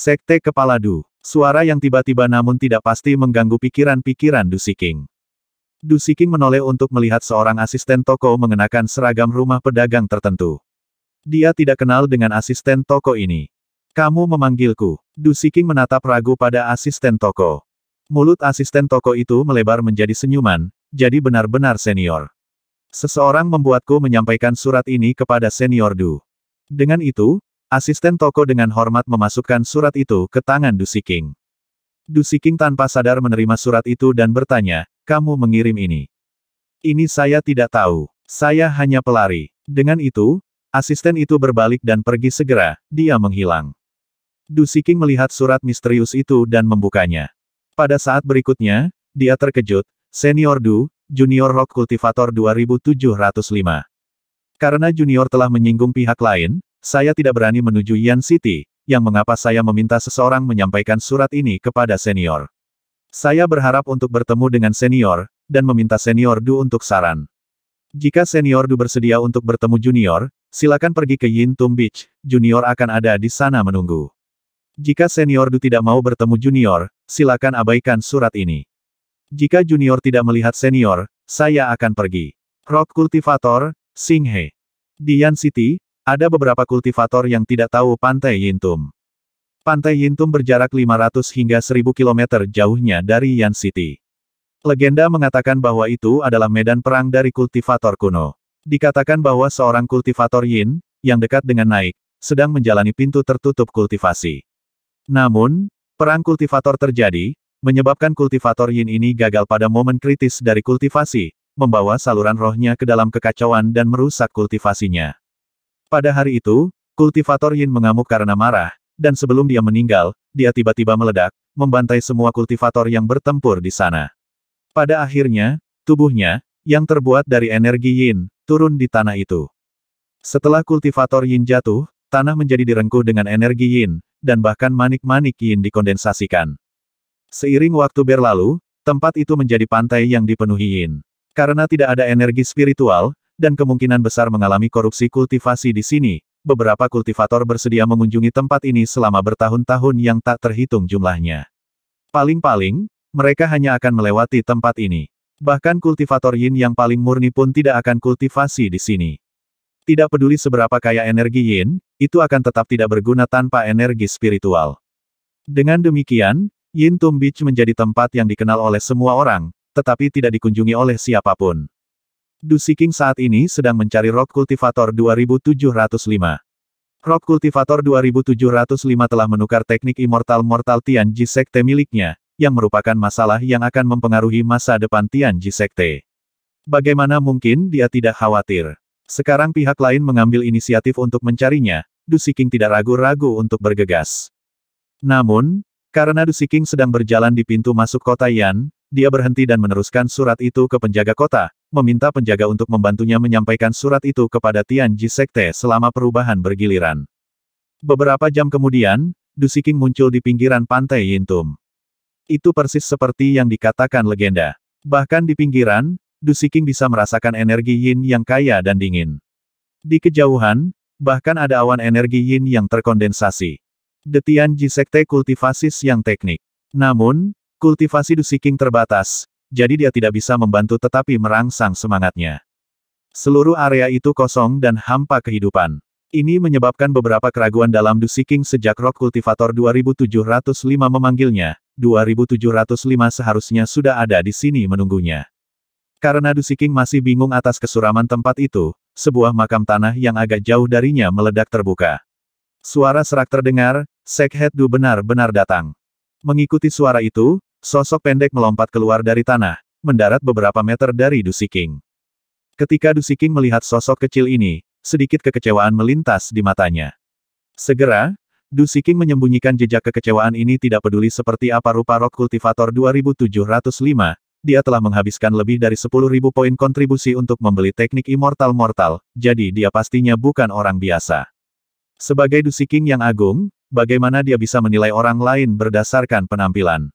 Sekte Kepala Du. Suara yang tiba-tiba namun tidak pasti mengganggu pikiran-pikiran Du Dusiking. Dusiking menoleh untuk melihat seorang asisten toko mengenakan seragam rumah pedagang tertentu. Dia tidak kenal dengan asisten toko ini. Kamu memanggilku. Du Dusiking menatap ragu pada asisten toko. Mulut asisten toko itu melebar menjadi senyuman, jadi benar-benar senior. Seseorang membuatku menyampaikan surat ini kepada senior Du. Dengan itu, Asisten toko dengan hormat memasukkan surat itu ke tangan Dusiking. Dusiking tanpa sadar menerima surat itu dan bertanya, kamu mengirim ini. Ini saya tidak tahu. Saya hanya pelari. Dengan itu, asisten itu berbalik dan pergi segera, dia menghilang. Dusiking melihat surat misterius itu dan membukanya. Pada saat berikutnya, dia terkejut, senior Du, junior rock kultivator 2705. Karena junior telah menyinggung pihak lain, saya tidak berani menuju Yan City, yang mengapa saya meminta seseorang menyampaikan surat ini kepada senior. Saya berharap untuk bertemu dengan senior, dan meminta senior Du untuk saran. Jika senior Du bersedia untuk bertemu junior, silakan pergi ke Yin Tum Beach, junior akan ada di sana menunggu. Jika senior Du tidak mau bertemu junior, silakan abaikan surat ini. Jika junior tidak melihat senior, saya akan pergi. Rock Kultivator, Singhe, Di Yan City, ada beberapa kultivator yang tidak tahu Pantai Yintum. Pantai Yintum berjarak 500 hingga 1000 km jauhnya dari Yan City. Legenda mengatakan bahwa itu adalah medan perang dari kultivator kuno. Dikatakan bahwa seorang kultivator Yin, yang dekat dengan naik, sedang menjalani pintu tertutup kultivasi. Namun, perang kultivator terjadi, menyebabkan kultivator Yin ini gagal pada momen kritis dari kultivasi, membawa saluran rohnya ke dalam kekacauan dan merusak kultivasinya. Pada hari itu, kultivator Yin mengamuk karena marah, dan sebelum dia meninggal, dia tiba-tiba meledak, membantai semua kultivator yang bertempur di sana. Pada akhirnya, tubuhnya, yang terbuat dari energi Yin, turun di tanah itu. Setelah kultivator Yin jatuh, tanah menjadi direngkuh dengan energi Yin, dan bahkan manik-manik Yin dikondensasikan. Seiring waktu berlalu, tempat itu menjadi pantai yang dipenuhi Yin. Karena tidak ada energi spiritual, dan kemungkinan besar mengalami korupsi kultivasi di sini, beberapa kultivator bersedia mengunjungi tempat ini selama bertahun-tahun yang tak terhitung jumlahnya. Paling-paling, mereka hanya akan melewati tempat ini. Bahkan kultivator yin yang paling murni pun tidak akan kultivasi di sini. Tidak peduli seberapa kaya energi yin, itu akan tetap tidak berguna tanpa energi spiritual. Dengan demikian, yin Tum Beach menjadi tempat yang dikenal oleh semua orang, tetapi tidak dikunjungi oleh siapapun. Du Siking saat ini sedang mencari Rock Kultivator 2705. Rock Kultivator 2705 telah menukar teknik Immortal Mortal Tian Sekte miliknya, yang merupakan masalah yang akan mempengaruhi masa depan Tian Sekte. Bagaimana mungkin dia tidak khawatir? Sekarang pihak lain mengambil inisiatif untuk mencarinya, Du Siking tidak ragu-ragu untuk bergegas. Namun, karena Du Siking sedang berjalan di pintu masuk kota Yan, dia berhenti dan meneruskan surat itu ke penjaga kota, meminta penjaga untuk membantunya menyampaikan surat itu kepada Tianji Sekte selama perubahan bergiliran. Beberapa jam kemudian, Dusiking muncul di pinggiran pantai Yintum. Itu persis seperti yang dikatakan legenda. Bahkan di pinggiran, Dusiking bisa merasakan energi Yin yang kaya dan dingin. Di kejauhan, bahkan ada awan energi Yin yang terkondensasi. Detian Ji Sekte kultivasis yang teknik. Namun, Kultivasi Dusiking terbatas, jadi dia tidak bisa membantu tetapi merangsang semangatnya. Seluruh area itu kosong dan hampa kehidupan. Ini menyebabkan beberapa keraguan dalam Dusiking sejak Rock Kultivator 2705 memanggilnya, 2705 seharusnya sudah ada di sini menunggunya. Karena Dusiking masih bingung atas kesuraman tempat itu, sebuah makam tanah yang agak jauh darinya meledak terbuka. Suara serak terdengar, Sekhet Du benar-benar datang. Mengikuti suara itu, Sosok pendek melompat keluar dari tanah, mendarat beberapa meter dari Dusi King. Ketika Dusi King melihat sosok kecil ini, sedikit kekecewaan melintas di matanya. Segera, Dusi King menyembunyikan jejak kekecewaan ini tidak peduli seperti apa rupa rok kultivator 2705, dia telah menghabiskan lebih dari 10.000 poin kontribusi untuk membeli teknik Immortal Mortal, jadi dia pastinya bukan orang biasa. Sebagai Dusi King yang agung, bagaimana dia bisa menilai orang lain berdasarkan penampilan?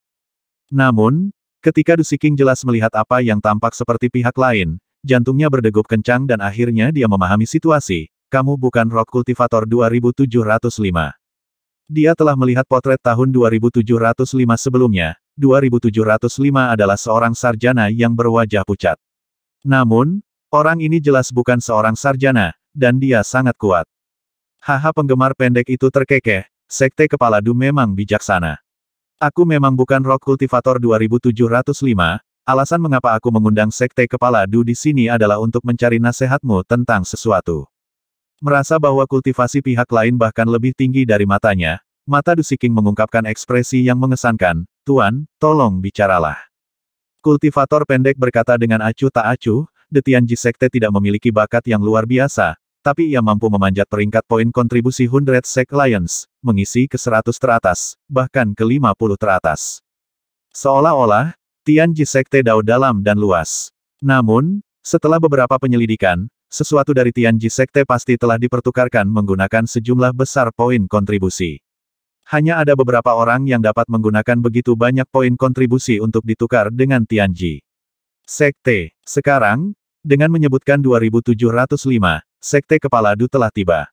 Namun, ketika Dusiking jelas melihat apa yang tampak seperti pihak lain, jantungnya berdegup kencang dan akhirnya dia memahami situasi, kamu bukan Rock kultivator 2705. Dia telah melihat potret tahun 2705 sebelumnya, 2705 adalah seorang sarjana yang berwajah pucat. Namun, orang ini jelas bukan seorang sarjana, dan dia sangat kuat. Haha penggemar pendek itu terkekeh, sekte kepala Du memang bijaksana. Aku memang bukan Rock kultivator 2705, alasan mengapa aku mengundang sekte kepala Du di sini adalah untuk mencari nasihatmu tentang sesuatu. Merasa bahwa kultivasi pihak lain bahkan lebih tinggi dari matanya, mata Du Siking mengungkapkan ekspresi yang mengesankan, Tuan, tolong bicaralah. Kultivator pendek berkata dengan acuh tak acuh, Detianji Sekte tidak memiliki bakat yang luar biasa, tapi ia mampu memanjat peringkat poin kontribusi 100 Sec Lions, mengisi ke 100 teratas, bahkan ke 50 teratas. Seolah-olah, Tianji Sekte Dao dalam dan luas. Namun, setelah beberapa penyelidikan, sesuatu dari Tianji Sekte pasti telah dipertukarkan menggunakan sejumlah besar poin kontribusi. Hanya ada beberapa orang yang dapat menggunakan begitu banyak poin kontribusi untuk ditukar dengan Tianji. Sekte, sekarang, dengan menyebutkan 2705, Sekte Kepala Du telah tiba.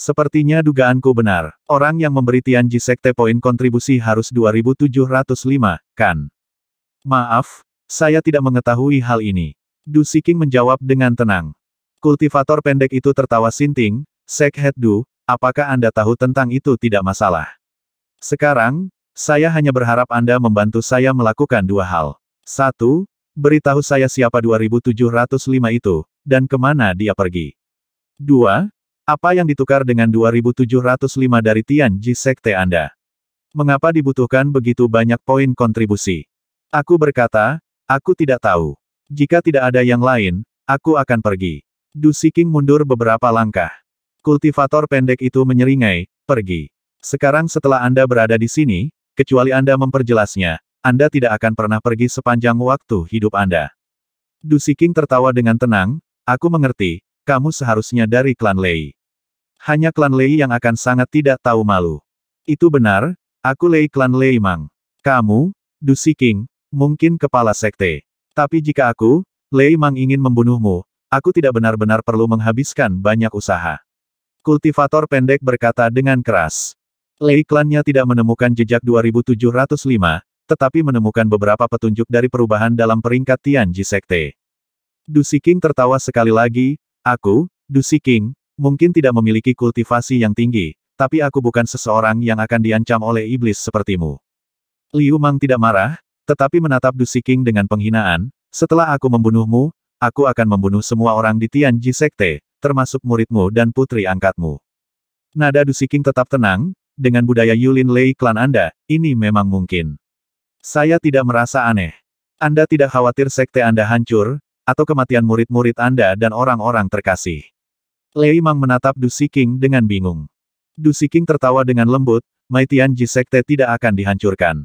Sepertinya dugaanku benar. Orang yang memberi Tianji Sekte poin kontribusi harus 2705, kan? Maaf, saya tidak mengetahui hal ini. Du Siking menjawab dengan tenang. Kultivator pendek itu tertawa sinting, Sekhet Du, apakah Anda tahu tentang itu tidak masalah. Sekarang, saya hanya berharap Anda membantu saya melakukan dua hal. Satu, beritahu saya siapa 2705 itu, dan kemana dia pergi. 2. Apa yang ditukar dengan 2705 dari Tian Ji Sekte Anda? Mengapa dibutuhkan begitu banyak poin kontribusi? Aku berkata, aku tidak tahu. Jika tidak ada yang lain, aku akan pergi. Du Siking mundur beberapa langkah. Kultivator pendek itu menyeringai, pergi. Sekarang setelah Anda berada di sini, kecuali Anda memperjelasnya, Anda tidak akan pernah pergi sepanjang waktu hidup Anda. Du Siking tertawa dengan tenang, aku mengerti, kamu seharusnya dari klan Lei. Hanya klan Lei yang akan sangat tidak tahu malu. Itu benar, aku Lei klan Lei Mang. Kamu, Dusi King, mungkin kepala sekte. Tapi jika aku, Lei Mang ingin membunuhmu, aku tidak benar-benar perlu menghabiskan banyak usaha. Kultivator pendek berkata dengan keras. Lei klannya tidak menemukan jejak 2705, tetapi menemukan beberapa petunjuk dari perubahan dalam peringkat Tianji Sekte. Dusi King tertawa sekali lagi, Aku, Dusi King, mungkin tidak memiliki kultivasi yang tinggi, tapi aku bukan seseorang yang akan diancam oleh iblis sepertimu. Liu Mang tidak marah, tetapi menatap Dusi King dengan penghinaan, setelah aku membunuhmu, aku akan membunuh semua orang di Tianji Sekte, termasuk muridmu dan putri angkatmu. Nada Dusi King tetap tenang, dengan budaya Yulin Lei klan Anda, ini memang mungkin. Saya tidak merasa aneh. Anda tidak khawatir sekte Anda hancur, atau kematian murid-murid Anda dan orang-orang terkasih. Lei Mang menatap Du Siking dengan bingung. Du Siking tertawa dengan lembut, Mai Tianji Sekte tidak akan dihancurkan.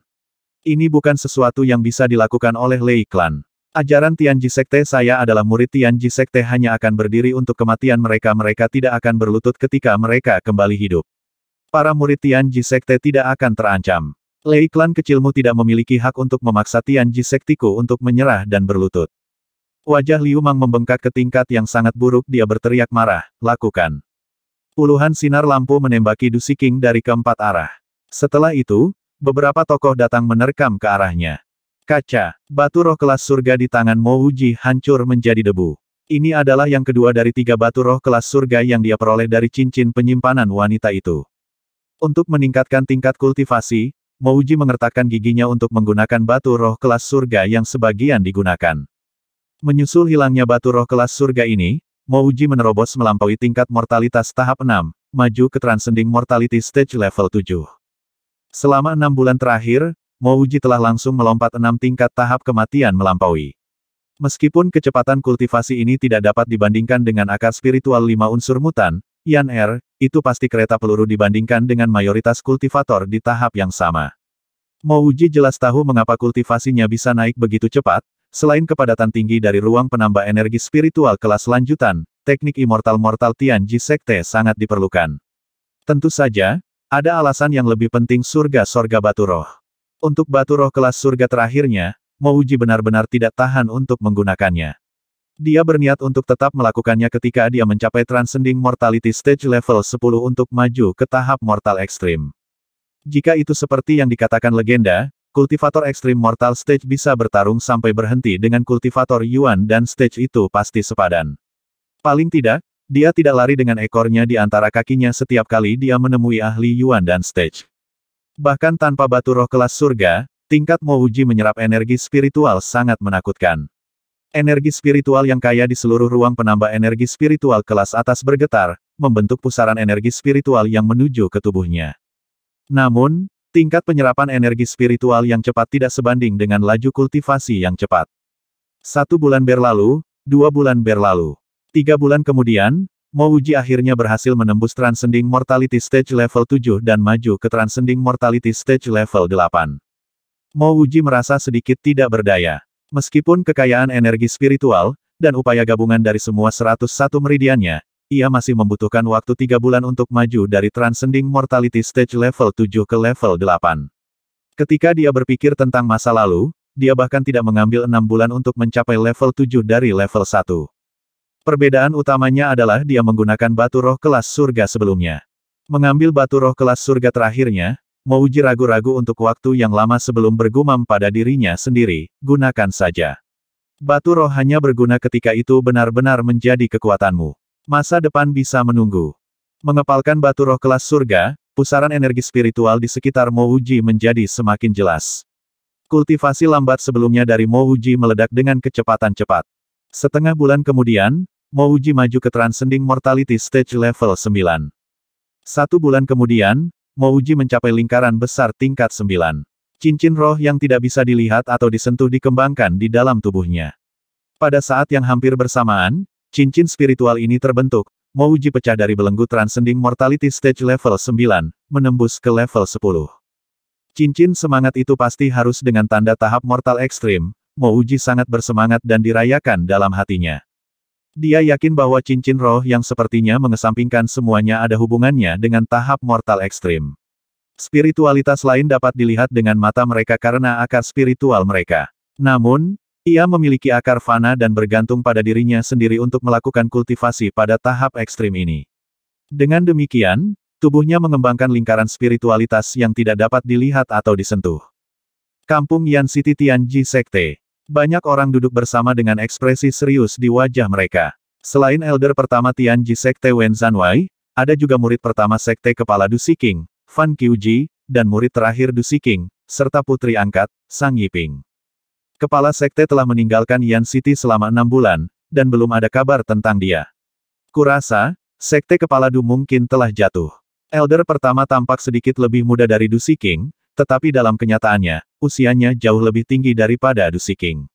Ini bukan sesuatu yang bisa dilakukan oleh Lei Klan. Ajaran Tianji Sekte saya adalah murid Tianji Sekte hanya akan berdiri untuk kematian mereka mereka tidak akan berlutut ketika mereka kembali hidup. Para murid Tianji Sekte tidak akan terancam. Lei Klan kecilmu tidak memiliki hak untuk memaksa Tianji Sektiku untuk menyerah dan berlutut. Wajah Liu Mang membengkak ke tingkat yang sangat buruk dia berteriak marah, lakukan. Puluhan sinar lampu menembaki Dusi King dari keempat arah. Setelah itu, beberapa tokoh datang menerkam ke arahnya. Kaca, batu roh kelas surga di tangan Mo Uji hancur menjadi debu. Ini adalah yang kedua dari tiga batu roh kelas surga yang dia peroleh dari cincin penyimpanan wanita itu. Untuk meningkatkan tingkat kultivasi, Mo Uji mengertakkan giginya untuk menggunakan batu roh kelas surga yang sebagian digunakan. Menyusul hilangnya batu roh kelas surga ini, Mouji menerobos melampaui tingkat mortalitas tahap 6, maju ke transcending mortality stage level 7. Selama enam bulan terakhir, Mouji telah langsung melompat enam tingkat tahap kematian melampaui. Meskipun kecepatan kultivasi ini tidak dapat dibandingkan dengan akar spiritual lima unsur mutan, Yan Er, itu pasti kereta peluru dibandingkan dengan mayoritas kultivator di tahap yang sama. Mouji jelas tahu mengapa kultivasinya bisa naik begitu cepat, Selain kepadatan tinggi dari ruang penambah energi spiritual kelas lanjutan, teknik Immortal Mortal Tianji Sekte sangat diperlukan. Tentu saja, ada alasan yang lebih penting surga sorga batu roh. Untuk batu roh kelas surga terakhirnya, Mouji benar-benar tidak tahan untuk menggunakannya. Dia berniat untuk tetap melakukannya ketika dia mencapai Transcending Mortality Stage level 10 untuk maju ke tahap Mortal Extreme. Jika itu seperti yang dikatakan legenda, Kultivator ekstrim Mortal Stage bisa bertarung sampai berhenti dengan kultivator Yuan dan stage itu pasti sepadan. Paling tidak, dia tidak lari dengan ekornya di antara kakinya setiap kali dia menemui ahli Yuan dan stage. Bahkan tanpa batu roh kelas surga, tingkat Mouji menyerap energi spiritual sangat menakutkan. Energi spiritual yang kaya di seluruh ruang penambah energi spiritual kelas atas bergetar, membentuk pusaran energi spiritual yang menuju ke tubuhnya. Namun, Tingkat penyerapan energi spiritual yang cepat tidak sebanding dengan laju kultivasi yang cepat. Satu bulan berlalu, dua bulan berlalu. Tiga bulan kemudian, Mouji akhirnya berhasil menembus Transcending Mortality Stage Level 7 dan maju ke Transcending Mortality Stage Level 8. Mouji merasa sedikit tidak berdaya. Meskipun kekayaan energi spiritual, dan upaya gabungan dari semua 101 meridiannya, ia masih membutuhkan waktu tiga bulan untuk maju dari Transcending Mortality Stage level 7 ke level 8. Ketika dia berpikir tentang masa lalu, dia bahkan tidak mengambil enam bulan untuk mencapai level 7 dari level 1. Perbedaan utamanya adalah dia menggunakan batu roh kelas surga sebelumnya. Mengambil batu roh kelas surga terakhirnya, Mouji ragu-ragu untuk waktu yang lama sebelum bergumam pada dirinya sendiri, gunakan saja. Batu roh hanya berguna ketika itu benar-benar menjadi kekuatanmu. Masa depan bisa menunggu. Mengepalkan batu roh kelas surga, pusaran energi spiritual di sekitar Mo Uji menjadi semakin jelas. Kultivasi lambat sebelumnya dari Mo Uji meledak dengan kecepatan cepat. Setengah bulan kemudian, Mo Uji maju ke Transcending Mortality Stage Level 9. Satu bulan kemudian, Mo Uji mencapai lingkaran besar tingkat 9. Cincin roh yang tidak bisa dilihat atau disentuh dikembangkan di dalam tubuhnya. Pada saat yang hampir bersamaan, Cincin spiritual ini terbentuk, Mouji pecah dari belenggu Transcending Mortality Stage level 9, menembus ke level 10. Cincin semangat itu pasti harus dengan tanda tahap mortal ekstrim, Mouji sangat bersemangat dan dirayakan dalam hatinya. Dia yakin bahwa cincin roh yang sepertinya mengesampingkan semuanya ada hubungannya dengan tahap mortal ekstrim. Spiritualitas lain dapat dilihat dengan mata mereka karena akar spiritual mereka. Namun, ia memiliki akar fana dan bergantung pada dirinya sendiri untuk melakukan kultivasi pada tahap ekstrim ini. Dengan demikian, tubuhnya mengembangkan lingkaran spiritualitas yang tidak dapat dilihat atau disentuh. Kampung Yan City Tianji Sekte. Banyak orang duduk bersama dengan ekspresi serius di wajah mereka. Selain elder pertama Tianji Sekte Wen Zanwai, ada juga murid pertama Sekte Kepala Dusiking, Fan Qiuji, dan murid terakhir Dusiking, serta putri angkat, Sang Yiping. Kepala Sekte telah meninggalkan Yan City selama enam bulan, dan belum ada kabar tentang dia. Kurasa, Sekte Kepala Du mungkin telah jatuh. Elder pertama tampak sedikit lebih muda dari Du Siking, tetapi dalam kenyataannya, usianya jauh lebih tinggi daripada Du Siking.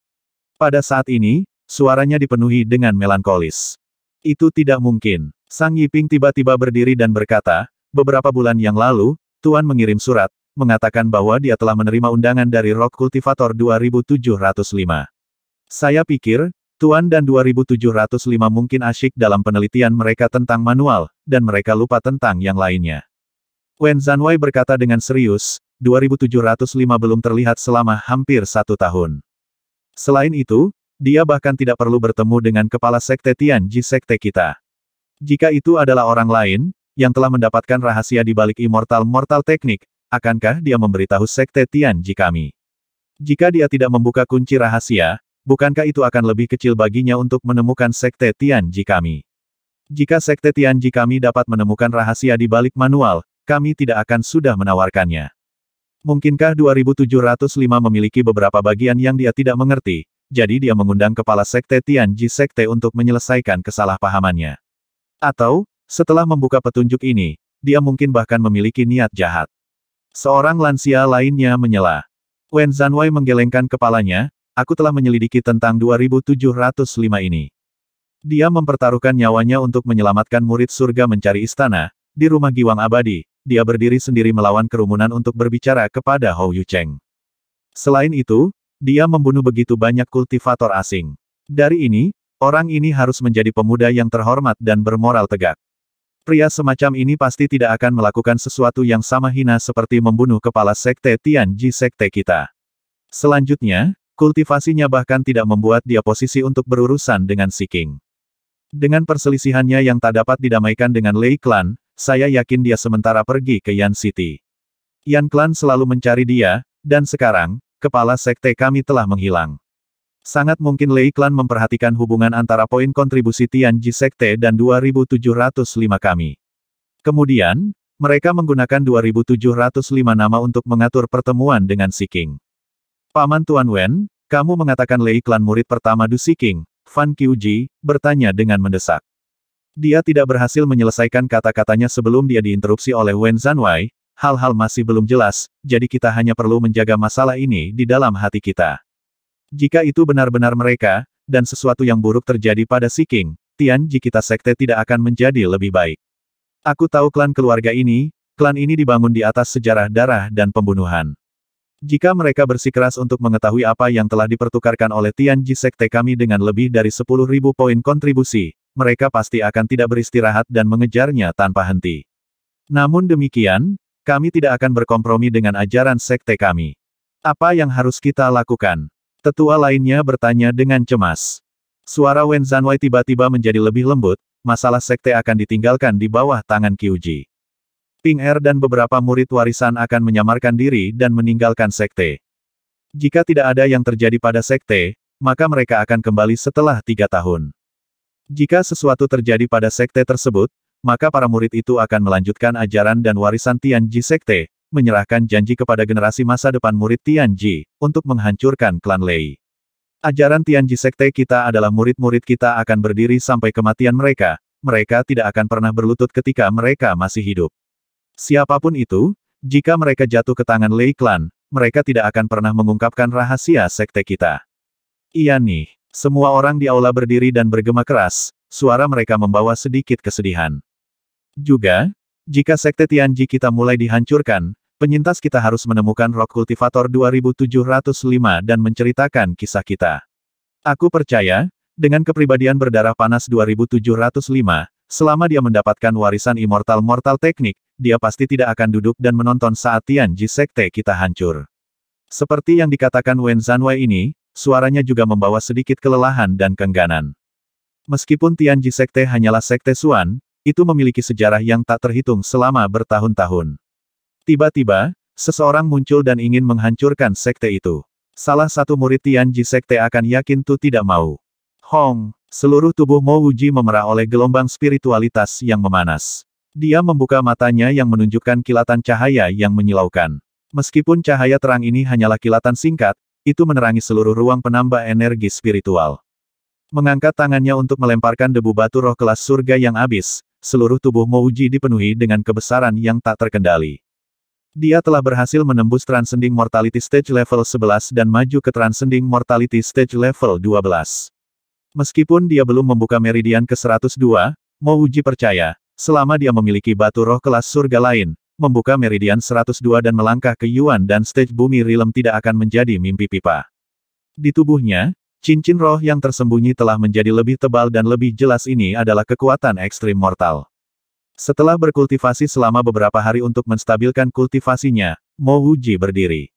Pada saat ini, suaranya dipenuhi dengan melankolis. Itu tidak mungkin. Sang Yiping tiba-tiba berdiri dan berkata, beberapa bulan yang lalu, Tuan mengirim surat, mengatakan bahwa dia telah menerima undangan dari Rock Kultivator 2705. Saya pikir, Tuan dan 2705 mungkin asyik dalam penelitian mereka tentang manual, dan mereka lupa tentang yang lainnya. Wen Zanwei berkata dengan serius, 2705 belum terlihat selama hampir satu tahun. Selain itu, dia bahkan tidak perlu bertemu dengan kepala sekte Tianji sekte kita. Jika itu adalah orang lain, yang telah mendapatkan rahasia di balik Immortal Mortal Teknik, akankah dia memberitahu Sekte Tianji kami? Jika dia tidak membuka kunci rahasia, bukankah itu akan lebih kecil baginya untuk menemukan Sekte Tianji kami? Jika Sekte Tianji kami dapat menemukan rahasia di balik manual, kami tidak akan sudah menawarkannya. Mungkinkah 2705 memiliki beberapa bagian yang dia tidak mengerti, jadi dia mengundang kepala Sekte Tianji Sekte untuk menyelesaikan kesalahpahamannya. Atau, setelah membuka petunjuk ini, dia mungkin bahkan memiliki niat jahat. Seorang lansia lainnya menyela. Wen Zanwei menggelengkan kepalanya, aku telah menyelidiki tentang 2705 ini. Dia mempertaruhkan nyawanya untuk menyelamatkan murid surga mencari istana, di rumah Giwang Abadi, dia berdiri sendiri melawan kerumunan untuk berbicara kepada Hou Yucheng. Selain itu, dia membunuh begitu banyak kultivator asing. Dari ini, orang ini harus menjadi pemuda yang terhormat dan bermoral tegak. Pria semacam ini pasti tidak akan melakukan sesuatu yang sama hina seperti membunuh kepala sekte Tianji sekte kita. Selanjutnya, kultivasinya bahkan tidak membuat dia posisi untuk berurusan dengan Si King. Dengan perselisihannya yang tak dapat didamaikan dengan Lei Clan, saya yakin dia sementara pergi ke Yan City. Yan Clan selalu mencari dia, dan sekarang, kepala sekte kami telah menghilang. Sangat mungkin Lei Klan memperhatikan hubungan antara poin kontribusi Tian Ji Sekte dan 2705 kami. Kemudian, mereka menggunakan 2705 nama untuk mengatur pertemuan dengan Si King. Paman Tuan Wen, kamu mengatakan Lei Klan murid pertama Du Si King, Fan Qiuji, bertanya dengan mendesak. Dia tidak berhasil menyelesaikan kata-katanya sebelum dia diinterupsi oleh Wen Zanwei, hal-hal masih belum jelas, jadi kita hanya perlu menjaga masalah ini di dalam hati kita. Jika itu benar-benar mereka, dan sesuatu yang buruk terjadi pada si King, Tian Ji kita sekte tidak akan menjadi lebih baik. Aku tahu klan keluarga ini, klan ini dibangun di atas sejarah darah dan pembunuhan. Jika mereka bersikeras untuk mengetahui apa yang telah dipertukarkan oleh Tian Ji Sekte kami dengan lebih dari 10.000 poin kontribusi, mereka pasti akan tidak beristirahat dan mengejarnya tanpa henti. Namun demikian, kami tidak akan berkompromi dengan ajaran Sekte kami. Apa yang harus kita lakukan? Tetua lainnya bertanya dengan cemas. Suara Wen Zanwei tiba-tiba menjadi lebih lembut, masalah sekte akan ditinggalkan di bawah tangan Kyuji. Ping Er dan beberapa murid warisan akan menyamarkan diri dan meninggalkan sekte. Jika tidak ada yang terjadi pada sekte, maka mereka akan kembali setelah tiga tahun. Jika sesuatu terjadi pada sekte tersebut, maka para murid itu akan melanjutkan ajaran dan warisan Tianji Sekte, menyerahkan janji kepada generasi masa depan murid Tianji, untuk menghancurkan klan Lei. Ajaran Tianji Sekte kita adalah murid-murid kita akan berdiri sampai kematian mereka, mereka tidak akan pernah berlutut ketika mereka masih hidup. Siapapun itu, jika mereka jatuh ke tangan Lei Klan, mereka tidak akan pernah mengungkapkan rahasia sekte kita. Iya nih, semua orang di aula berdiri dan bergema keras, suara mereka membawa sedikit kesedihan. Juga, jika sekte Tianji kita mulai dihancurkan, Penyintas kita harus menemukan Rock Kultivator 2705 dan menceritakan kisah kita. Aku percaya, dengan kepribadian berdarah panas 2705, selama dia mendapatkan warisan Immortal Mortal Teknik, dia pasti tidak akan duduk dan menonton saat Tianji Sekte kita hancur. Seperti yang dikatakan Wen Zanwei ini, suaranya juga membawa sedikit kelelahan dan kengganan. Meskipun Tianji Sekte hanyalah Sekte Suan, itu memiliki sejarah yang tak terhitung selama bertahun-tahun. Tiba-tiba, seseorang muncul dan ingin menghancurkan sekte itu. Salah satu murid Tianji sekte akan yakin Tu tidak mau. Hong, seluruh tubuh Mo Wuji memerah oleh gelombang spiritualitas yang memanas. Dia membuka matanya yang menunjukkan kilatan cahaya yang menyilaukan. Meskipun cahaya terang ini hanyalah kilatan singkat, itu menerangi seluruh ruang penambah energi spiritual. Mengangkat tangannya untuk melemparkan debu batu roh kelas surga yang abis, seluruh tubuh Mouji dipenuhi dengan kebesaran yang tak terkendali. Dia telah berhasil menembus Transcending Mortality Stage Level 11 dan maju ke Transcending Mortality Stage Level 12. Meskipun dia belum membuka meridian ke-102, Uji percaya, selama dia memiliki batu roh kelas surga lain, membuka meridian 102 dan melangkah ke Yuan dan Stage Bumi rilem tidak akan menjadi mimpi pipa. Di tubuhnya, cincin roh yang tersembunyi telah menjadi lebih tebal dan lebih jelas ini adalah kekuatan ekstrim mortal. Setelah berkultivasi selama beberapa hari untuk menstabilkan kultivasinya, Mo Wuji berdiri.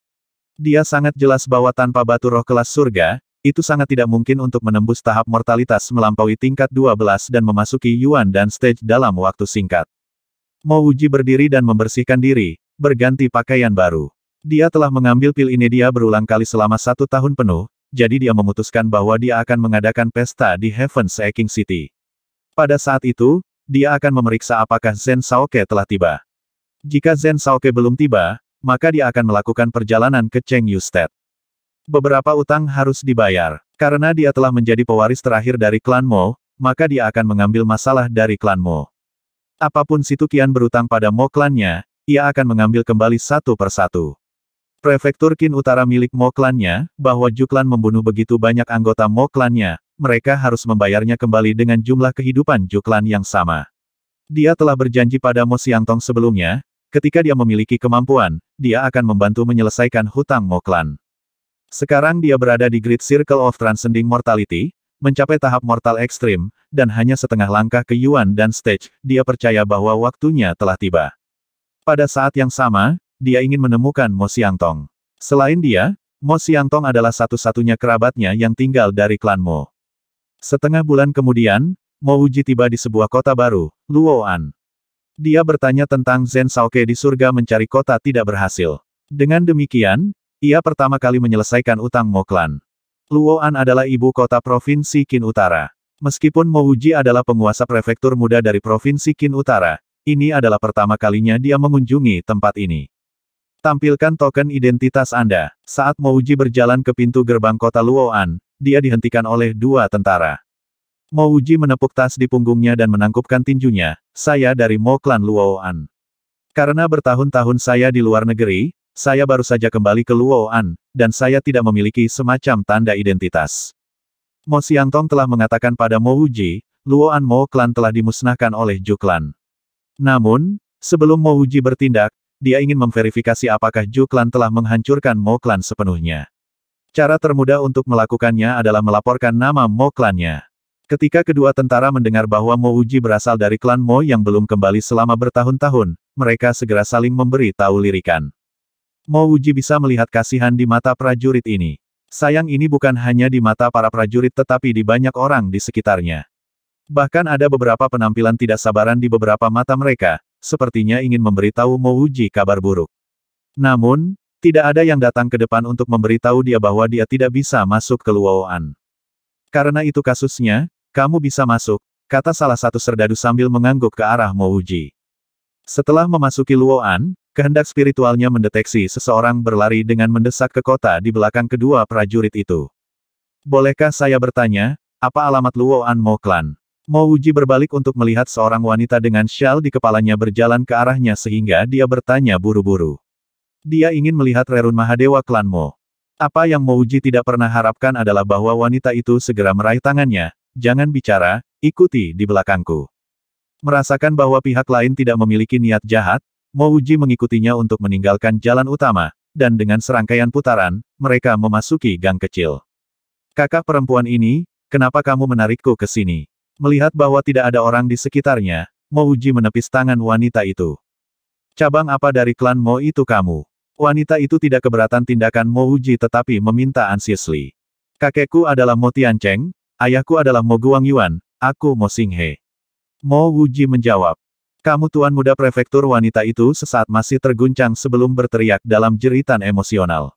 Dia sangat jelas bahwa tanpa batu roh kelas surga, itu sangat tidak mungkin untuk menembus tahap mortalitas melampaui tingkat 12 dan memasuki Yuan dan stage dalam waktu singkat. Mo Wuji berdiri dan membersihkan diri, berganti pakaian baru. Dia telah mengambil pil ini dia berulang kali selama satu tahun penuh, jadi dia memutuskan bahwa dia akan mengadakan pesta di Heaven's Aking City. Pada saat itu, dia akan memeriksa apakah Zen Saoke telah tiba. Jika Zen Saoke belum tiba, maka dia akan melakukan perjalanan ke Cheng Yustet. Beberapa utang harus dibayar. Karena dia telah menjadi pewaris terakhir dari klan Mo, maka dia akan mengambil masalah dari klan Mo. Apapun situ Kian berutang pada Mo klannya, ia akan mengambil kembali satu persatu. Prefektur Qin Utara milik Mo klannya, bahwa Juklan membunuh begitu banyak anggota Mo klannya, mereka harus membayarnya kembali dengan jumlah kehidupan Juklan yang sama. Dia telah berjanji pada Mo Siangtong sebelumnya, ketika dia memiliki kemampuan, dia akan membantu menyelesaikan hutang Mo Klan. Sekarang dia berada di Great Circle of Transcending Mortality, mencapai tahap mortal ekstrim, dan hanya setengah langkah ke Yuan dan Stage, dia percaya bahwa waktunya telah tiba. Pada saat yang sama, dia ingin menemukan Mo Siangtong. Selain dia, Mo Siangtong adalah satu-satunya kerabatnya yang tinggal dari klan Mo. Setengah bulan kemudian, Mouji tiba di sebuah kota baru, Luoan. Dia bertanya tentang Zen Saoke di surga mencari kota tidak berhasil. Dengan demikian, ia pertama kali menyelesaikan utang Moklan. Luoan adalah ibu kota Provinsi Qin Utara. Meskipun Mouji adalah penguasa prefektur muda dari Provinsi Qin Utara, ini adalah pertama kalinya dia mengunjungi tempat ini. Tampilkan token identitas Anda. Saat Mouji berjalan ke pintu gerbang kota Luoan, dia dihentikan oleh dua tentara. Wuji menepuk tas di punggungnya dan menangkupkan tinjunya, saya dari Mo Klan Luoan. Karena bertahun-tahun saya di luar negeri, saya baru saja kembali ke Luoan, dan saya tidak memiliki semacam tanda identitas. Mo Xiangtong telah mengatakan pada Mo Wuji, Luoan Mo Klan telah dimusnahkan oleh Ju Klan. Namun, sebelum Mo Wuji bertindak, dia ingin memverifikasi apakah Ju Klan telah menghancurkan Mo Klan sepenuhnya. Cara termudah untuk melakukannya adalah melaporkan nama Mo klannya. Ketika kedua tentara mendengar bahwa Mo Uji berasal dari klan Mo yang belum kembali selama bertahun-tahun, mereka segera saling memberi tahu lirikan. Mo Uji bisa melihat kasihan di mata prajurit ini. Sayang ini bukan hanya di mata para prajurit tetapi di banyak orang di sekitarnya. Bahkan ada beberapa penampilan tidak sabaran di beberapa mata mereka, sepertinya ingin memberitahu Mo Uji kabar buruk. Namun, tidak ada yang datang ke depan untuk memberitahu dia bahwa dia tidak bisa masuk ke Luoan. Karena itu kasusnya, kamu bisa masuk, kata salah satu serdadu sambil mengangguk ke arah Mouji. Setelah memasuki Luoan, kehendak spiritualnya mendeteksi seseorang berlari dengan mendesak ke kota di belakang kedua prajurit itu. Bolehkah saya bertanya, apa alamat Luoan Mo Mouji berbalik untuk melihat seorang wanita dengan shawl di kepalanya berjalan ke arahnya sehingga dia bertanya buru-buru. Dia ingin melihat Rerun Mahadewa klan Mo. Apa yang Mo Uji tidak pernah harapkan adalah bahwa wanita itu segera meraih tangannya, jangan bicara, ikuti di belakangku. Merasakan bahwa pihak lain tidak memiliki niat jahat, Mo Uji mengikutinya untuk meninggalkan jalan utama, dan dengan serangkaian putaran, mereka memasuki gang kecil. Kakak perempuan ini, kenapa kamu menarikku ke sini? Melihat bahwa tidak ada orang di sekitarnya, Mo Uji menepis tangan wanita itu. Cabang apa dari klan Mo itu kamu? Wanita itu tidak keberatan tindakan Mo Uji tetapi meminta anxiously. Kakekku adalah Mo Cheng, ayahku adalah Mo Guang Yuan, aku Mo Singhe. Mo Wuji menjawab. Kamu tuan muda prefektur wanita itu sesaat masih terguncang sebelum berteriak dalam jeritan emosional.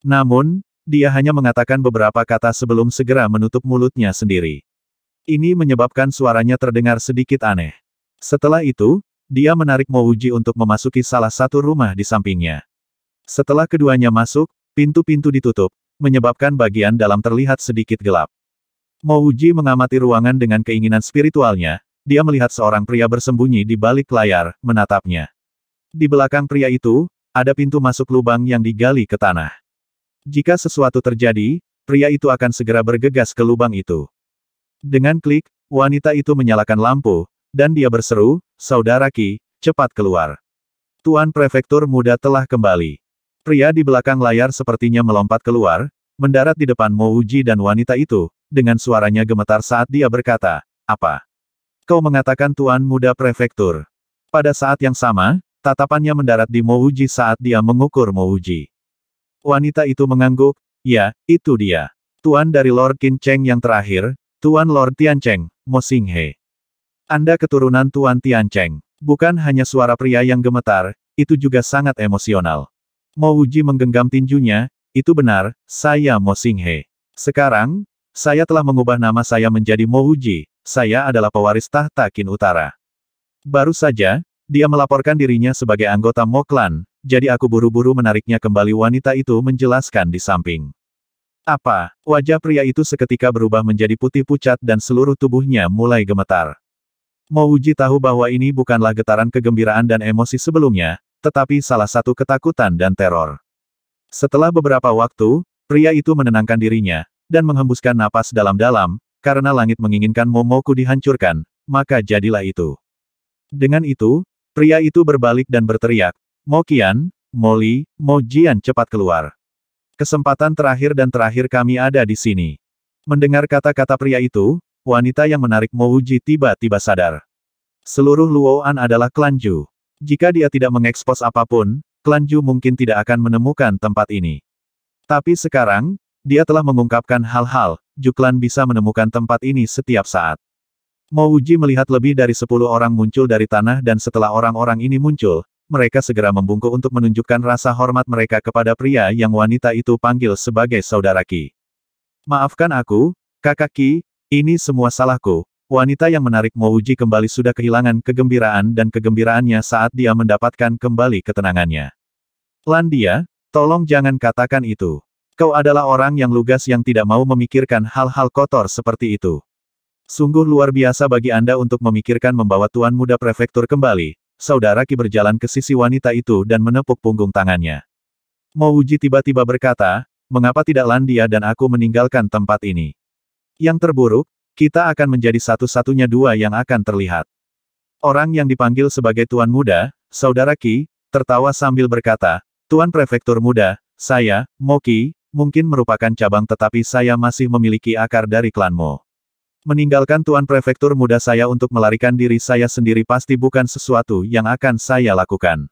Namun, dia hanya mengatakan beberapa kata sebelum segera menutup mulutnya sendiri. Ini menyebabkan suaranya terdengar sedikit aneh. Setelah itu, dia menarik Mo Uji untuk memasuki salah satu rumah di sampingnya. Setelah keduanya masuk, pintu-pintu ditutup, menyebabkan bagian dalam terlihat sedikit gelap. Mouji mengamati ruangan dengan keinginan spiritualnya, dia melihat seorang pria bersembunyi di balik layar, menatapnya. Di belakang pria itu, ada pintu masuk lubang yang digali ke tanah. Jika sesuatu terjadi, pria itu akan segera bergegas ke lubang itu. Dengan klik, wanita itu menyalakan lampu, dan dia berseru, Saudara Ki, cepat keluar. Tuan Prefektur muda telah kembali. Pria di belakang layar sepertinya melompat keluar, mendarat di depan Mo Uji dan wanita itu, dengan suaranya gemetar saat dia berkata, Apa? Kau mengatakan Tuan Muda Prefektur. Pada saat yang sama, tatapannya mendarat di Mo Uji saat dia mengukur Mo Uji. Wanita itu mengangguk, ya, itu dia. Tuan dari Lord Qin Cheng yang terakhir, Tuan Lord Tiancheng, Mo He. Anda keturunan Tuan Tian Cheng. Bukan hanya suara pria yang gemetar, itu juga sangat emosional. Mo Uji menggenggam tinjunya, itu benar, saya Mo Singhe. Sekarang, saya telah mengubah nama saya menjadi Mo Uji, saya adalah pewaris tahta Kin Utara. Baru saja, dia melaporkan dirinya sebagai anggota Mo Clan, jadi aku buru-buru menariknya kembali wanita itu menjelaskan di samping. Apa? Wajah pria itu seketika berubah menjadi putih pucat dan seluruh tubuhnya mulai gemetar. Mo Uji tahu bahwa ini bukanlah getaran kegembiraan dan emosi sebelumnya, tetapi salah satu ketakutan dan teror. Setelah beberapa waktu, pria itu menenangkan dirinya, dan menghembuskan napas dalam-dalam, karena langit menginginkan Momoku dihancurkan, maka jadilah itu. Dengan itu, pria itu berbalik dan berteriak, Mokian, Moli, Mojian cepat keluar. Kesempatan terakhir dan terakhir kami ada di sini. Mendengar kata-kata pria itu, wanita yang menarik Mouji tiba-tiba sadar. Seluruh Luoan adalah Klanju. Jika dia tidak mengekspos apapun, klan Ju mungkin tidak akan menemukan tempat ini. Tapi sekarang, dia telah mengungkapkan hal-hal, Ju klan bisa menemukan tempat ini setiap saat. Mau Uji melihat lebih dari sepuluh orang muncul dari tanah dan setelah orang-orang ini muncul, mereka segera membungkuk untuk menunjukkan rasa hormat mereka kepada pria yang wanita itu panggil sebagai saudara Ki. Maafkan aku, kakak Ki, ini semua salahku, Wanita yang menarik Mouji kembali sudah kehilangan kegembiraan dan kegembiraannya saat dia mendapatkan kembali ketenangannya. Landia, tolong jangan katakan itu. Kau adalah orang yang lugas yang tidak mau memikirkan hal-hal kotor seperti itu. Sungguh luar biasa bagi Anda untuk memikirkan membawa Tuan Muda Prefektur kembali. Saudara Ki berjalan ke sisi wanita itu dan menepuk punggung tangannya. Mouji tiba-tiba berkata, mengapa tidak Landia dan aku meninggalkan tempat ini? Yang terburuk, kita akan menjadi satu-satunya dua yang akan terlihat. Orang yang dipanggil sebagai Tuan Muda, Saudara Ki, tertawa sambil berkata, Tuan Prefektur Muda, saya, Moki, mungkin merupakan cabang tetapi saya masih memiliki akar dari klanmu. Meninggalkan Tuan Prefektur Muda saya untuk melarikan diri saya sendiri pasti bukan sesuatu yang akan saya lakukan.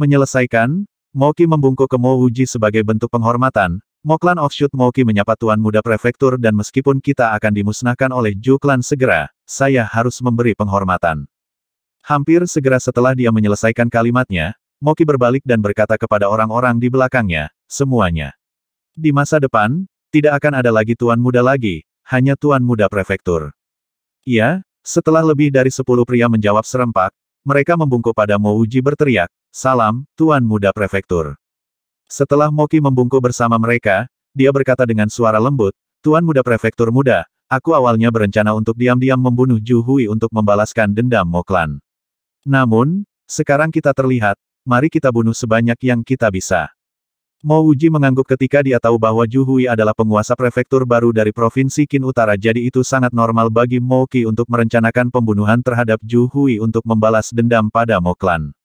Menyelesaikan, Moki membungkuk ke Mo Uji sebagai bentuk penghormatan, Moklan offshoot Moki menyapa Tuan Muda Prefektur dan meskipun kita akan dimusnahkan oleh Juklan segera, saya harus memberi penghormatan. Hampir segera setelah dia menyelesaikan kalimatnya, Moki berbalik dan berkata kepada orang-orang di belakangnya, semuanya. Di masa depan, tidak akan ada lagi Tuan Muda lagi, hanya Tuan Muda Prefektur. Iya, setelah lebih dari sepuluh pria menjawab serempak, mereka membungkuk pada Mouji berteriak, Salam, Tuan Muda Prefektur. Setelah Moki membungkuk bersama mereka, dia berkata dengan suara lembut, Tuan Muda Prefektur Muda, aku awalnya berencana untuk diam-diam membunuh Ju Hui untuk membalaskan dendam Moklan. Namun, sekarang kita terlihat, mari kita bunuh sebanyak yang kita bisa. Mo Uji mengangguk ketika dia tahu bahwa Ju Hui adalah penguasa prefektur baru dari Provinsi Qin Utara jadi itu sangat normal bagi Mo Qi untuk merencanakan pembunuhan terhadap Ju Hui untuk membalas dendam pada Moklan.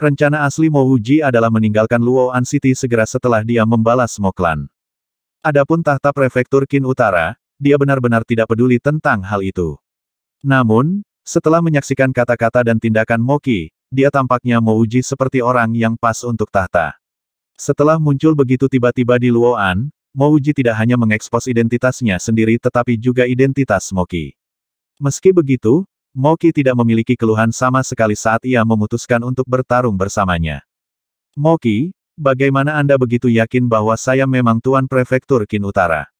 Rencana asli Mo Wuji adalah meninggalkan Luo An City segera setelah dia membalas Moklan. Adapun tahta prefektur Qin Utara, dia benar-benar tidak peduli tentang hal itu. Namun, setelah menyaksikan kata-kata dan tindakan Moki, dia tampaknya Mo Wuji seperti orang yang pas untuk tahta. Setelah muncul begitu tiba-tiba di Luo Mo Wuji tidak hanya mengekspos identitasnya sendiri tetapi juga identitas Moki. Meski begitu, Moki tidak memiliki keluhan sama sekali saat ia memutuskan untuk bertarung bersamanya. Moki, bagaimana Anda begitu yakin bahwa saya memang Tuan Prefektur Kin Utara?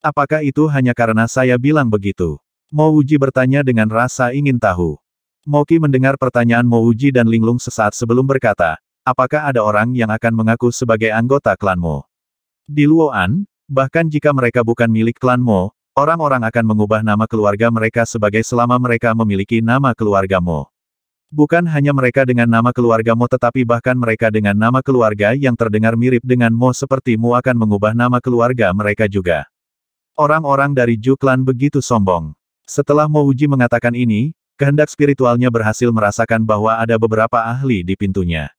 Apakah itu hanya karena saya bilang begitu? Mouji bertanya dengan rasa ingin tahu. Moki mendengar pertanyaan Mouji dan linglung sesaat sebelum berkata, apakah ada orang yang akan mengaku sebagai anggota klanmu? Di Luoan, bahkan jika mereka bukan milik klanmu, Orang-orang akan mengubah nama keluarga mereka sebagai selama mereka memiliki nama keluargamu. Bukan hanya mereka dengan nama keluargamu tetapi bahkan mereka dengan nama keluarga yang terdengar mirip denganmu sepertimu akan mengubah nama keluarga mereka juga. Orang-orang dari Juklan begitu sombong. Setelah Mo Uji mengatakan ini, kehendak spiritualnya berhasil merasakan bahwa ada beberapa ahli di pintunya.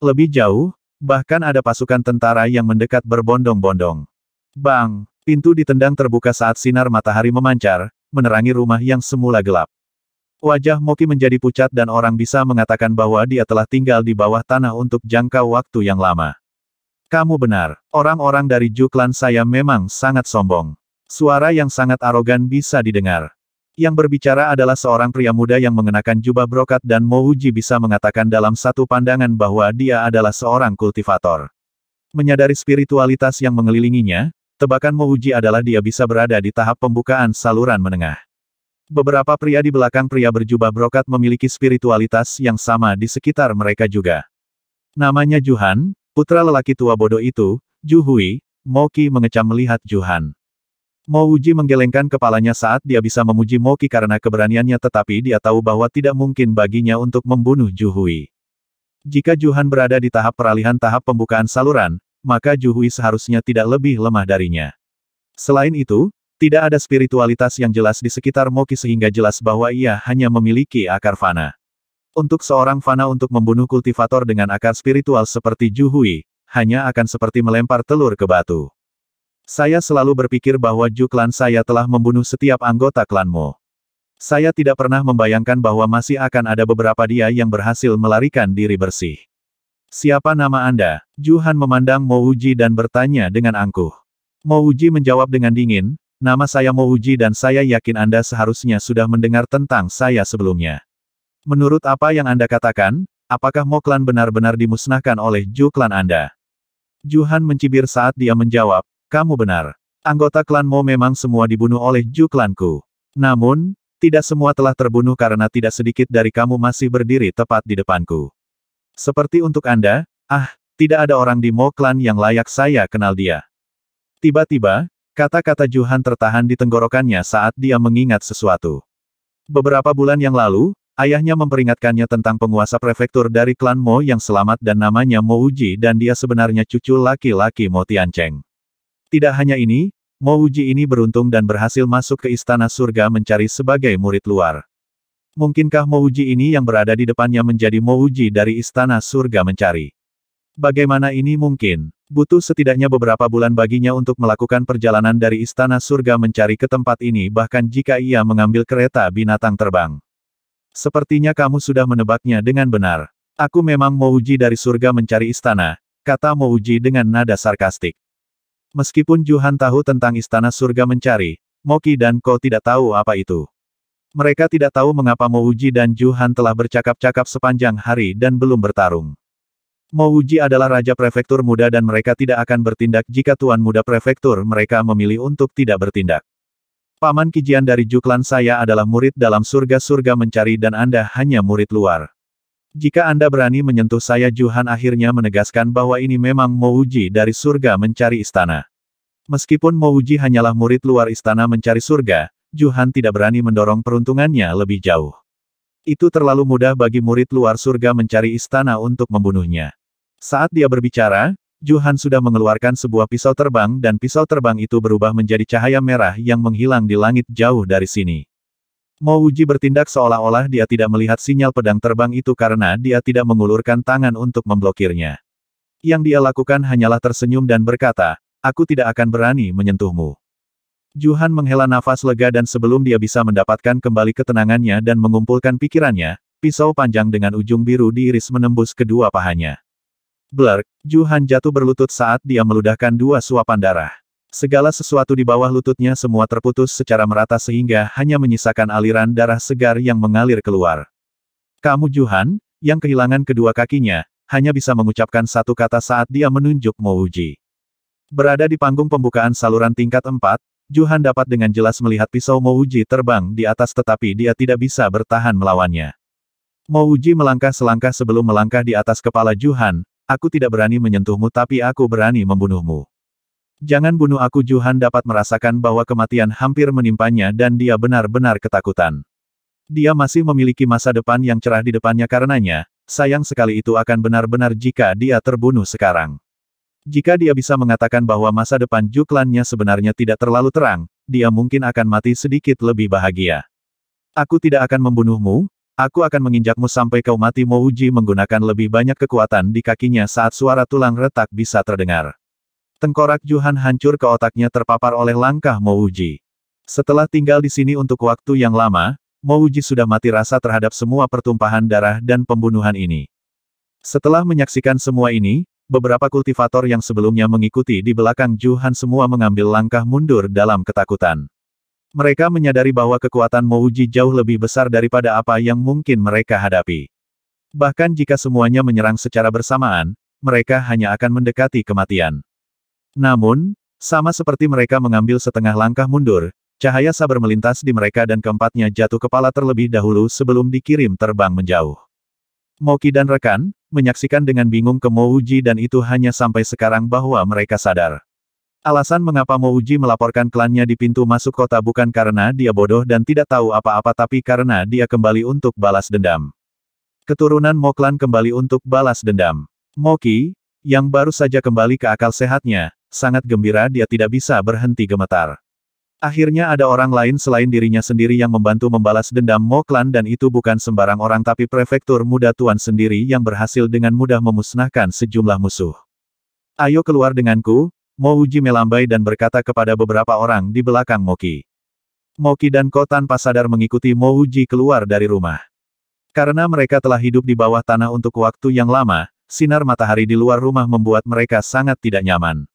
Lebih jauh, bahkan ada pasukan tentara yang mendekat berbondong-bondong. Bang! Pintu ditendang terbuka saat sinar matahari memancar, menerangi rumah yang semula gelap. Wajah Moki menjadi pucat dan orang bisa mengatakan bahwa dia telah tinggal di bawah tanah untuk jangka waktu yang lama. Kamu benar, orang-orang dari Juklan saya memang sangat sombong. Suara yang sangat arogan bisa didengar. Yang berbicara adalah seorang pria muda yang mengenakan jubah brokat dan Mouji bisa mengatakan dalam satu pandangan bahwa dia adalah seorang kultivator. Menyadari spiritualitas yang mengelilinginya, Tebakan uji adalah dia bisa berada di tahap pembukaan saluran menengah. Beberapa pria di belakang pria berjubah brokat memiliki spiritualitas yang sama di sekitar mereka juga. Namanya Juhan, putra lelaki tua bodoh itu, Juhui, Moki mengecam melihat Juhan. Mouji menggelengkan kepalanya saat dia bisa memuji Moki karena keberaniannya tetapi dia tahu bahwa tidak mungkin baginya untuk membunuh Juhui. Jika Juhan berada di tahap peralihan tahap pembukaan saluran, maka Juhui seharusnya tidak lebih lemah darinya. Selain itu, tidak ada spiritualitas yang jelas di sekitar Moki sehingga jelas bahwa ia hanya memiliki akar fana. Untuk seorang fana untuk membunuh kultivator dengan akar spiritual seperti Juhui, hanya akan seperti melempar telur ke batu. Saya selalu berpikir bahwa Ju klan saya telah membunuh setiap anggota klanmu. Saya tidak pernah membayangkan bahwa masih akan ada beberapa dia yang berhasil melarikan diri bersih. Siapa nama Anda? Juhan memandang Mouji dan bertanya dengan angkuh. Mouji menjawab dengan dingin, nama saya Mouji dan saya yakin Anda seharusnya sudah mendengar tentang saya sebelumnya. Menurut apa yang Anda katakan, apakah Moklan benar-benar dimusnahkan oleh Ju klan Anda? Juhan mencibir saat dia menjawab, kamu benar. Anggota klan Mo memang semua dibunuh oleh Ju klanku. Namun, tidak semua telah terbunuh karena tidak sedikit dari kamu masih berdiri tepat di depanku. Seperti untuk Anda, ah, tidak ada orang di Mo Clan yang layak saya kenal dia. Tiba-tiba, kata-kata Juhan tertahan di tenggorokannya saat dia mengingat sesuatu. Beberapa bulan yang lalu, ayahnya memperingatkannya tentang penguasa prefektur dari klan Mo yang selamat dan namanya Mo Uji dan dia sebenarnya cucu laki-laki Mo Tiancheng. Tidak hanya ini, Mo Uji ini beruntung dan berhasil masuk ke istana surga mencari sebagai murid luar. Mungkinkah Mouji ini yang berada di depannya menjadi Mouji dari Istana Surga mencari? Bagaimana ini mungkin? Butuh setidaknya beberapa bulan baginya untuk melakukan perjalanan dari Istana Surga mencari ke tempat ini bahkan jika ia mengambil kereta binatang terbang. Sepertinya kamu sudah menebaknya dengan benar. Aku memang Mouji dari surga mencari istana, kata Mouji dengan nada sarkastik. Meskipun Juhan tahu tentang istana surga mencari, Moki dan Ko tidak tahu apa itu. Mereka tidak tahu mengapa Mouji dan Juhan telah bercakap-cakap sepanjang hari dan belum bertarung. Mouji adalah raja prefektur muda dan mereka tidak akan bertindak jika tuan muda prefektur mereka memilih untuk tidak bertindak. Paman Kijian dari Juklan saya adalah murid dalam surga-surga mencari dan Anda hanya murid luar. Jika Anda berani menyentuh saya Juhan akhirnya menegaskan bahwa ini memang Mouji dari surga mencari istana. Meskipun Mouji hanyalah murid luar istana mencari surga, Juhan tidak berani mendorong peruntungannya lebih jauh. Itu terlalu mudah bagi murid luar surga mencari istana untuk membunuhnya. Saat dia berbicara, Juhan sudah mengeluarkan sebuah pisau terbang dan pisau terbang itu berubah menjadi cahaya merah yang menghilang di langit jauh dari sini. Mo Uji bertindak seolah-olah dia tidak melihat sinyal pedang terbang itu karena dia tidak mengulurkan tangan untuk memblokirnya. Yang dia lakukan hanyalah tersenyum dan berkata, aku tidak akan berani menyentuhmu. Juhan menghela nafas lega dan sebelum dia bisa mendapatkan kembali ketenangannya dan mengumpulkan pikirannya, pisau panjang dengan ujung biru diiris menembus kedua pahanya. Blark, Juhan jatuh berlutut saat dia meludahkan dua suapan darah. Segala sesuatu di bawah lututnya semua terputus secara merata sehingga hanya menyisakan aliran darah segar yang mengalir keluar. Kamu Juhan, yang kehilangan kedua kakinya, hanya bisa mengucapkan satu kata saat dia menunjuk Mouji. Berada di panggung pembukaan saluran tingkat 4, Juhan dapat dengan jelas melihat pisau Mouji terbang di atas tetapi dia tidak bisa bertahan melawannya. Mouji melangkah selangkah sebelum melangkah di atas kepala Juhan, aku tidak berani menyentuhmu tapi aku berani membunuhmu. Jangan bunuh aku Juhan dapat merasakan bahwa kematian hampir menimpanya dan dia benar-benar ketakutan. Dia masih memiliki masa depan yang cerah di depannya karenanya, sayang sekali itu akan benar-benar jika dia terbunuh sekarang. Jika dia bisa mengatakan bahwa masa depan juklannya sebenarnya tidak terlalu terang, dia mungkin akan mati sedikit lebih bahagia. Aku tidak akan membunuhmu, aku akan menginjakmu sampai kau mati Mouji menggunakan lebih banyak kekuatan di kakinya saat suara tulang retak bisa terdengar. Tengkorak Juhan hancur ke otaknya terpapar oleh langkah Mouji. Setelah tinggal di sini untuk waktu yang lama, Mouji sudah mati rasa terhadap semua pertumpahan darah dan pembunuhan ini. Setelah menyaksikan semua ini, beberapa kultivator yang sebelumnya mengikuti di belakang Juhan semua mengambil langkah mundur dalam ketakutan. Mereka menyadari bahwa kekuatan Mouji jauh lebih besar daripada apa yang mungkin mereka hadapi. Bahkan jika semuanya menyerang secara bersamaan, mereka hanya akan mendekati kematian. Namun, sama seperti mereka mengambil setengah langkah mundur, cahaya sabar melintas di mereka dan keempatnya jatuh kepala terlebih dahulu sebelum dikirim terbang menjauh. Moki dan rekan, menyaksikan dengan bingung ke Mouji dan itu hanya sampai sekarang bahwa mereka sadar. Alasan mengapa Mouji melaporkan klannya di pintu masuk kota bukan karena dia bodoh dan tidak tahu apa-apa tapi karena dia kembali untuk balas dendam. Keturunan Moklan kembali untuk balas dendam. Moki, yang baru saja kembali ke akal sehatnya, sangat gembira dia tidak bisa berhenti gemetar. Akhirnya ada orang lain selain dirinya sendiri yang membantu membalas dendam Mo Klan dan itu bukan sembarang orang tapi prefektur muda tuan sendiri yang berhasil dengan mudah memusnahkan sejumlah musuh. Ayo keluar denganku, Mo Uji melambai dan berkata kepada beberapa orang di belakang Moki. Moki dan Ko tanpa sadar mengikuti Mo Uji keluar dari rumah. Karena mereka telah hidup di bawah tanah untuk waktu yang lama, sinar matahari di luar rumah membuat mereka sangat tidak nyaman.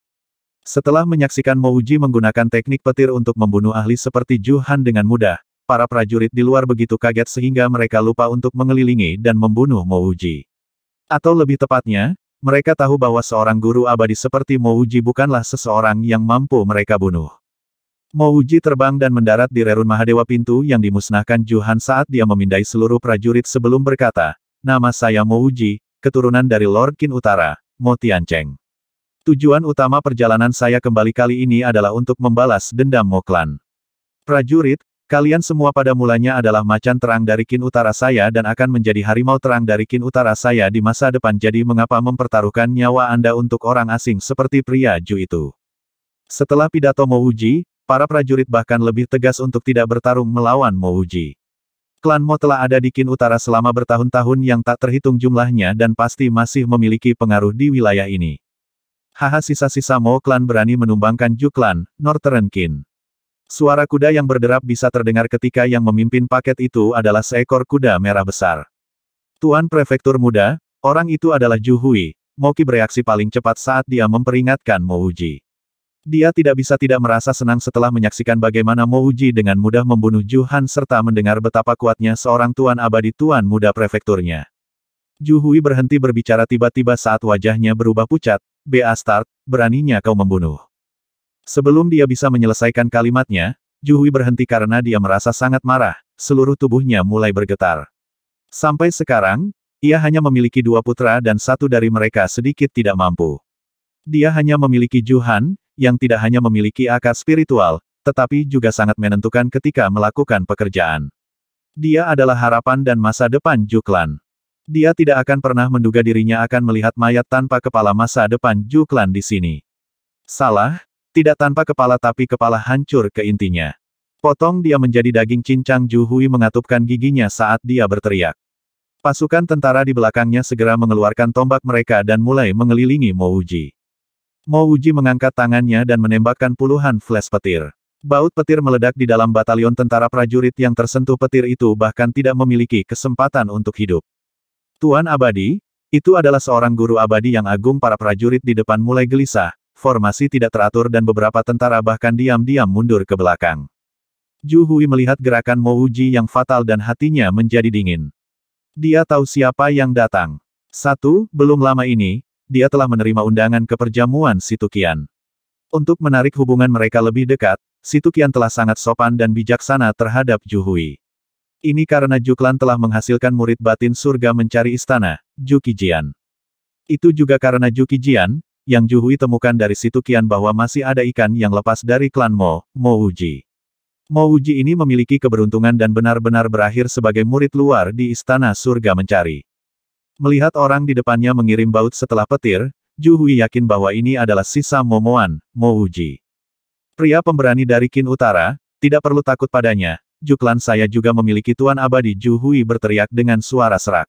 Setelah menyaksikan Mouji menggunakan teknik petir untuk membunuh ahli seperti Juhan dengan mudah, para prajurit di luar begitu kaget sehingga mereka lupa untuk mengelilingi dan membunuh Mouji. Atau lebih tepatnya, mereka tahu bahwa seorang guru abadi seperti Mouji bukanlah seseorang yang mampu mereka bunuh. Mouji terbang dan mendarat di Rerun Mahadewa Pintu yang dimusnahkan Juhan saat dia memindai seluruh prajurit sebelum berkata, Nama saya Mouji, keturunan dari Lord Kin Utara, Mo Tiancheng. Tujuan utama perjalanan saya kembali kali ini adalah untuk membalas dendam Moklan. Prajurit, kalian semua pada mulanya adalah macan terang dari kin utara saya dan akan menjadi harimau terang dari kin utara saya di masa depan jadi mengapa mempertaruhkan nyawa Anda untuk orang asing seperti pria Ju itu. Setelah pidato Mouji, para prajurit bahkan lebih tegas untuk tidak bertarung melawan Mouji. Klan Mo telah ada di Kin Utara selama bertahun-tahun yang tak terhitung jumlahnya dan pasti masih memiliki pengaruh di wilayah ini. Haha sisa-sisa Mo Klan berani menumbangkan Ju Clan, Northern Kin. Suara kuda yang berderap bisa terdengar ketika yang memimpin paket itu adalah seekor kuda merah besar. Tuan Prefektur Muda, orang itu adalah Ju Hui, Moki bereaksi paling cepat saat dia memperingatkan Mo Uji. Dia tidak bisa tidak merasa senang setelah menyaksikan bagaimana Mo Uji dengan mudah membunuh Ju Han serta mendengar betapa kuatnya seorang tuan abadi tuan muda prefekturnya. Ju Hui berhenti berbicara tiba-tiba saat wajahnya berubah pucat, Start, beraninya kau membunuh. Sebelum dia bisa menyelesaikan kalimatnya, Juhui berhenti karena dia merasa sangat marah, seluruh tubuhnya mulai bergetar. Sampai sekarang, ia hanya memiliki dua putra dan satu dari mereka sedikit tidak mampu. Dia hanya memiliki Juhan, yang tidak hanya memiliki akar spiritual, tetapi juga sangat menentukan ketika melakukan pekerjaan. Dia adalah harapan dan masa depan Juklan. Dia tidak akan pernah menduga dirinya akan melihat mayat tanpa kepala masa depan Juklan di sini. Salah, tidak tanpa kepala tapi kepala hancur ke intinya. Potong dia menjadi daging cincang Juhui mengatupkan giginya saat dia berteriak. Pasukan tentara di belakangnya segera mengeluarkan tombak mereka dan mulai mengelilingi Mouji. Mouji mengangkat tangannya dan menembakkan puluhan flash petir. Baut petir meledak di dalam batalion tentara prajurit yang tersentuh petir itu bahkan tidak memiliki kesempatan untuk hidup. Tuan Abadi, itu adalah seorang guru abadi yang agung para prajurit di depan mulai gelisah, formasi tidak teratur dan beberapa tentara bahkan diam-diam mundur ke belakang. Ju Hui melihat gerakan Mo Uji yang fatal dan hatinya menjadi dingin. Dia tahu siapa yang datang. Satu, belum lama ini, dia telah menerima undangan ke perjamuan Situkian. Untuk menarik hubungan mereka lebih dekat, Situkian telah sangat sopan dan bijaksana terhadap Juhui. Ini karena Juklan telah menghasilkan murid batin surga mencari istana, Jukijian. Itu juga karena Jukijian, yang Juhui temukan dari situ kian bahwa masih ada ikan yang lepas dari klan Mo, Mo Uji. Mo Uji ini memiliki keberuntungan dan benar-benar berakhir sebagai murid luar di istana surga mencari. Melihat orang di depannya mengirim baut setelah petir, Juhui yakin bahwa ini adalah sisa Momoan, Mo Uji. Pria pemberani dari Kin Utara, tidak perlu takut padanya, Juklan saya juga memiliki Tuan Abadi Juhui berteriak dengan suara serak.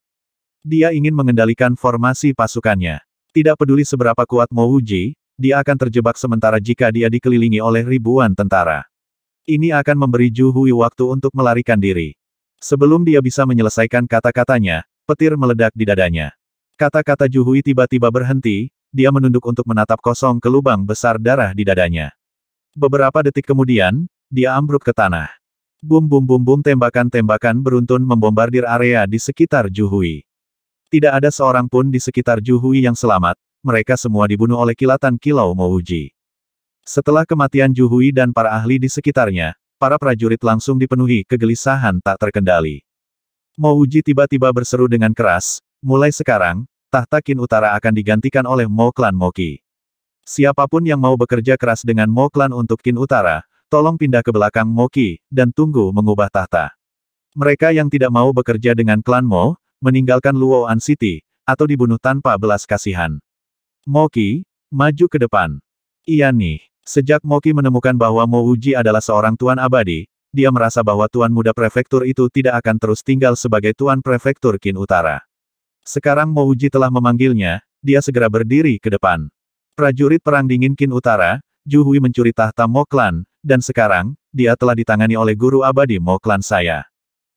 Dia ingin mengendalikan formasi pasukannya. Tidak peduli seberapa kuat Mouji, dia akan terjebak sementara jika dia dikelilingi oleh ribuan tentara. Ini akan memberi Juhui waktu untuk melarikan diri. Sebelum dia bisa menyelesaikan kata-katanya, petir meledak di dadanya. Kata-kata Juhui tiba-tiba berhenti, dia menunduk untuk menatap kosong ke lubang besar darah di dadanya. Beberapa detik kemudian, dia ambruk ke tanah. Bum bum bum bum tembakan-tembakan beruntun membombardir area di sekitar Juhui. Tidak ada seorang pun di sekitar Juhui yang selamat, mereka semua dibunuh oleh kilatan Kilau Mouji. Setelah kematian Juhui dan para ahli di sekitarnya, para prajurit langsung dipenuhi kegelisahan tak terkendali. Mouji tiba-tiba berseru dengan keras, mulai sekarang, tahta Kin Utara akan digantikan oleh Mo Klan Moki. Siapapun yang mau bekerja keras dengan Mo Klan untuk Kin Utara, Tolong pindah ke belakang Moki, dan tunggu mengubah tahta. Mereka yang tidak mau bekerja dengan klan Mo, meninggalkan Luoan City, atau dibunuh tanpa belas kasihan. Moki, maju ke depan. Iya nih. Sejak Moki menemukan bahwa Mo Uji adalah seorang tuan abadi, dia merasa bahwa tuan muda prefektur itu tidak akan terus tinggal sebagai tuan prefektur Kin Utara. Sekarang Mo Uji telah memanggilnya, dia segera berdiri ke depan. Prajurit Perang Dingin Kin Utara, Juhui mencuri tahta Mo Moklan, dan sekarang, dia telah ditangani oleh guru abadi Mo Klan saya.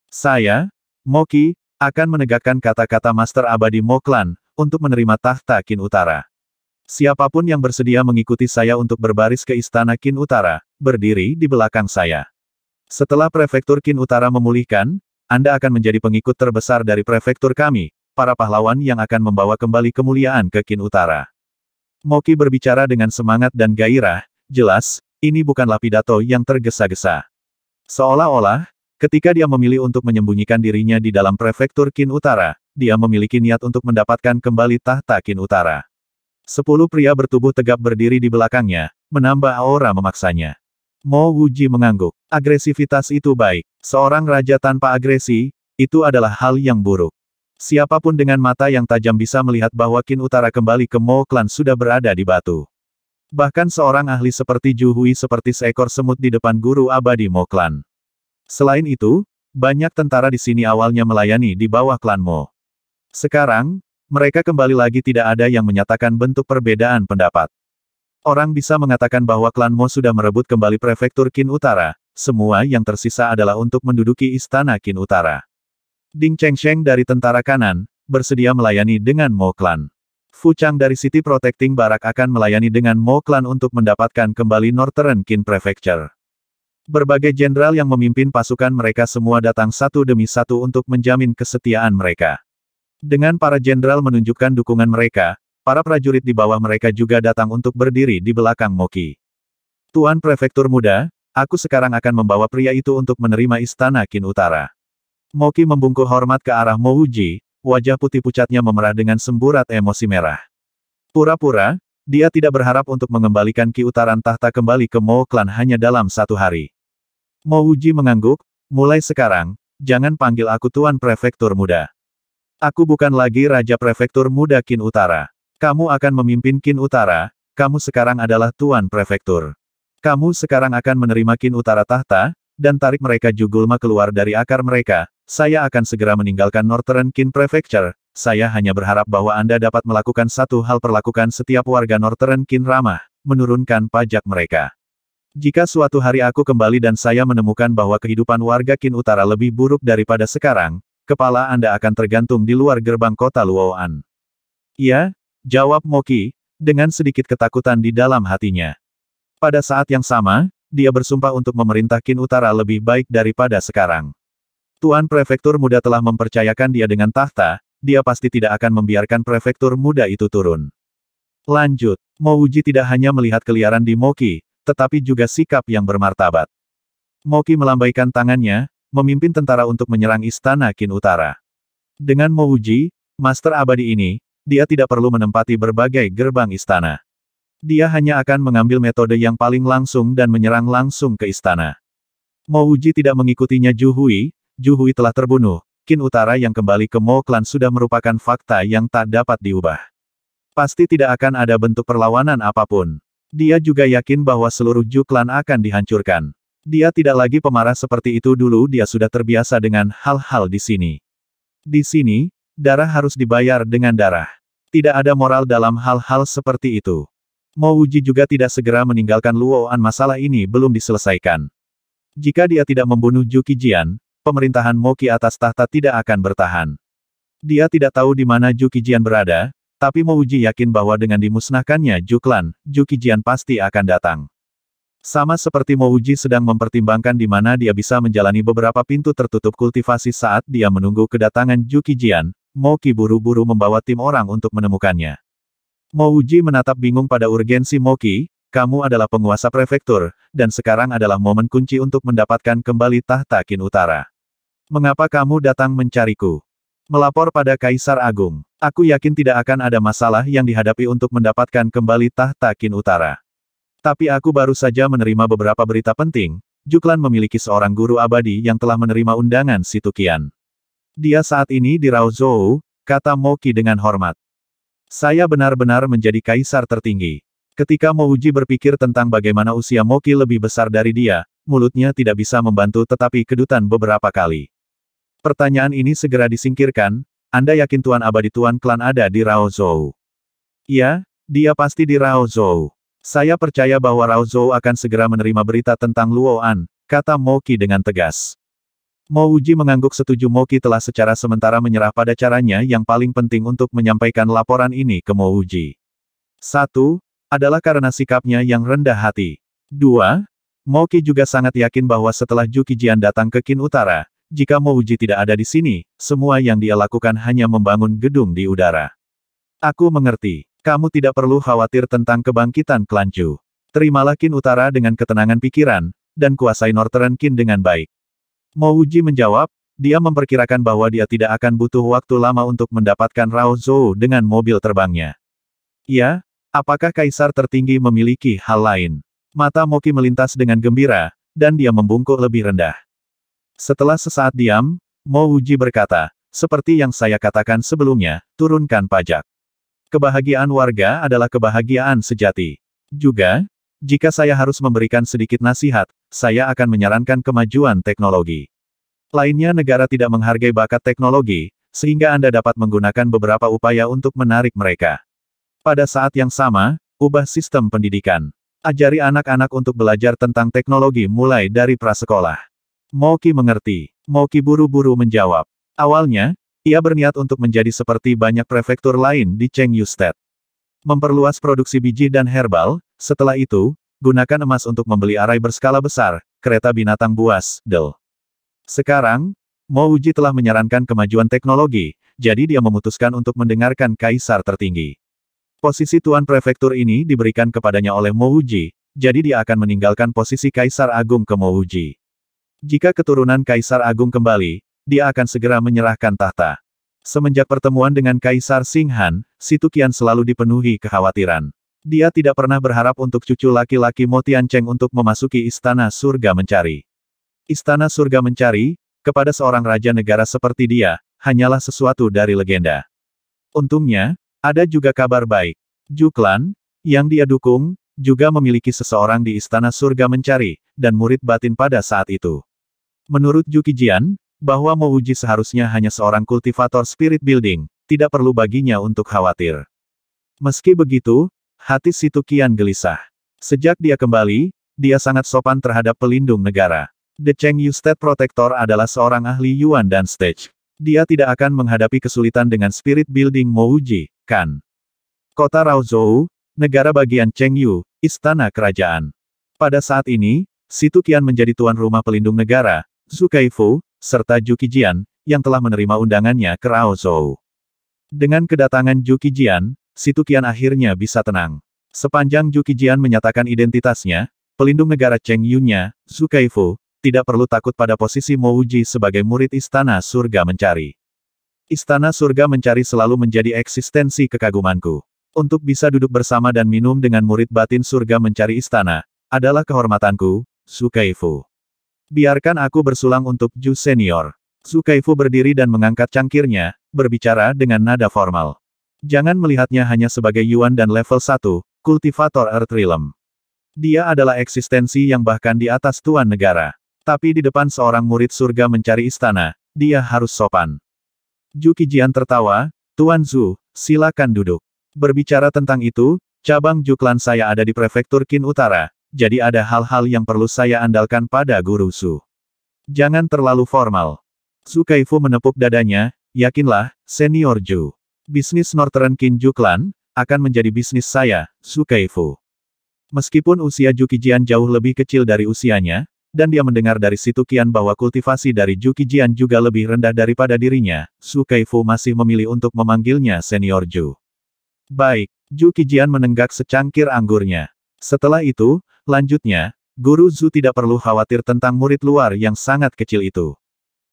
Saya, Moki, akan menegakkan kata-kata Master Abadi Mo Klan, untuk menerima tahta Kin Utara. Siapapun yang bersedia mengikuti saya untuk berbaris ke Istana Kin Utara, berdiri di belakang saya. Setelah Prefektur Kin Utara memulihkan, Anda akan menjadi pengikut terbesar dari prefektur kami, para pahlawan yang akan membawa kembali kemuliaan ke Kin Utara. Moki berbicara dengan semangat dan gairah, jelas, ini bukanlah pidato yang tergesa-gesa. Seolah-olah, ketika dia memilih untuk menyembunyikan dirinya di dalam prefektur Kin Utara, dia memiliki niat untuk mendapatkan kembali tahta Kin Utara. Sepuluh pria bertubuh tegap berdiri di belakangnya, menambah aura memaksanya. Mo Wuji mengangguk. Agresivitas itu baik. Seorang raja tanpa agresi, itu adalah hal yang buruk. Siapapun dengan mata yang tajam bisa melihat bahwa Kin Utara kembali ke Mo Klan sudah berada di batu. Bahkan seorang ahli seperti Juhui seperti seekor semut di depan guru abadi Mo Klan. Selain itu, banyak tentara di sini awalnya melayani di bawah klan Mo. Sekarang, mereka kembali lagi tidak ada yang menyatakan bentuk perbedaan pendapat. Orang bisa mengatakan bahwa klan Mo sudah merebut kembali prefektur Qin Utara, semua yang tersisa adalah untuk menduduki istana Qin Utara. Ding Chengsheng dari tentara kanan, bersedia melayani dengan Mo Klan. Fu Chang dari City Protecting Barak akan melayani dengan Mo Clan untuk mendapatkan kembali Northern Qin Prefecture. Berbagai jenderal yang memimpin pasukan mereka semua datang satu demi satu untuk menjamin kesetiaan mereka. Dengan para jenderal menunjukkan dukungan mereka, para prajurit di bawah mereka juga datang untuk berdiri di belakang Moki. Tuan Prefektur Muda, aku sekarang akan membawa pria itu untuk menerima Istana Kin Utara. Moki membungkuk hormat ke arah Mo Uji, wajah putih pucatnya memerah dengan semburat emosi merah. Pura-pura, dia tidak berharap untuk mengembalikan Ki Utaran tahta kembali ke Mo Klan hanya dalam satu hari. Mo Uji mengangguk, mulai sekarang, jangan panggil aku Tuan Prefektur Muda. Aku bukan lagi Raja Prefektur Muda Kin Utara. Kamu akan memimpin Kin Utara, kamu sekarang adalah Tuan Prefektur. Kamu sekarang akan menerima Kin Utara tahta, dan tarik mereka Jugulma keluar dari akar mereka, saya akan segera meninggalkan Northern Kin Prefecture, saya hanya berharap bahwa Anda dapat melakukan satu hal perlakukan setiap warga Northern Kin ramah, menurunkan pajak mereka. Jika suatu hari aku kembali dan saya menemukan bahwa kehidupan warga Kin Utara lebih buruk daripada sekarang, kepala Anda akan tergantung di luar gerbang kota Luoan. Iya, jawab Moki, dengan sedikit ketakutan di dalam hatinya. Pada saat yang sama, dia bersumpah untuk memerintah Qin Utara lebih baik daripada sekarang. Tuan Prefektur muda telah mempercayakan dia dengan tahta, dia pasti tidak akan membiarkan Prefektur muda itu turun. Lanjut, Mo Mouji tidak hanya melihat keliaran di Moki, tetapi juga sikap yang bermartabat. Moki melambaikan tangannya, memimpin tentara untuk menyerang istana Qin Utara. Dengan Mo Mouji, Master Abadi ini, dia tidak perlu menempati berbagai gerbang istana. Dia hanya akan mengambil metode yang paling langsung dan menyerang langsung ke istana. Mouji tidak mengikutinya Juhui, Juhui telah terbunuh. Kin Utara yang kembali ke Mo Klan sudah merupakan fakta yang tak dapat diubah. Pasti tidak akan ada bentuk perlawanan apapun. Dia juga yakin bahwa seluruh Ju Klan akan dihancurkan. Dia tidak lagi pemarah seperti itu dulu dia sudah terbiasa dengan hal-hal di sini. Di sini, darah harus dibayar dengan darah. Tidak ada moral dalam hal-hal seperti itu. Mo Uji juga tidak segera meninggalkan Luoan masalah ini belum diselesaikan. Jika dia tidak membunuh Ju Qijian, pemerintahan Mo Moki atas tahta tidak akan bertahan. Dia tidak tahu di mana Ju Qijian berada, tapi Mo Uji yakin bahwa dengan dimusnahkannya Ju Klan, Ju Qijian pasti akan datang. Sama seperti Mo Mouji sedang mempertimbangkan di mana dia bisa menjalani beberapa pintu tertutup kultivasi saat dia menunggu kedatangan Ju Qijian, Mo Qi buru-buru membawa tim orang untuk menemukannya. Mo menatap bingung pada urgensi Moki, kamu adalah penguasa prefektur, dan sekarang adalah momen kunci untuk mendapatkan kembali tahta Kin Utara. Mengapa kamu datang mencariku? Melapor pada Kaisar Agung. Aku yakin tidak akan ada masalah yang dihadapi untuk mendapatkan kembali tahta Kin Utara. Tapi aku baru saja menerima beberapa berita penting, Juklan memiliki seorang guru abadi yang telah menerima undangan Situkian. Dia saat ini di Raozhou, kata Moki dengan hormat. Saya benar-benar menjadi kaisar tertinggi. Ketika Mouji berpikir tentang bagaimana usia Moki lebih besar dari dia, mulutnya tidak bisa membantu tetapi kedutan beberapa kali. Pertanyaan ini segera disingkirkan, Anda yakin Tuan Abadi Tuan Klan ada di Rao Zhou? Iya, dia pasti di Rao Zhou. Saya percaya bahwa Rao Zhou akan segera menerima berita tentang Luo An, kata Moki dengan tegas. Mo Uji mengangguk setuju Moki telah secara sementara menyerah pada caranya yang paling penting untuk menyampaikan laporan ini ke Mo Uji. Satu, adalah karena sikapnya yang rendah hati. Dua, Moki juga sangat yakin bahwa setelah Juki Jian datang ke Kin Utara, jika Mo Uji tidak ada di sini, semua yang dia lakukan hanya membangun gedung di udara. Aku mengerti. Kamu tidak perlu khawatir tentang kebangkitan Klancu. Terimalah Kin Utara dengan ketenangan pikiran, dan kuasai Northern Kin dengan baik. Mo menjawab, dia memperkirakan bahwa dia tidak akan butuh waktu lama untuk mendapatkan Rao Zhou dengan mobil terbangnya. Ya, apakah kaisar tertinggi memiliki hal lain? Mata Moki melintas dengan gembira, dan dia membungkuk lebih rendah. Setelah sesaat diam, Mo Uji berkata, seperti yang saya katakan sebelumnya, turunkan pajak. Kebahagiaan warga adalah kebahagiaan sejati. Juga, jika saya harus memberikan sedikit nasihat, saya akan menyarankan kemajuan teknologi. Lainnya negara tidak menghargai bakat teknologi, sehingga Anda dapat menggunakan beberapa upaya untuk menarik mereka. Pada saat yang sama, ubah sistem pendidikan. Ajari anak-anak untuk belajar tentang teknologi mulai dari prasekolah. Moki mengerti. Moki buru-buru menjawab. Awalnya, ia berniat untuk menjadi seperti banyak prefektur lain di Cheng State. Memperluas produksi biji dan herbal, setelah itu, gunakan emas untuk membeli arai berskala besar, kereta binatang buas, del. Sekarang, Mo Uji telah menyarankan kemajuan teknologi, jadi dia memutuskan untuk mendengarkan kaisar tertinggi. Posisi Tuan Prefektur ini diberikan kepadanya oleh Mo Uji, jadi dia akan meninggalkan posisi Kaisar Agung ke Mo Uji. Jika keturunan Kaisar Agung kembali, dia akan segera menyerahkan tahta. Semenjak pertemuan dengan Kaisar Singhan, Situ Qian selalu dipenuhi kekhawatiran. Dia tidak pernah berharap untuk cucu laki-laki Mo Cheng untuk memasuki istana surga mencari. Istana surga mencari, kepada seorang raja negara seperti dia, hanyalah sesuatu dari legenda. Untungnya, ada juga kabar baik. Juklan, yang dia dukung, juga memiliki seseorang di istana surga mencari, dan murid batin pada saat itu. Menurut Jukijian, bahwa Mo Uji seharusnya hanya seorang kultivator spirit building, tidak perlu baginya untuk khawatir. Meski begitu, Hati situ kian gelisah. Sejak dia kembali, dia sangat sopan terhadap pelindung negara. The Cheng Yu State Protector adalah seorang ahli Yuan dan Stage. Dia tidak akan menghadapi kesulitan dengan spirit building Mouji, kan? Kota Raozhou, negara bagian Cheng Yu, istana kerajaan. Pada saat ini, Situ Qian menjadi tuan rumah pelindung negara, Zhu Kaifu, serta Zhu Qijian, yang telah menerima undangannya ke Raozhou. Dengan kedatangan Zhu Qijian, Situ Qian akhirnya bisa tenang. Sepanjang Zhu Qijian menyatakan identitasnya, pelindung negara Cheng Yunnya, Zhu Kaifu, tidak perlu takut pada posisi Mo Uji sebagai murid Istana Surga Mencari. Istana Surga Mencari selalu menjadi eksistensi kekagumanku. Untuk bisa duduk bersama dan minum dengan murid batin Surga Mencari Istana, adalah kehormatanku, Su Kaifu. Biarkan aku bersulang untuk Ju Senior. Su Kaifu berdiri dan mengangkat cangkirnya, berbicara dengan nada formal. Jangan melihatnya hanya sebagai Yuan dan level 1, kultivator Earth Realm. Dia adalah eksistensi yang bahkan di atas tuan negara. Tapi di depan seorang murid surga mencari istana, dia harus sopan. Ju Qijian tertawa, Tuan Zhu, silakan duduk. Berbicara tentang itu, cabang Ju klan saya ada di prefektur Qin Utara, jadi ada hal-hal yang perlu saya andalkan pada guru Su. Jangan terlalu formal. Su Kaifu menepuk dadanya, yakinlah, senior Ju. Bisnis Northern Kinju Clan, akan menjadi bisnis saya, Su Kaifu. Meskipun usia Jukijian jauh lebih kecil dari usianya, dan dia mendengar dari situ Kian bahwa kultivasi dari Jukijian juga lebih rendah daripada dirinya, Su Kaifu masih memilih untuk memanggilnya Senior Ju. Baik, Jukijian menenggak secangkir anggurnya. Setelah itu, lanjutnya, Guru Zu tidak perlu khawatir tentang murid luar yang sangat kecil itu.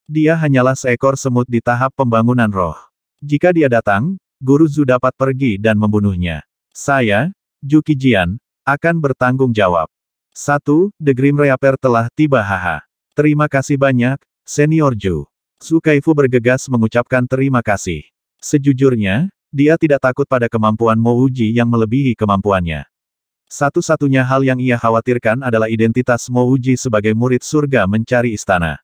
Dia hanyalah seekor semut di tahap pembangunan roh. Jika dia datang, Guru Zu dapat pergi dan membunuhnya. Saya, Juki Jian, akan bertanggung jawab. Satu, The Grim Reaper telah tiba haha. Terima kasih banyak, Senior Ju. Kaifu bergegas mengucapkan terima kasih. Sejujurnya, dia tidak takut pada kemampuan Mo Uji yang melebihi kemampuannya. Satu-satunya hal yang ia khawatirkan adalah identitas Mo Uji sebagai murid surga mencari istana.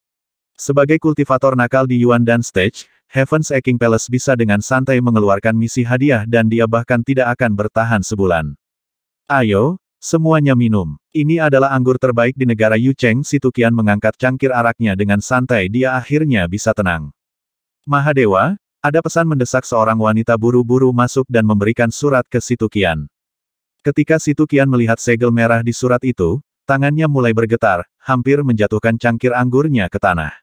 Sebagai kultivator nakal di Yuan dan Stage, Heaven's Aching Palace bisa dengan santai mengeluarkan misi hadiah dan dia bahkan tidak akan bertahan sebulan. Ayo, semuanya minum. Ini adalah anggur terbaik di negara Yucheng. Situkian mengangkat cangkir araknya dengan santai dia akhirnya bisa tenang. Mahadewa, ada pesan mendesak seorang wanita buru-buru masuk dan memberikan surat ke Situkian. Ketika Situkian melihat segel merah di surat itu, tangannya mulai bergetar, hampir menjatuhkan cangkir anggurnya ke tanah.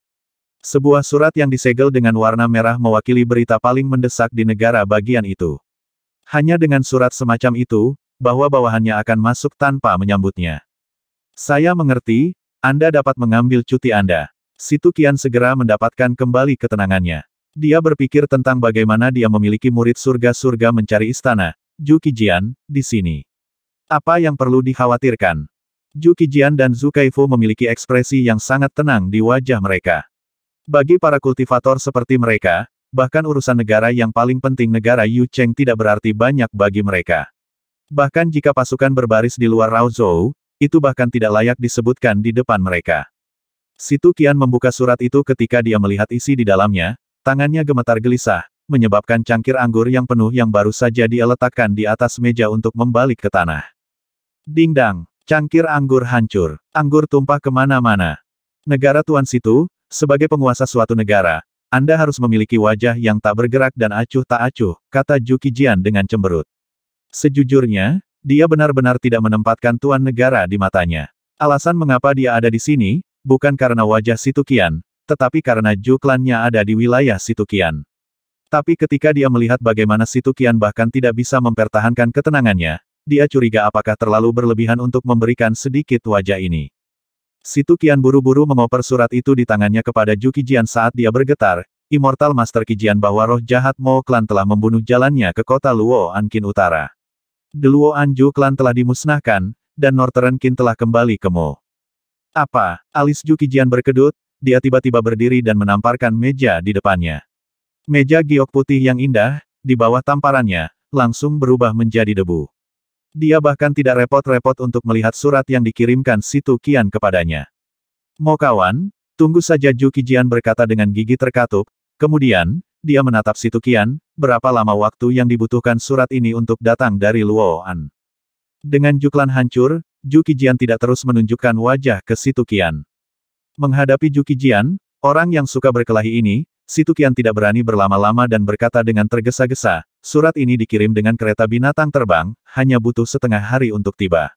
Sebuah surat yang disegel dengan warna merah mewakili berita paling mendesak di negara bagian itu. Hanya dengan surat semacam itu, bahwa bawahannya akan masuk tanpa menyambutnya. Saya mengerti, Anda dapat mengambil cuti Anda. Situ Kian segera mendapatkan kembali ketenangannya. Dia berpikir tentang bagaimana dia memiliki murid surga-surga mencari istana, Zhu Qijian, di sini. Apa yang perlu dikhawatirkan? Zhu Qijian dan Zukaifu memiliki ekspresi yang sangat tenang di wajah mereka. Bagi para kultivator seperti mereka, bahkan urusan negara yang paling penting negara Yu Cheng tidak berarti banyak bagi mereka. Bahkan jika pasukan berbaris di luar Rao Zhou, itu bahkan tidak layak disebutkan di depan mereka. Situ Qian membuka surat itu ketika dia melihat isi di dalamnya, tangannya gemetar gelisah, menyebabkan cangkir anggur yang penuh yang baru saja dia letakkan di atas meja untuk membalik ke tanah. Dingdang, cangkir anggur hancur, anggur tumpah kemana-mana. Negara Tuan Situ, sebagai penguasa suatu negara, Anda harus memiliki wajah yang tak bergerak dan acuh tak acuh, kata Juki Jian dengan cemberut. Sejujurnya, dia benar-benar tidak menempatkan tuan negara di matanya. Alasan mengapa dia ada di sini, bukan karena wajah Situkian, tetapi karena juklannya ada di wilayah Situkian. Tapi ketika dia melihat bagaimana Situkian bahkan tidak bisa mempertahankan ketenangannya, dia curiga apakah terlalu berlebihan untuk memberikan sedikit wajah ini. Situ Kian buru-buru mengoper surat itu di tangannya kepada Ju Qijian saat dia bergetar, Immortal Master Kijian bahwa roh jahat Mo Klan telah membunuh jalannya ke kota Luo Ankin Utara. The Luo Anju Klan telah dimusnahkan, dan Northern Kin telah kembali ke Mo. Apa? Alis Ju Qijian berkedut, dia tiba-tiba berdiri dan menamparkan meja di depannya. Meja giok putih yang indah, di bawah tamparannya, langsung berubah menjadi debu. Dia bahkan tidak repot-repot untuk melihat surat yang dikirimkan Situ Qian kepadanya. Mau kawan? Tunggu saja Ju Kijian berkata dengan gigi terkatup, kemudian, dia menatap Situ Qian, berapa lama waktu yang dibutuhkan surat ini untuk datang dari Luoan. Dengan juklan hancur, Ju Kijian tidak terus menunjukkan wajah ke Situ Qian. Menghadapi Ju Kijian, orang yang suka berkelahi ini, Situ Kian tidak berani berlama-lama dan berkata dengan tergesa-gesa, surat ini dikirim dengan kereta binatang terbang, hanya butuh setengah hari untuk tiba.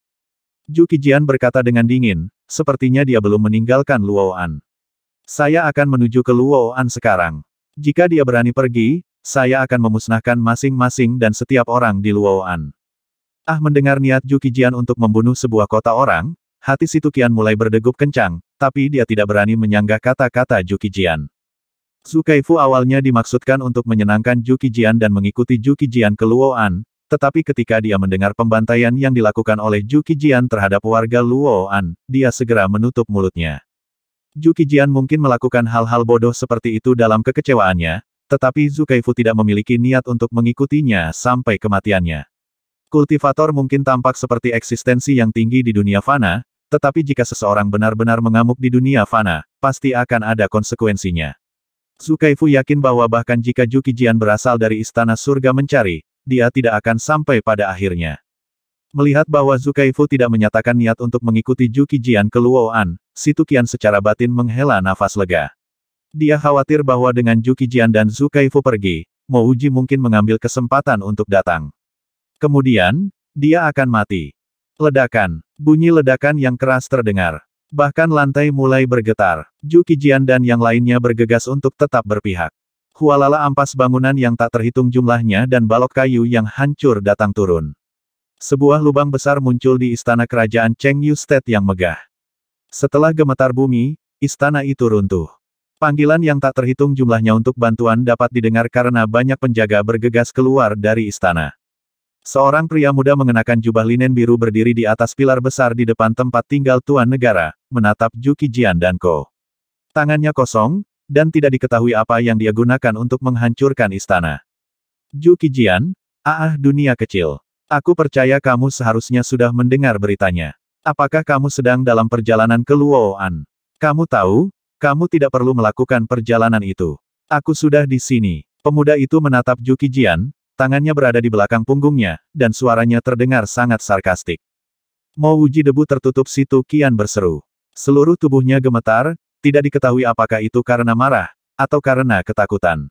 Ju Qijian berkata dengan dingin, sepertinya dia belum meninggalkan Luoan. Saya akan menuju ke Luoan sekarang. Jika dia berani pergi, saya akan memusnahkan masing-masing dan setiap orang di Luoan. Ah mendengar niat Ju Qijian untuk membunuh sebuah kota orang, hati Situ Qian mulai berdegup kencang, tapi dia tidak berani menyanggah kata-kata Ju Qijian. Su Kaifu awalnya dimaksudkan untuk menyenangkan Ju Qijian dan mengikuti Ju Qijian ke An, tetapi ketika dia mendengar pembantaian yang dilakukan oleh Ju Qijian terhadap warga An, dia segera menutup mulutnya. Ju Qijian mungkin melakukan hal-hal bodoh seperti itu dalam kekecewaannya, tetapi Zhu Kaifu tidak memiliki niat untuk mengikutinya sampai kematiannya. Kultivator mungkin tampak seperti eksistensi yang tinggi di dunia fana, tetapi jika seseorang benar-benar mengamuk di dunia fana, pasti akan ada konsekuensinya. Su Kaifu yakin bahwa bahkan jika Juki Jian berasal dari istana surga mencari, dia tidak akan sampai pada akhirnya. Melihat bahwa Zukaifu tidak menyatakan niat untuk mengikuti Jian ke Luoan, Situkian secara batin menghela nafas lega. Dia khawatir bahwa dengan Juki Jian dan Zukaifu pergi, Mouji mungkin mengambil kesempatan untuk datang. Kemudian, dia akan mati. Ledakan, bunyi ledakan yang keras terdengar. Bahkan lantai mulai bergetar. Ju Kijian dan yang lainnya bergegas untuk tetap berpihak. Hualala ampas bangunan yang tak terhitung jumlahnya dan balok kayu yang hancur datang turun. Sebuah lubang besar muncul di istana kerajaan Cheng Yu State yang megah. Setelah gemetar bumi, istana itu runtuh. Panggilan yang tak terhitung jumlahnya untuk bantuan dapat didengar karena banyak penjaga bergegas keluar dari istana. Seorang pria muda mengenakan jubah linen biru berdiri di atas pilar besar di depan tempat tinggal tuan negara, menatap Juki Jian dan Ko. Tangannya kosong, dan tidak diketahui apa yang dia gunakan untuk menghancurkan istana. Juki Jian, ah dunia kecil. Aku percaya kamu seharusnya sudah mendengar beritanya. Apakah kamu sedang dalam perjalanan ke Luoan? Kamu tahu, kamu tidak perlu melakukan perjalanan itu. Aku sudah di sini. Pemuda itu menatap Juki Jian, Tangannya berada di belakang punggungnya, dan suaranya terdengar sangat sarkastik. Mau uji debu tertutup situ kian berseru. Seluruh tubuhnya gemetar, tidak diketahui apakah itu karena marah, atau karena ketakutan.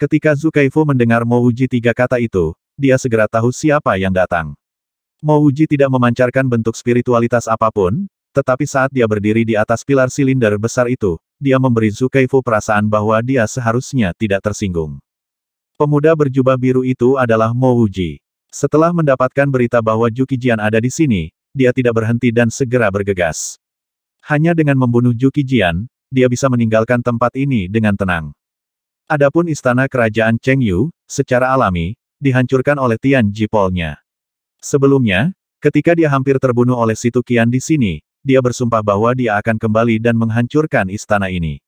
Ketika Zukaifu mendengar Mo Uji tiga kata itu, dia segera tahu siapa yang datang. Mo Uji tidak memancarkan bentuk spiritualitas apapun, tetapi saat dia berdiri di atas pilar silinder besar itu, dia memberi Zukaifu perasaan bahwa dia seharusnya tidak tersinggung. Pemuda berjubah biru itu adalah Mo Wuji. Setelah mendapatkan berita bahwa Juki Jian ada di sini, dia tidak berhenti dan segera bergegas. Hanya dengan membunuh Juki Jian, dia bisa meninggalkan tempat ini dengan tenang. Adapun istana kerajaan Cheng Yu, secara alami, dihancurkan oleh Tian Jipolnya. Sebelumnya, ketika dia hampir terbunuh oleh Situ Qian di sini, dia bersumpah bahwa dia akan kembali dan menghancurkan istana ini.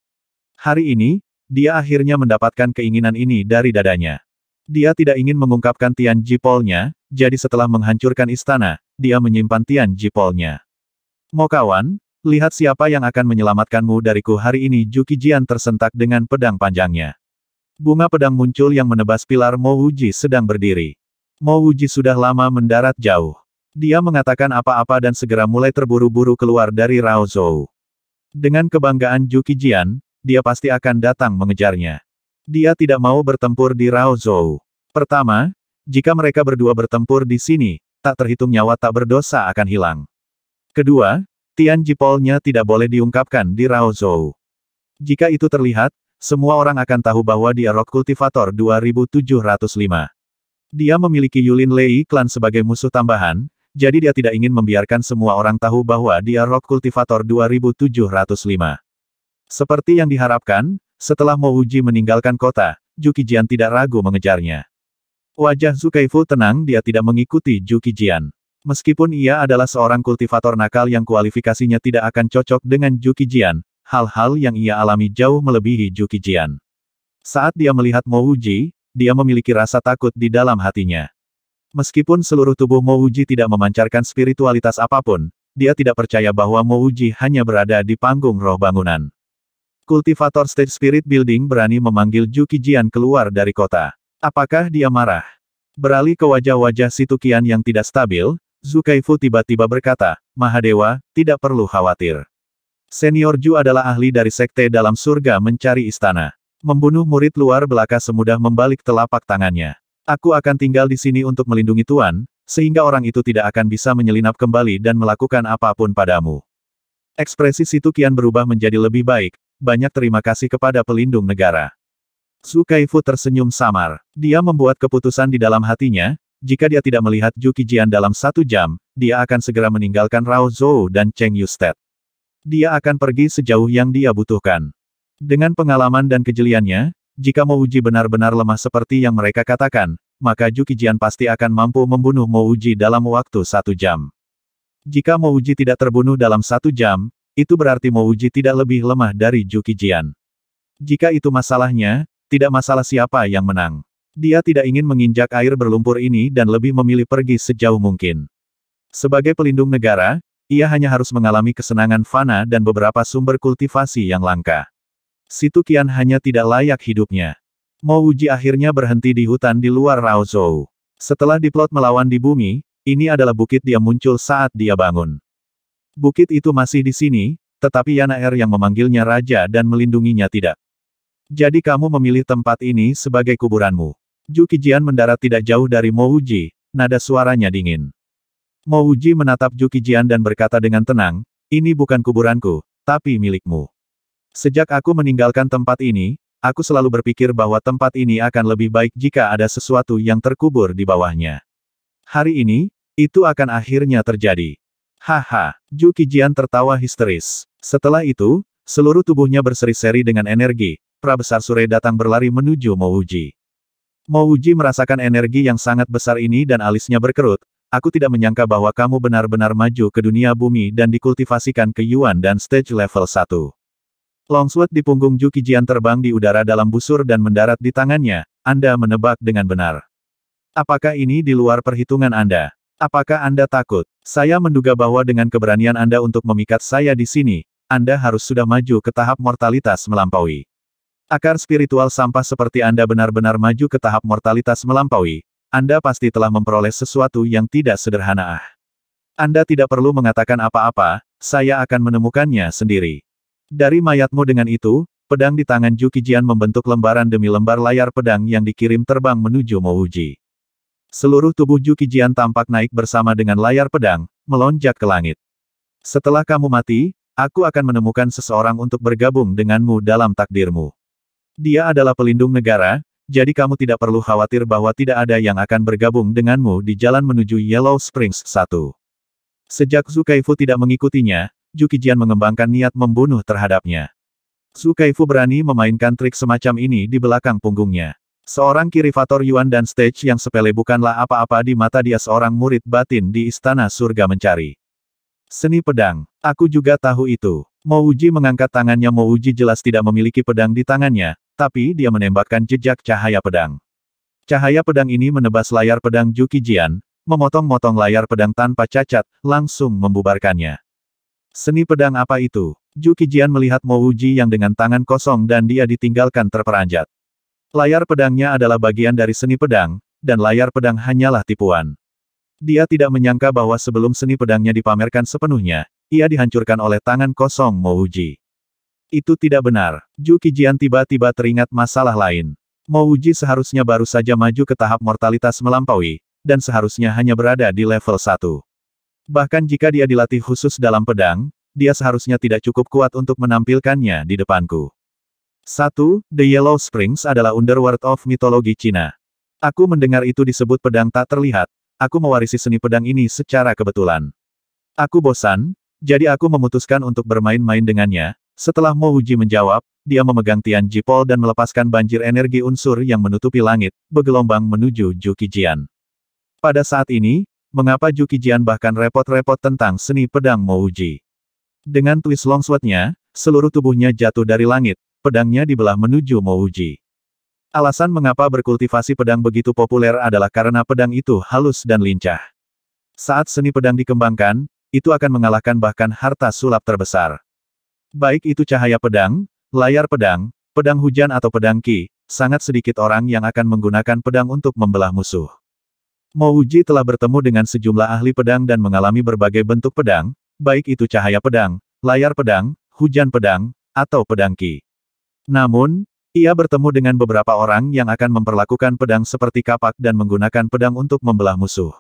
Hari ini, dia akhirnya mendapatkan keinginan ini dari dadanya. Dia tidak ingin mengungkapkan Tian Jipolnya, jadi setelah menghancurkan istana, dia menyimpan Tian Jipolnya. Mau kawan, lihat siapa yang akan menyelamatkanmu dariku hari ini Juki Jian tersentak dengan pedang panjangnya. Bunga pedang muncul yang menebas pilar Mo Wuji sedang berdiri. Mo Wuji sudah lama mendarat jauh. Dia mengatakan apa-apa dan segera mulai terburu-buru keluar dari Rao Zhou. Dengan kebanggaan Juki Jian, dia pasti akan datang mengejarnya. Dia tidak mau bertempur di Rao Zhou. Pertama, jika mereka berdua bertempur di sini, tak terhitung nyawa tak berdosa akan hilang. Kedua, Tian Jipolnya tidak boleh diungkapkan di Rao Zhou. Jika itu terlihat, semua orang akan tahu bahwa dia Rock Kultivator 2705. Dia memiliki Yulin Lei Klan sebagai musuh tambahan, jadi dia tidak ingin membiarkan semua orang tahu bahwa dia Rock Kultivator 2705. Seperti yang diharapkan, setelah Mo Uji meninggalkan kota, Jukijian tidak ragu mengejarnya. Wajah Zukaifu tenang dia tidak mengikuti Jukijian. Meskipun ia adalah seorang kultivator nakal yang kualifikasinya tidak akan cocok dengan Jukijian, hal-hal yang ia alami jauh melebihi Jukijian. Saat dia melihat Mo Uji, dia memiliki rasa takut di dalam hatinya. Meskipun seluruh tubuh Mo Uji tidak memancarkan spiritualitas apapun, dia tidak percaya bahwa Mo Uji hanya berada di panggung roh bangunan. Kultivator Stage Spirit Building berani memanggil Juki Jian keluar dari kota. Apakah dia marah? Beralih ke wajah-wajah Situkian yang tidak stabil, Zukaifu tiba-tiba berkata, Mahadewa, tidak perlu khawatir. Senior Ju adalah ahli dari sekte dalam surga mencari istana. Membunuh murid luar belaka semudah membalik telapak tangannya. Aku akan tinggal di sini untuk melindungi Tuan, sehingga orang itu tidak akan bisa menyelinap kembali dan melakukan apapun padamu. Ekspresi Situ Kian berubah menjadi lebih baik, banyak terima kasih kepada pelindung negara. Su Kaifu tersenyum samar. Dia membuat keputusan di dalam hatinya, jika dia tidak melihat Ju Qijian dalam satu jam, dia akan segera meninggalkan Rao Zhou dan Cheng Yustet. Dia akan pergi sejauh yang dia butuhkan. Dengan pengalaman dan kejeliannya, jika Mo Uji benar-benar lemah seperti yang mereka katakan, maka Ju Qijian pasti akan mampu membunuh Mo Uji dalam waktu satu jam. Jika Mo Uji tidak terbunuh dalam satu jam, itu berarti Mouji tidak lebih lemah dari Juki Jian. Jika itu masalahnya, tidak masalah siapa yang menang. Dia tidak ingin menginjak air berlumpur ini dan lebih memilih pergi sejauh mungkin. Sebagai pelindung negara, ia hanya harus mengalami kesenangan fana dan beberapa sumber kultivasi yang langka. Situ Qian hanya tidak layak hidupnya. Mouji akhirnya berhenti di hutan di luar Raozhou. Setelah diplot melawan di bumi, ini adalah bukit dia muncul saat dia bangun. Bukit itu masih di sini, tetapi Yana Er yang memanggilnya raja dan melindunginya tidak. Jadi kamu memilih tempat ini sebagai kuburanmu. Ju Qijian mendarat tidak jauh dari Mo Uji, nada suaranya dingin. Mo Uji menatap Ju Qijian dan berkata dengan tenang, ini bukan kuburanku, tapi milikmu. Sejak aku meninggalkan tempat ini, aku selalu berpikir bahwa tempat ini akan lebih baik jika ada sesuatu yang terkubur di bawahnya. Hari ini, itu akan akhirnya terjadi. Haha, Ju Kijian tertawa histeris. Setelah itu, seluruh tubuhnya berseri-seri dengan energi, Prabesar Sure datang berlari menuju Uji. Mo Uji merasakan energi yang sangat besar ini dan alisnya berkerut, aku tidak menyangka bahwa kamu benar-benar maju ke dunia bumi dan dikultivasikan ke Yuan dan stage level 1. Longsword di punggung Ju Kijian terbang di udara dalam busur dan mendarat di tangannya, Anda menebak dengan benar. Apakah ini di luar perhitungan Anda? Apakah Anda takut? Saya menduga bahwa dengan keberanian Anda untuk memikat saya di sini, Anda harus sudah maju ke tahap mortalitas melampaui. Akar spiritual sampah seperti Anda benar-benar maju ke tahap mortalitas melampaui, Anda pasti telah memperoleh sesuatu yang tidak sederhana ah. Anda tidak perlu mengatakan apa-apa, saya akan menemukannya sendiri. Dari mayatmu dengan itu, pedang di tangan Jukijian membentuk lembaran demi lembar layar pedang yang dikirim terbang menuju Mouji. Seluruh tubuh Kijian tampak naik bersama dengan layar pedang, melonjak ke langit. Setelah kamu mati, aku akan menemukan seseorang untuk bergabung denganmu dalam takdirmu. Dia adalah pelindung negara, jadi kamu tidak perlu khawatir bahwa tidak ada yang akan bergabung denganmu di jalan menuju Yellow Springs 1. Sejak Zukaifu tidak mengikutinya, Kijian mengembangkan niat membunuh terhadapnya. Zukaifu berani memainkan trik semacam ini di belakang punggungnya. Seorang kirivator Yuan dan stage yang sepele bukanlah apa-apa di mata dia seorang murid batin di istana surga mencari. Seni pedang. Aku juga tahu itu. Uji mengangkat tangannya Uji jelas tidak memiliki pedang di tangannya, tapi dia menembakkan jejak cahaya pedang. Cahaya pedang ini menebas layar pedang Juki Jian, memotong-motong layar pedang tanpa cacat, langsung membubarkannya. Seni pedang apa itu? Juki Jian melihat Mouji yang dengan tangan kosong dan dia ditinggalkan terperanjat. Layar pedangnya adalah bagian dari seni pedang, dan layar pedang hanyalah tipuan. Dia tidak menyangka bahwa sebelum seni pedangnya dipamerkan sepenuhnya, ia dihancurkan oleh tangan kosong Mouji. Itu tidak benar. Ju Qijian tiba-tiba teringat masalah lain. Mouji seharusnya baru saja maju ke tahap mortalitas melampaui, dan seharusnya hanya berada di level 1. Bahkan jika dia dilatih khusus dalam pedang, dia seharusnya tidak cukup kuat untuk menampilkannya di depanku. Satu, The Yellow Springs adalah underworld of mitologi Cina. Aku mendengar itu disebut pedang tak terlihat, aku mewarisi seni pedang ini secara kebetulan. Aku bosan, jadi aku memutuskan untuk bermain-main dengannya. Setelah Mo Mouji menjawab, dia memegang Tian Jipol dan melepaskan banjir energi unsur yang menutupi langit, bergelombang menuju Ju Qijian. Pada saat ini, mengapa Ju Qijian bahkan repot-repot tentang seni pedang Mo Mouji? Dengan twist longswordnya, seluruh tubuhnya jatuh dari langit, pedangnya dibelah menuju Mouji. Alasan mengapa berkultivasi pedang begitu populer adalah karena pedang itu halus dan lincah. Saat seni pedang dikembangkan, itu akan mengalahkan bahkan harta sulap terbesar. Baik itu cahaya pedang, layar pedang, pedang hujan atau pedang ki, sangat sedikit orang yang akan menggunakan pedang untuk membelah musuh. Mouji telah bertemu dengan sejumlah ahli pedang dan mengalami berbagai bentuk pedang, baik itu cahaya pedang, layar pedang, hujan pedang, atau pedang ki. Namun, ia bertemu dengan beberapa orang yang akan memperlakukan pedang seperti kapak dan menggunakan pedang untuk membelah musuh.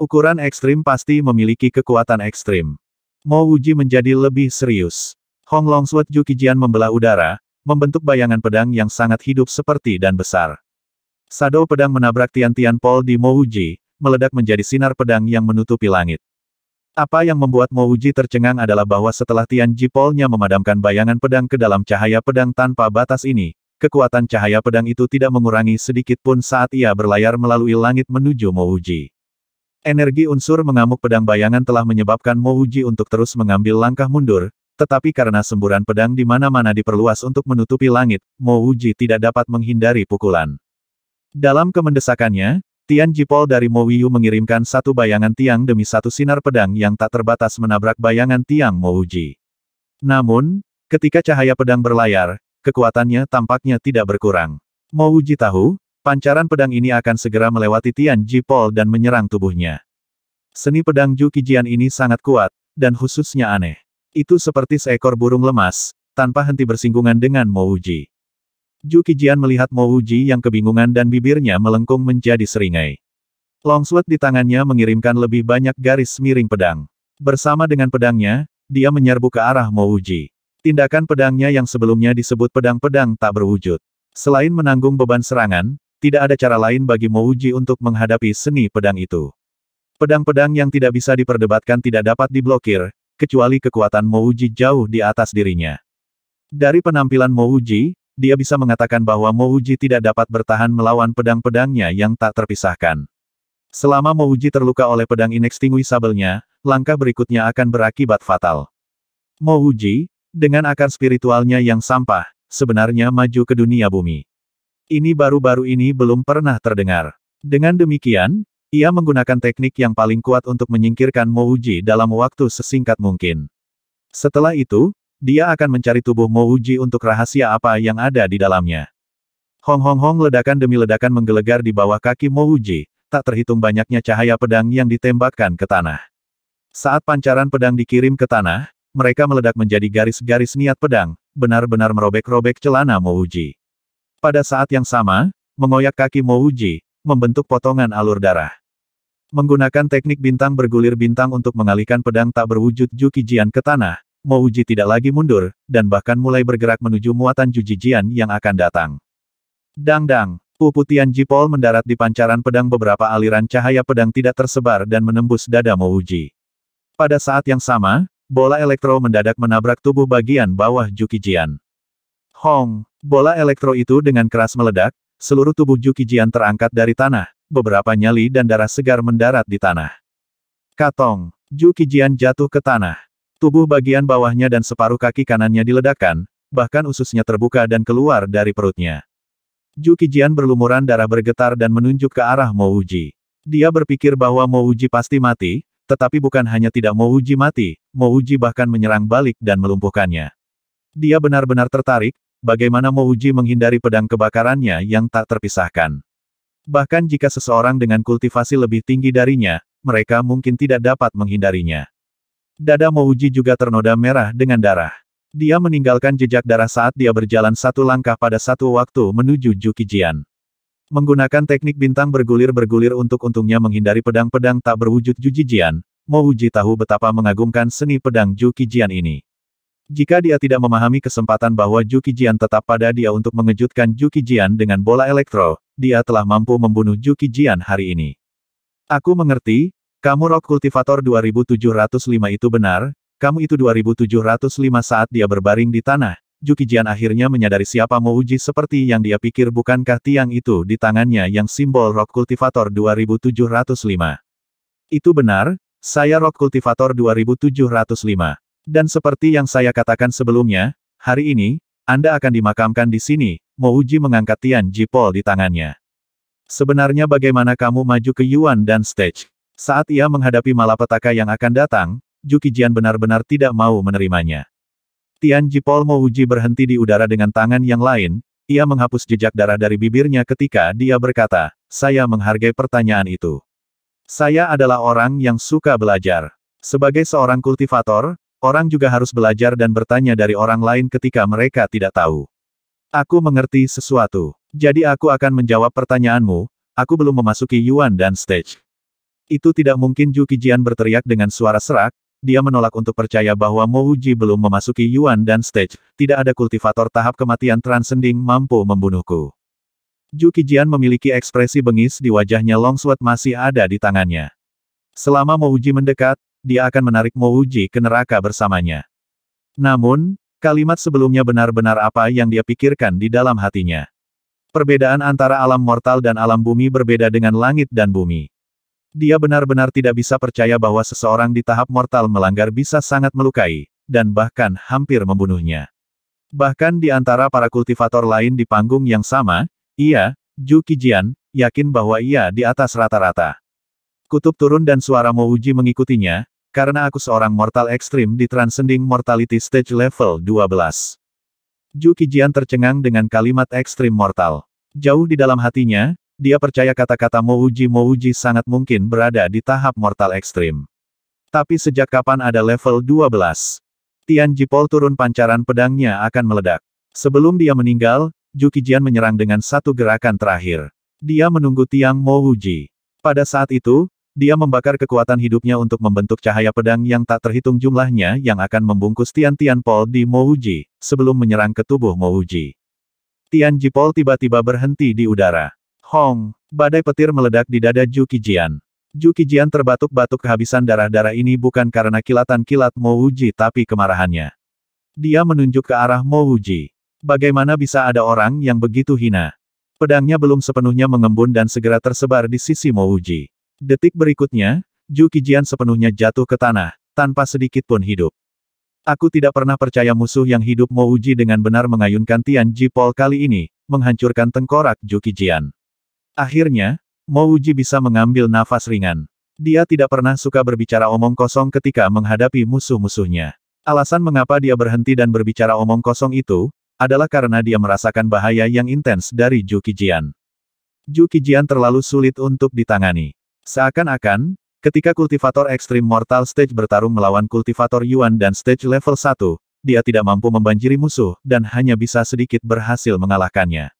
Ukuran ekstrim pasti memiliki kekuatan ekstrim. Mo Wuji menjadi lebih serius. Hong Long Ju kijian membelah udara, membentuk bayangan pedang yang sangat hidup seperti dan besar. Sado pedang menabrak Tian Tian Pol di Mo Wuji, meledak menjadi sinar pedang yang menutupi langit. Apa yang membuat Mouji tercengang adalah bahwa setelah Tian Jipolnya memadamkan bayangan pedang ke dalam cahaya pedang tanpa batas ini, kekuatan cahaya pedang itu tidak mengurangi sedikit pun saat ia berlayar melalui langit menuju Mouji. Energi unsur mengamuk pedang bayangan telah menyebabkan Mouji untuk terus mengambil langkah mundur, tetapi karena semburan pedang di mana-mana diperluas untuk menutupi langit, Mouji tidak dapat menghindari pukulan. Dalam kemendesakannya, Tian Jipol dari Mo Wiyu mengirimkan satu bayangan tiang demi satu sinar pedang yang tak terbatas menabrak bayangan tiang Mo Uji. Namun, ketika cahaya pedang berlayar, kekuatannya tampaknya tidak berkurang. Mo Uji tahu, pancaran pedang ini akan segera melewati Tian Jipol dan menyerang tubuhnya. Seni pedang Ju Qijian ini sangat kuat, dan khususnya aneh. Itu seperti seekor burung lemas, tanpa henti bersinggungan dengan Mo Uji. Ju Qijian melihat Mo Uji yang kebingungan dan bibirnya melengkung menjadi seringai. Longsword di tangannya mengirimkan lebih banyak garis miring pedang. Bersama dengan pedangnya, dia menyerbu ke arah Mo Uji. Tindakan pedangnya yang sebelumnya disebut pedang-pedang tak berwujud. Selain menanggung beban serangan, tidak ada cara lain bagi Mo Uji untuk menghadapi seni pedang itu. Pedang-pedang yang tidak bisa diperdebatkan tidak dapat diblokir, kecuali kekuatan Mo Uji jauh di atas dirinya. Dari penampilan Mo Uji dia bisa mengatakan bahwa Mouji tidak dapat bertahan melawan pedang-pedangnya yang tak terpisahkan. Selama Mouji terluka oleh pedang inextinguishable nya langkah berikutnya akan berakibat fatal. Mouji, dengan akar spiritualnya yang sampah, sebenarnya maju ke dunia bumi. Ini baru-baru ini belum pernah terdengar. Dengan demikian, ia menggunakan teknik yang paling kuat untuk menyingkirkan Mouji dalam waktu sesingkat mungkin. Setelah itu, dia akan mencari tubuh Mo Uji untuk rahasia apa yang ada di dalamnya. Hong Hong Hong ledakan demi ledakan menggelegar di bawah kaki Mo Uji. tak terhitung banyaknya cahaya pedang yang ditembakkan ke tanah. Saat pancaran pedang dikirim ke tanah, mereka meledak menjadi garis-garis niat pedang, benar-benar merobek-robek celana Mo Uji. Pada saat yang sama, mengoyak kaki Mo Uji, membentuk potongan alur darah. Menggunakan teknik bintang bergulir bintang untuk mengalihkan pedang tak berwujud Juki Jian ke tanah, Mo Uji tidak lagi mundur, dan bahkan mulai bergerak menuju muatan Jujijian yang akan datang. Dang-dang, Pupu Jipol mendarat di pancaran pedang beberapa aliran cahaya pedang tidak tersebar dan menembus dada Mo Uji. Pada saat yang sama, bola elektro mendadak menabrak tubuh bagian bawah Jukijian. Hong, bola elektro itu dengan keras meledak, seluruh tubuh Jukijian terangkat dari tanah, beberapa nyali dan darah segar mendarat di tanah. Katong, Ju jatuh ke tanah. Tubuh bagian bawahnya dan separuh kaki kanannya diledakkan, bahkan ususnya terbuka dan keluar dari perutnya. Ju Qijian berlumuran darah bergetar dan menunjuk ke arah Mo Uji. Dia berpikir bahwa Mo Uji pasti mati, tetapi bukan hanya tidak Mo Uji mati, Mo Uji bahkan menyerang balik dan melumpuhkannya. Dia benar-benar tertarik, bagaimana Mo Uji menghindari pedang kebakarannya yang tak terpisahkan. Bahkan jika seseorang dengan kultivasi lebih tinggi darinya, mereka mungkin tidak dapat menghindarinya. Dada Mouji juga ternoda merah dengan darah. Dia meninggalkan jejak darah saat dia berjalan satu langkah pada satu waktu menuju Jukijian. Menggunakan teknik bintang bergulir-bergulir untuk untungnya menghindari pedang-pedang tak berwujud Jujijian, Mouji tahu betapa mengagumkan seni pedang Jukijian ini. Jika dia tidak memahami kesempatan bahwa Jukijian tetap pada dia untuk mengejutkan Jukijian dengan bola elektro, dia telah mampu membunuh Jukijian hari ini. Aku mengerti, kamu Rock Kultivator 2705 itu benar, kamu itu 2705 saat dia berbaring di tanah, Jukijian akhirnya menyadari siapa Uji seperti yang dia pikir bukankah tiang itu di tangannya yang simbol Rock Kultivator 2705. Itu benar, saya Rock Kultivator 2705. Dan seperti yang saya katakan sebelumnya, hari ini, Anda akan dimakamkan di sini, Uji mengangkat Tian Jipol di tangannya. Sebenarnya bagaimana kamu maju ke Yuan dan stage? Saat ia menghadapi malapetaka yang akan datang, Jukijian benar-benar tidak mau menerimanya. Tian Jipol Mouji berhenti di udara dengan tangan yang lain, ia menghapus jejak darah dari bibirnya ketika dia berkata, saya menghargai pertanyaan itu. Saya adalah orang yang suka belajar. Sebagai seorang kultivator, orang juga harus belajar dan bertanya dari orang lain ketika mereka tidak tahu. Aku mengerti sesuatu. Jadi aku akan menjawab pertanyaanmu, aku belum memasuki Yuan dan stage. Itu tidak mungkin Ju Qijian berteriak dengan suara serak, dia menolak untuk percaya bahwa Mo Uji belum memasuki Yuan dan stage, tidak ada kultivator tahap kematian transcending mampu membunuhku. Ju Qijian memiliki ekspresi bengis di wajahnya Long Sword masih ada di tangannya. Selama Mo Uji mendekat, dia akan menarik Mo Uji ke neraka bersamanya. Namun, kalimat sebelumnya benar-benar apa yang dia pikirkan di dalam hatinya. Perbedaan antara alam mortal dan alam bumi berbeda dengan langit dan bumi. Dia benar-benar tidak bisa percaya bahwa seseorang di tahap mortal melanggar bisa sangat melukai, dan bahkan hampir membunuhnya. Bahkan di antara para kultivator lain di panggung yang sama, ia, Ju Qijian, yakin bahwa ia di atas rata-rata. Kutub turun dan suara Mouji mengikutinya, karena aku seorang mortal ekstrim di Transcending Mortality Stage Level 12. Ju Qijian tercengang dengan kalimat ekstrim mortal. Jauh di dalam hatinya, dia percaya kata-kata Mouji Mouji sangat mungkin berada di tahap mortal ekstrim. Tapi sejak kapan ada level 12? Tian Jipol turun pancaran pedangnya akan meledak. Sebelum dia meninggal, Ju Kijian menyerang dengan satu gerakan terakhir. Dia menunggu Tiang Mouji. Pada saat itu, dia membakar kekuatan hidupnya untuk membentuk cahaya pedang yang tak terhitung jumlahnya yang akan membungkus Tian Tian Pol di Mouji, sebelum menyerang ke tubuh Mouji. Tian Jipol tiba-tiba berhenti di udara. Hong, badai petir meledak di dada Ju Qijian. Ju Qijian terbatuk-batuk kehabisan darah-darah ini bukan karena kilatan kilat Mo Wuji tapi kemarahannya. Dia menunjuk ke arah Mo Wuji. Bagaimana bisa ada orang yang begitu hina? Pedangnya belum sepenuhnya mengembun dan segera tersebar di sisi Mo Wuji. Detik berikutnya, Ju Qijian sepenuhnya jatuh ke tanah, tanpa sedikit pun hidup. Aku tidak pernah percaya musuh yang hidup Mo Uji dengan benar mengayunkan Tian Ji Pol kali ini, menghancurkan tengkorak Ju Qijian. Akhirnya, Mouji bisa mengambil nafas ringan. Dia tidak pernah suka berbicara omong kosong ketika menghadapi musuh-musuhnya. Alasan mengapa dia berhenti dan berbicara omong kosong itu, adalah karena dia merasakan bahaya yang intens dari Ju Ju Kijian terlalu sulit untuk ditangani. Seakan-akan, ketika kultivator ekstrim mortal stage bertarung melawan kultivator Yuan dan stage level 1, dia tidak mampu membanjiri musuh dan hanya bisa sedikit berhasil mengalahkannya.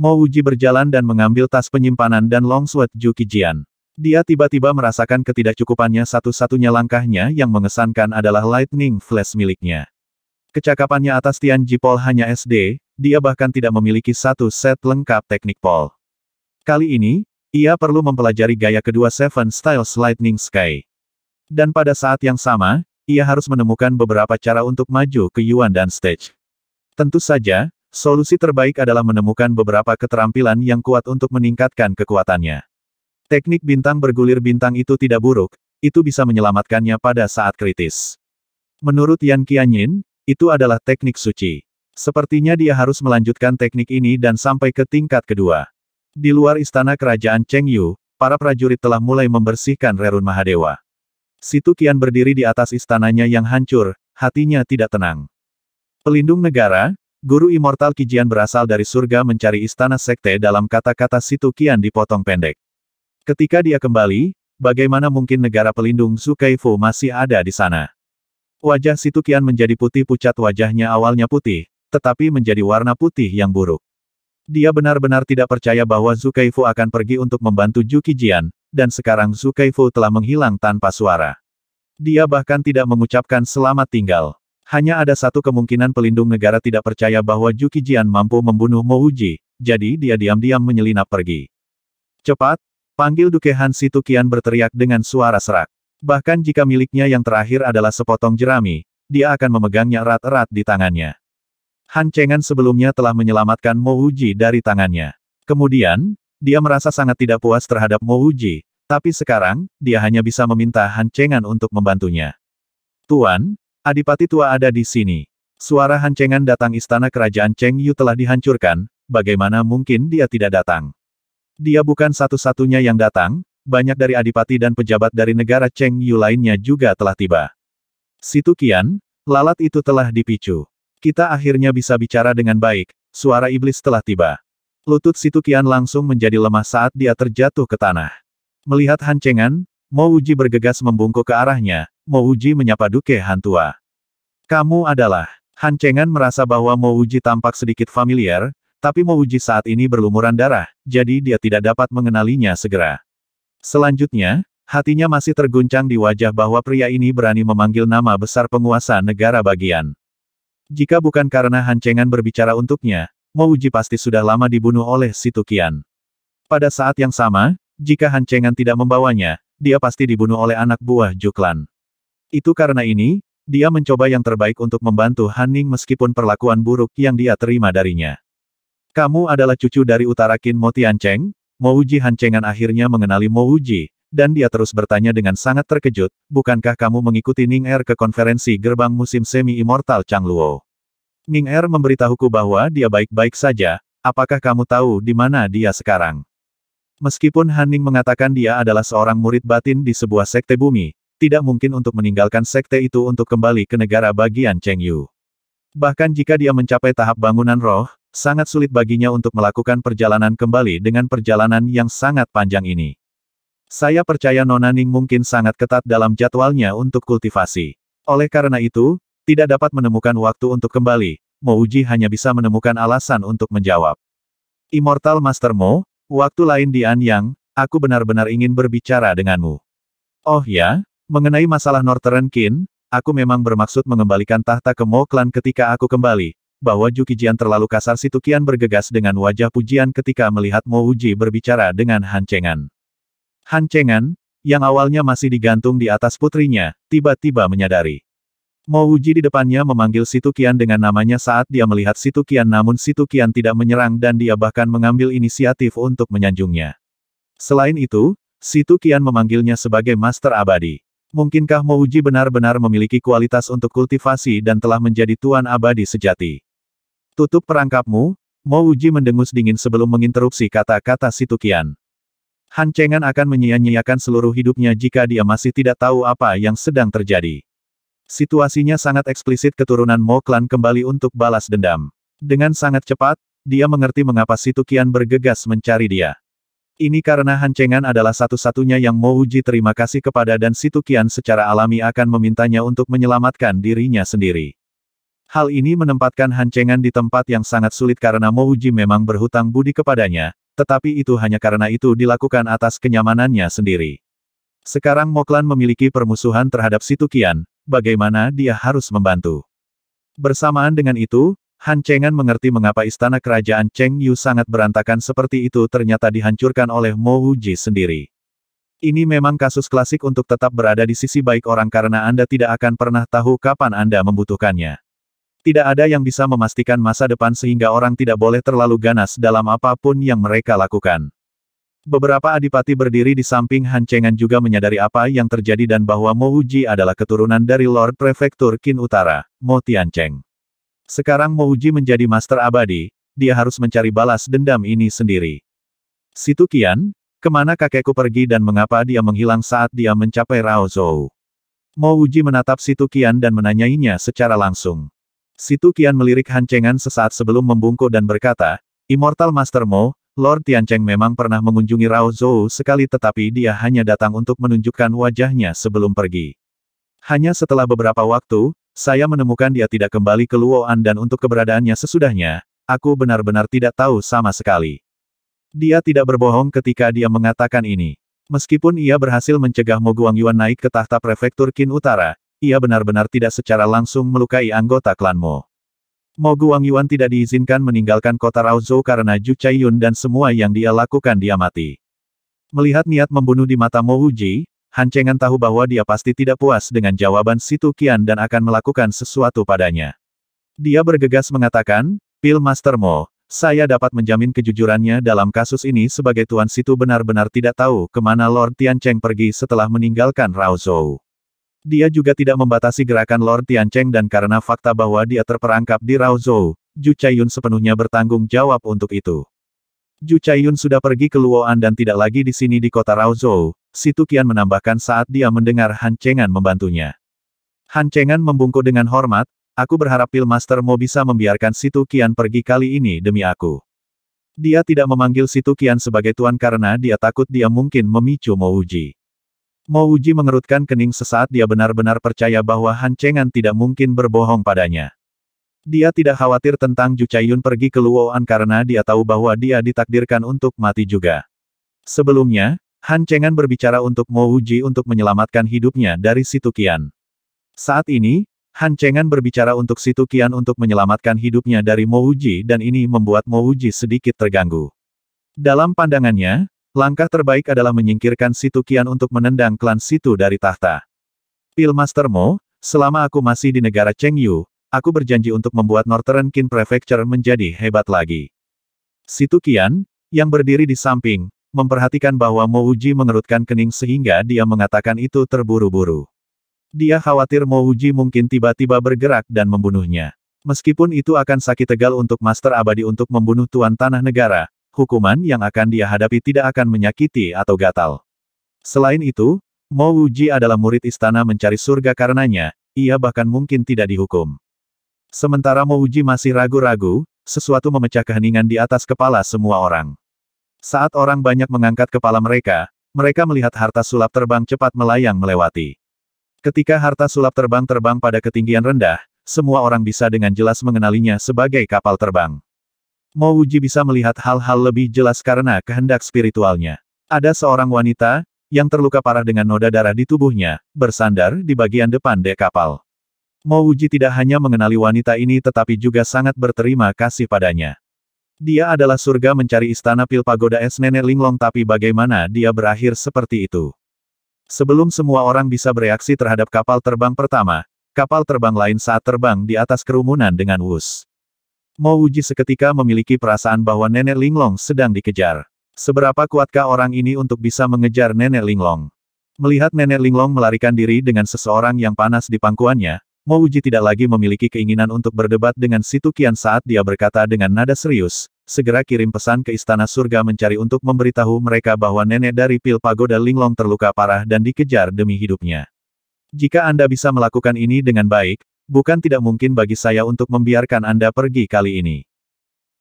Mo Uji berjalan dan mengambil tas penyimpanan dan long sweat Ju Qijian. Dia tiba-tiba merasakan ketidakcukupannya satu-satunya langkahnya yang mengesankan adalah lightning flash miliknya. Kecakapannya atas Tian Jipol hanya SD, dia bahkan tidak memiliki satu set lengkap teknik pol. Kali ini, ia perlu mempelajari gaya kedua Seven Styles Lightning Sky. Dan pada saat yang sama, ia harus menemukan beberapa cara untuk maju ke Yuan dan Stage. Tentu saja, Solusi terbaik adalah menemukan beberapa keterampilan yang kuat untuk meningkatkan kekuatannya. Teknik bintang bergulir bintang itu tidak buruk, itu bisa menyelamatkannya pada saat kritis. Menurut Yan Qianyin, itu adalah teknik suci. Sepertinya dia harus melanjutkan teknik ini dan sampai ke tingkat kedua. Di luar istana kerajaan Cheng Yu, para prajurit telah mulai membersihkan Rerun Mahadewa. Situ Qian berdiri di atas istananya yang hancur, hatinya tidak tenang. Pelindung negara, Guru Immortal Kijian berasal dari surga mencari istana sekte dalam kata-kata Situ Qian dipotong pendek. Ketika dia kembali, bagaimana mungkin negara pelindung Zukaifu masih ada di sana? Wajah Situ Qian menjadi putih pucat wajahnya awalnya putih, tetapi menjadi warna putih yang buruk. Dia benar-benar tidak percaya bahwa Zukaifu akan pergi untuk membantu Jukijian, dan sekarang Zukaifu telah menghilang tanpa suara. Dia bahkan tidak mengucapkan selamat tinggal. Hanya ada satu kemungkinan pelindung negara tidak percaya bahwa Juki Jian mampu membunuh Mo Uji, jadi dia diam-diam menyelinap pergi. Cepat, panggil Duke Han Situ Qian berteriak dengan suara serak. Bahkan jika miliknya yang terakhir adalah sepotong jerami, dia akan memegangnya erat-erat di tangannya. Han Chengan sebelumnya telah menyelamatkan Mo Uji dari tangannya. Kemudian, dia merasa sangat tidak puas terhadap Mo Uji, tapi sekarang, dia hanya bisa meminta Han Chengan untuk membantunya. Tuan, Adipati tua ada di sini. Suara hancengan datang istana kerajaan Cheng Yu telah dihancurkan, bagaimana mungkin dia tidak datang? Dia bukan satu-satunya yang datang, banyak dari adipati dan pejabat dari negara Cheng Yu lainnya juga telah tiba. Situ Kian, lalat itu telah dipicu. Kita akhirnya bisa bicara dengan baik, suara iblis telah tiba. Lutut Situ Kian langsung menjadi lemah saat dia terjatuh ke tanah. Melihat hancengan, Mo Uji bergegas membungkuk ke arahnya, Mo Uji menyapa Duke Han tua. Kamu adalah. Han Chengan merasa bahwa Mo Uji tampak sedikit familiar, tapi Mo Uji saat ini berlumuran darah, jadi dia tidak dapat mengenalinya segera. Selanjutnya, hatinya masih terguncang di wajah bahwa pria ini berani memanggil nama besar penguasa negara bagian. Jika bukan karena Han Chengan berbicara untuknya, Mo Uji pasti sudah lama dibunuh oleh Situkian. Pada saat yang sama, jika Han Chengan tidak membawanya, dia pasti dibunuh oleh anak buah Juklan. Itu karena ini, dia mencoba yang terbaik untuk membantu Haning meskipun perlakuan buruk yang dia terima darinya. Kamu adalah cucu dari utara Qin Mo Tiancheng? Han Hancengan akhirnya mengenali Mo Uji, dan dia terus bertanya dengan sangat terkejut, bukankah kamu mengikuti Ning Er ke konferensi gerbang musim semi-immortal Chang Luo? Ning Er memberitahuku bahwa dia baik-baik saja, apakah kamu tahu di mana dia sekarang? Meskipun Haning mengatakan dia adalah seorang murid batin di sebuah sekte bumi, tidak mungkin untuk meninggalkan sekte itu untuk kembali ke negara bagian Cheng Yu. Bahkan jika dia mencapai tahap bangunan roh, sangat sulit baginya untuk melakukan perjalanan kembali dengan perjalanan yang sangat panjang ini. Saya percaya Nona Ning mungkin sangat ketat dalam jadwalnya untuk kultivasi. Oleh karena itu, tidak dapat menemukan waktu untuk kembali, Mo hanya bisa menemukan alasan untuk menjawab. Immortal Master Mo, Waktu lain di Anyang, aku benar-benar ingin berbicara denganmu. Oh ya, mengenai masalah Northern Kin, aku memang bermaksud mengembalikan tahta ke Mo Klan ketika aku kembali, bahwa Jian terlalu kasar si Tukian bergegas dengan wajah pujian ketika melihat Mo Uji berbicara dengan Han Han Chengan, yang awalnya masih digantung di atas putrinya, tiba-tiba menyadari. Mo Uji di depannya memanggil Situ Qian dengan namanya saat dia melihat Situ Qian namun Situ Qian tidak menyerang dan dia bahkan mengambil inisiatif untuk menyanjungnya. Selain itu, Situ Qian memanggilnya sebagai Master Abadi. Mungkinkah Mo Uji benar-benar memiliki kualitas untuk kultivasi dan telah menjadi Tuan Abadi sejati? Tutup perangkapmu, Mo Uji mendengus dingin sebelum menginterupsi kata-kata Situ Qian. Han Chengan akan menyia-nyiakan seluruh hidupnya jika dia masih tidak tahu apa yang sedang terjadi. Situasinya sangat eksplisit keturunan Mo Klan kembali untuk balas dendam. Dengan sangat cepat, dia mengerti mengapa Situ Qian bergegas mencari dia. Ini karena Hancengan adalah satu-satunya yang Mo Uji terima kasih kepada dan Situ Qian secara alami akan memintanya untuk menyelamatkan dirinya sendiri. Hal ini menempatkan Hancengan di tempat yang sangat sulit karena Mo Uji memang berhutang budi kepadanya, tetapi itu hanya karena itu dilakukan atas kenyamanannya sendiri. Sekarang Moklan memiliki permusuhan terhadap Situ Qian, bagaimana dia harus membantu. Bersamaan dengan itu, Han Chengan mengerti mengapa istana kerajaan Cheng Yu sangat berantakan seperti itu ternyata dihancurkan oleh Mo Wuji sendiri. Ini memang kasus klasik untuk tetap berada di sisi baik orang karena Anda tidak akan pernah tahu kapan Anda membutuhkannya. Tidak ada yang bisa memastikan masa depan sehingga orang tidak boleh terlalu ganas dalam apapun yang mereka lakukan. Beberapa adipati berdiri di samping Han Chengan juga menyadari apa yang terjadi dan bahwa Mo Uji adalah keturunan dari Lord Prefektur Qin Utara, Mo Tiancheng. Sekarang Mo Uji menjadi master abadi, dia harus mencari balas dendam ini sendiri. Situ Qian, kemana kakekku pergi dan mengapa dia menghilang saat dia mencapai Rao Zhou? Mo Uji menatap Situ Qian dan menanyainya secara langsung. Situ Qian melirik Han Chengan sesaat sebelum membungkuk dan berkata, Immortal Master Mo, Lord Tiancheng memang pernah mengunjungi Rao Zhou sekali tetapi dia hanya datang untuk menunjukkan wajahnya sebelum pergi. Hanya setelah beberapa waktu, saya menemukan dia tidak kembali ke Luoan dan untuk keberadaannya sesudahnya, aku benar-benar tidak tahu sama sekali. Dia tidak berbohong ketika dia mengatakan ini. Meskipun ia berhasil mencegah Mo Yuan naik ke tahta prefektur Qin Utara, ia benar-benar tidak secara langsung melukai anggota klan Mo. Mogu Wang Yuan tidak diizinkan meninggalkan kota Raozhou karena Ju Chaiyun dan semua yang dia lakukan dia mati. Melihat niat membunuh di mata Mo Uji, Han Chengan tahu bahwa dia pasti tidak puas dengan jawaban Situ Qian dan akan melakukan sesuatu padanya. Dia bergegas mengatakan, Pil Master Mo, saya dapat menjamin kejujurannya dalam kasus ini sebagai Tuan Situ benar-benar tidak tahu kemana Lord Tian Cheng pergi setelah meninggalkan Raozhou. Dia juga tidak membatasi gerakan Lord Tiancheng dan karena fakta bahwa dia terperangkap di Rao Zhou, Ju Chaiyun sepenuhnya bertanggung jawab untuk itu. Ju Chaiyun sudah pergi ke Luoan dan tidak lagi di sini di kota Rao Zhou, Situ Qian menambahkan saat dia mendengar Han Chengan membantunya. Han Chengan membungkuk dengan hormat, aku berharap Pil Master Mo bisa membiarkan Situ Qian pergi kali ini demi aku. Dia tidak memanggil Situ Qian sebagai tuan karena dia takut dia mungkin memicu Mo Uji. Mo Uji mengerutkan kening sesaat dia benar-benar percaya bahwa Han Chengan tidak mungkin berbohong padanya. Dia tidak khawatir tentang Ju Chaiyun pergi ke Luoan karena dia tahu bahwa dia ditakdirkan untuk mati juga. Sebelumnya, Han Chengan berbicara untuk Mo Uji untuk menyelamatkan hidupnya dari Situ Qian. Saat ini, Han Chengan berbicara untuk Situ Qian untuk menyelamatkan hidupnya dari Mo Uji dan ini membuat Mo Uji sedikit terganggu. Dalam pandangannya, Langkah terbaik adalah menyingkirkan Situ Qian untuk menendang klan Situ dari tahta. Pil Master Mo, selama aku masih di negara Chengyu, aku berjanji untuk membuat Northern Qin Prefecture menjadi hebat lagi. Situ Qian, yang berdiri di samping, memperhatikan bahwa Mo Uji mengerutkan kening sehingga dia mengatakan itu terburu-buru. Dia khawatir Mo Uji mungkin tiba-tiba bergerak dan membunuhnya. Meskipun itu akan sakit tegal untuk Master Abadi untuk membunuh Tuan Tanah Negara, hukuman yang akan dia hadapi tidak akan menyakiti atau gatal. Selain itu, Mo Wuji adalah murid istana mencari surga karenanya, ia bahkan mungkin tidak dihukum. Sementara Mo Wuji masih ragu-ragu, sesuatu memecah keheningan di atas kepala semua orang. Saat orang banyak mengangkat kepala mereka, mereka melihat harta sulap terbang cepat melayang melewati. Ketika harta sulap terbang terbang pada ketinggian rendah, semua orang bisa dengan jelas mengenalinya sebagai kapal terbang. Mo Wuji bisa melihat hal-hal lebih jelas karena kehendak spiritualnya. Ada seorang wanita, yang terluka parah dengan noda darah di tubuhnya, bersandar di bagian depan dek kapal. Mo Wuji tidak hanya mengenali wanita ini tetapi juga sangat berterima kasih padanya. Dia adalah surga mencari istana pil pagoda es nenek Linglong tapi bagaimana dia berakhir seperti itu. Sebelum semua orang bisa bereaksi terhadap kapal terbang pertama, kapal terbang lain saat terbang di atas kerumunan dengan wus. Mo Wuji seketika memiliki perasaan bahwa nenek Linglong sedang dikejar. Seberapa kuatkah orang ini untuk bisa mengejar nenek Linglong? Melihat nenek Linglong melarikan diri dengan seseorang yang panas di pangkuannya, Mo Wuji tidak lagi memiliki keinginan untuk berdebat dengan Situ Qian saat dia berkata dengan nada serius, segera kirim pesan ke Istana Surga mencari untuk memberitahu mereka bahwa nenek dari Pil Pagoda Linglong terluka parah dan dikejar demi hidupnya. Jika Anda bisa melakukan ini dengan baik, bukan tidak mungkin bagi saya untuk membiarkan Anda pergi kali ini.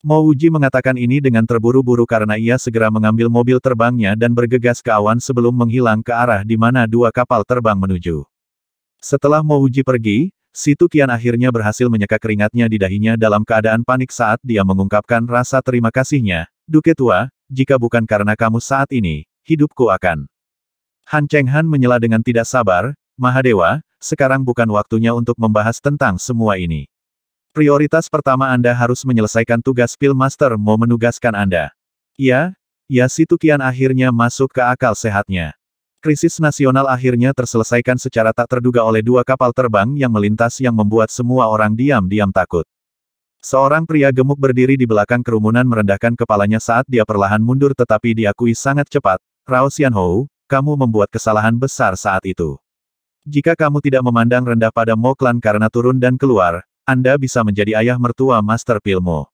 Mouji mengatakan ini dengan terburu-buru karena ia segera mengambil mobil terbangnya dan bergegas ke awan sebelum menghilang ke arah di mana dua kapal terbang menuju. Setelah Mouji pergi, Situ Kian akhirnya berhasil menyeka keringatnya di dahinya dalam keadaan panik saat dia mengungkapkan rasa terima kasihnya. Duke tua, jika bukan karena kamu saat ini, hidupku akan. Han Cheng Han menyela dengan tidak sabar, Mahadewa, sekarang bukan waktunya untuk membahas tentang semua ini. Prioritas pertama Anda harus menyelesaikan tugas Pilmaster mau menugaskan Anda. Ya, ya Tukian akhirnya masuk ke akal sehatnya. Krisis nasional akhirnya terselesaikan secara tak terduga oleh dua kapal terbang yang melintas yang membuat semua orang diam-diam takut. Seorang pria gemuk berdiri di belakang kerumunan merendahkan kepalanya saat dia perlahan mundur tetapi diakui sangat cepat, Rao Xianhou, kamu membuat kesalahan besar saat itu. Jika kamu tidak memandang rendah pada Moklan karena turun dan keluar, Anda bisa menjadi ayah mertua Master Pilmo.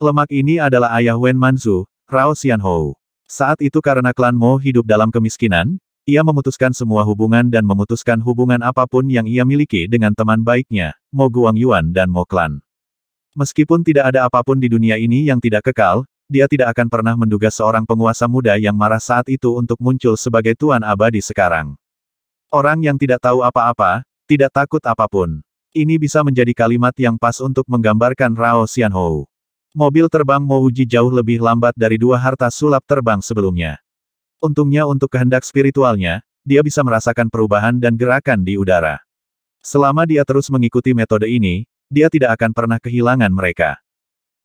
Lemak ini adalah ayah Wen Manzu, Rao Xianhou. Saat itu karena klan Mo hidup dalam kemiskinan, ia memutuskan semua hubungan dan memutuskan hubungan apapun yang ia miliki dengan teman baiknya, Mo Guangyuan dan Mo Klan. Meskipun tidak ada apapun di dunia ini yang tidak kekal, dia tidak akan pernah menduga seorang penguasa muda yang marah saat itu untuk muncul sebagai tuan abadi sekarang. Orang yang tidak tahu apa-apa, tidak takut apapun. Ini bisa menjadi kalimat yang pas untuk menggambarkan Rao Xianhou. Mobil terbang Mouji jauh lebih lambat dari dua harta sulap terbang sebelumnya. Untungnya untuk kehendak spiritualnya, dia bisa merasakan perubahan dan gerakan di udara. Selama dia terus mengikuti metode ini, dia tidak akan pernah kehilangan mereka.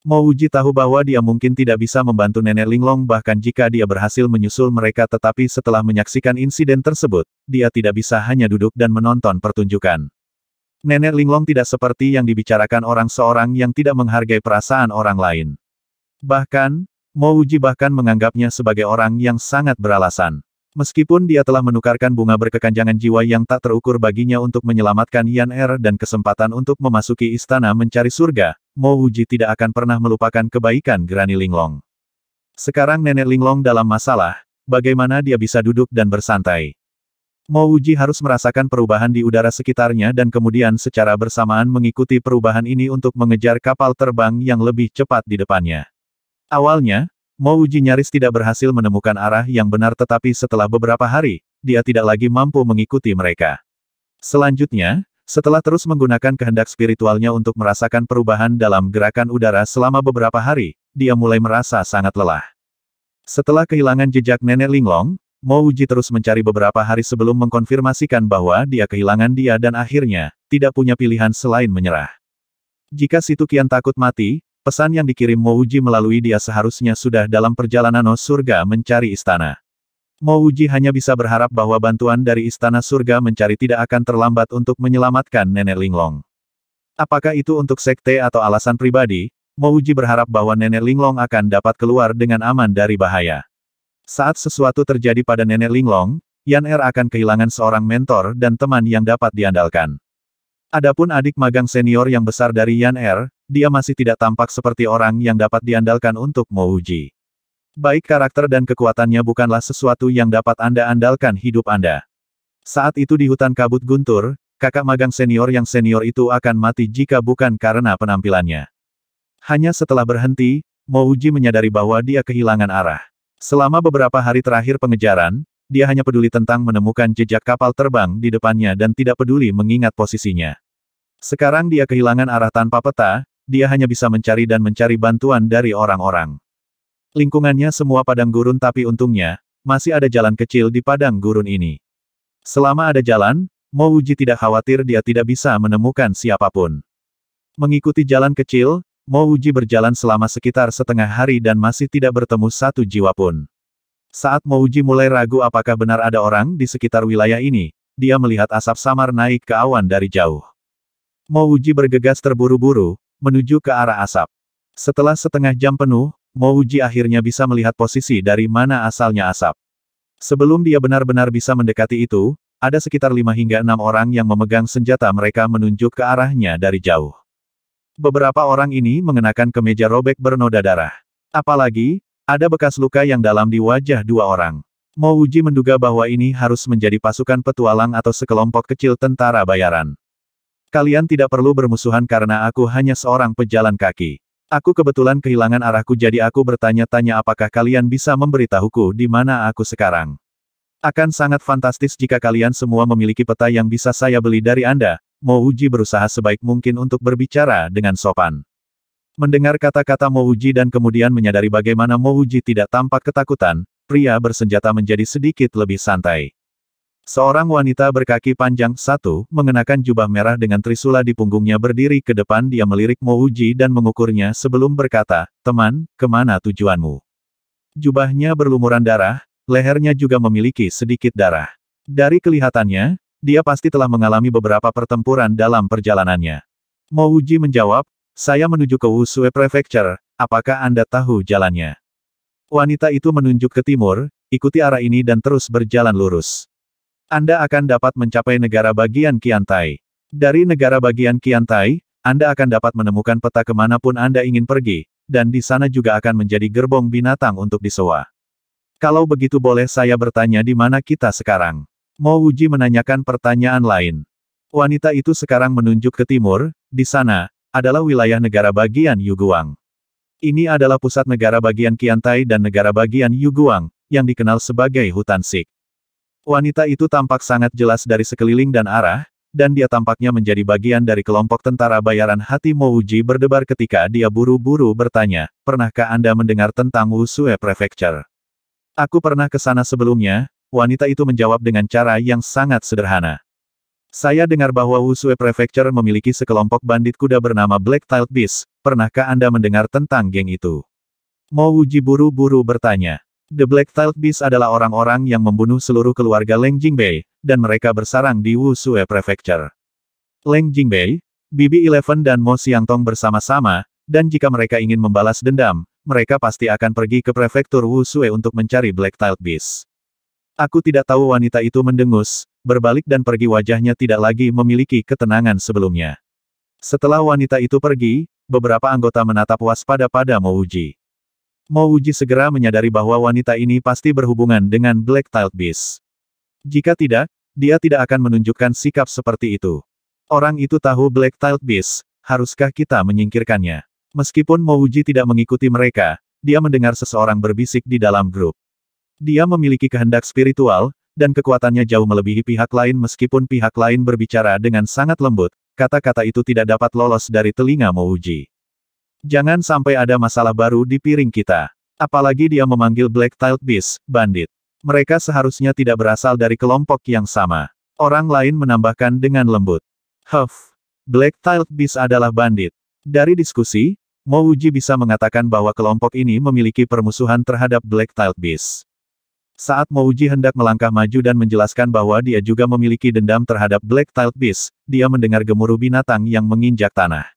Mo Uji tahu bahwa dia mungkin tidak bisa membantu nenek Linglong bahkan jika dia berhasil menyusul mereka tetapi setelah menyaksikan insiden tersebut, dia tidak bisa hanya duduk dan menonton pertunjukan. Nenek Linglong tidak seperti yang dibicarakan orang seorang yang tidak menghargai perasaan orang lain. Bahkan, Mo Uji bahkan menganggapnya sebagai orang yang sangat beralasan. Meskipun dia telah menukarkan bunga berkekanjangan jiwa yang tak terukur baginya untuk menyelamatkan Yan Er dan kesempatan untuk memasuki istana mencari surga, Mo Wuji tidak akan pernah melupakan kebaikan Granny Linglong. Sekarang nenek Linglong dalam masalah, bagaimana dia bisa duduk dan bersantai. Mo Wuji harus merasakan perubahan di udara sekitarnya dan kemudian secara bersamaan mengikuti perubahan ini untuk mengejar kapal terbang yang lebih cepat di depannya. Awalnya, Mo Wuji nyaris tidak berhasil menemukan arah yang benar tetapi setelah beberapa hari, dia tidak lagi mampu mengikuti mereka. Selanjutnya, setelah terus menggunakan kehendak spiritualnya untuk merasakan perubahan dalam gerakan udara selama beberapa hari, dia mulai merasa sangat lelah. Setelah kehilangan jejak nenek Linglong, Mo Uji terus mencari beberapa hari sebelum mengkonfirmasikan bahwa dia kehilangan dia dan akhirnya, tidak punya pilihan selain menyerah. Jika Situ Qian takut mati, pesan yang dikirim Mo Uji melalui dia seharusnya sudah dalam perjalanan no surga mencari istana. Mo Uji hanya bisa berharap bahwa bantuan dari Istana Surga mencari tidak akan terlambat untuk menyelamatkan Nenek Linglong. Apakah itu untuk sekte atau alasan pribadi, Mo Uji berharap bahwa Nenek Linglong akan dapat keluar dengan aman dari bahaya. Saat sesuatu terjadi pada Nenek Linglong, Yan Er akan kehilangan seorang mentor dan teman yang dapat diandalkan. Adapun adik magang senior yang besar dari Yan Er, dia masih tidak tampak seperti orang yang dapat diandalkan untuk Mo Uji. Baik karakter dan kekuatannya bukanlah sesuatu yang dapat Anda andalkan hidup Anda. Saat itu di hutan kabut guntur, kakak magang senior yang senior itu akan mati jika bukan karena penampilannya. Hanya setelah berhenti, Mouji menyadari bahwa dia kehilangan arah. Selama beberapa hari terakhir pengejaran, dia hanya peduli tentang menemukan jejak kapal terbang di depannya dan tidak peduli mengingat posisinya. Sekarang dia kehilangan arah tanpa peta, dia hanya bisa mencari dan mencari bantuan dari orang-orang. Lingkungannya semua padang gurun tapi untungnya, masih ada jalan kecil di padang gurun ini. Selama ada jalan, Mo Uji tidak khawatir dia tidak bisa menemukan siapapun. Mengikuti jalan kecil, Mo Uji berjalan selama sekitar setengah hari dan masih tidak bertemu satu jiwa pun. Saat Mo Uji mulai ragu apakah benar ada orang di sekitar wilayah ini, dia melihat asap samar naik ke awan dari jauh. Mo Uji bergegas terburu-buru, menuju ke arah asap. Setelah setengah jam penuh, Mouji akhirnya bisa melihat posisi dari mana asalnya asap. Sebelum dia benar-benar bisa mendekati itu, ada sekitar lima hingga enam orang yang memegang senjata mereka menunjuk ke arahnya dari jauh. Beberapa orang ini mengenakan kemeja robek bernoda darah. Apalagi, ada bekas luka yang dalam di wajah dua orang. Mouji menduga bahwa ini harus menjadi pasukan petualang atau sekelompok kecil tentara bayaran. Kalian tidak perlu bermusuhan karena aku hanya seorang pejalan kaki. Aku kebetulan kehilangan arahku jadi aku bertanya-tanya apakah kalian bisa memberitahuku di mana aku sekarang. Akan sangat fantastis jika kalian semua memiliki peta yang bisa saya beli dari Anda, Uji berusaha sebaik mungkin untuk berbicara dengan sopan. Mendengar kata-kata Uji dan kemudian menyadari bagaimana Uji tidak tampak ketakutan, pria bersenjata menjadi sedikit lebih santai. Seorang wanita berkaki panjang, satu, mengenakan jubah merah dengan trisula di punggungnya berdiri ke depan dia melirik Mouji dan mengukurnya sebelum berkata, Teman, kemana tujuanmu? Jubahnya berlumuran darah, lehernya juga memiliki sedikit darah. Dari kelihatannya, dia pasti telah mengalami beberapa pertempuran dalam perjalanannya. Mouji menjawab, saya menuju ke Wusue Prefecture, apakah Anda tahu jalannya? Wanita itu menunjuk ke timur, ikuti arah ini dan terus berjalan lurus. Anda akan dapat mencapai negara bagian Kiantai. Dari negara bagian Kiantai, Anda akan dapat menemukan peta kemanapun Anda ingin pergi, dan di sana juga akan menjadi gerbong binatang untuk disewa. Kalau begitu boleh saya bertanya di mana kita sekarang? Mo Uji menanyakan pertanyaan lain. Wanita itu sekarang menunjuk ke timur, di sana, adalah wilayah negara bagian Yuguang. Ini adalah pusat negara bagian Kiantai dan negara bagian Yuguang, yang dikenal sebagai hutan Sik. Wanita itu tampak sangat jelas dari sekeliling dan arah, dan dia tampaknya menjadi bagian dari kelompok tentara bayaran hati Mouji berdebar ketika dia buru-buru bertanya, Pernahkah Anda mendengar tentang Wusue Prefecture? Aku pernah ke sana sebelumnya, wanita itu menjawab dengan cara yang sangat sederhana. Saya dengar bahwa Wusue Prefecture memiliki sekelompok bandit kuda bernama black Tiled Beast, pernahkah Anda mendengar tentang geng itu? Mouji buru-buru bertanya. The Black Tailed Beast adalah orang-orang yang membunuh seluruh keluarga Leng Jingbei, dan mereka bersarang di Wusue Prefecture. Leng Jingbei, Bibi Eleven dan Mo Siang Tong bersama-sama, dan jika mereka ingin membalas dendam, mereka pasti akan pergi ke prefektur Wusue untuk mencari Black Tailed Beast. Aku tidak tahu wanita itu mendengus, berbalik dan pergi wajahnya tidak lagi memiliki ketenangan sebelumnya. Setelah wanita itu pergi, beberapa anggota menatap waspada pada Mo Uji. Mo Uji segera menyadari bahwa wanita ini pasti berhubungan dengan Black Tiled Beast. Jika tidak, dia tidak akan menunjukkan sikap seperti itu. Orang itu tahu Black Tiled Beast, haruskah kita menyingkirkannya? Meskipun Mo Mouji tidak mengikuti mereka, dia mendengar seseorang berbisik di dalam grup. Dia memiliki kehendak spiritual, dan kekuatannya jauh melebihi pihak lain meskipun pihak lain berbicara dengan sangat lembut, kata-kata itu tidak dapat lolos dari telinga Mo Mouji. Jangan sampai ada masalah baru di piring kita. Apalagi dia memanggil black Tiled Beast, bandit. Mereka seharusnya tidak berasal dari kelompok yang sama. Orang lain menambahkan dengan lembut. Huff. black Tiled Beast adalah bandit. Dari diskusi, Mo Uji bisa mengatakan bahwa kelompok ini memiliki permusuhan terhadap black Tiled Beast. Saat Mo Uji hendak melangkah maju dan menjelaskan bahwa dia juga memiliki dendam terhadap black Tiled Beast, dia mendengar gemuruh binatang yang menginjak tanah.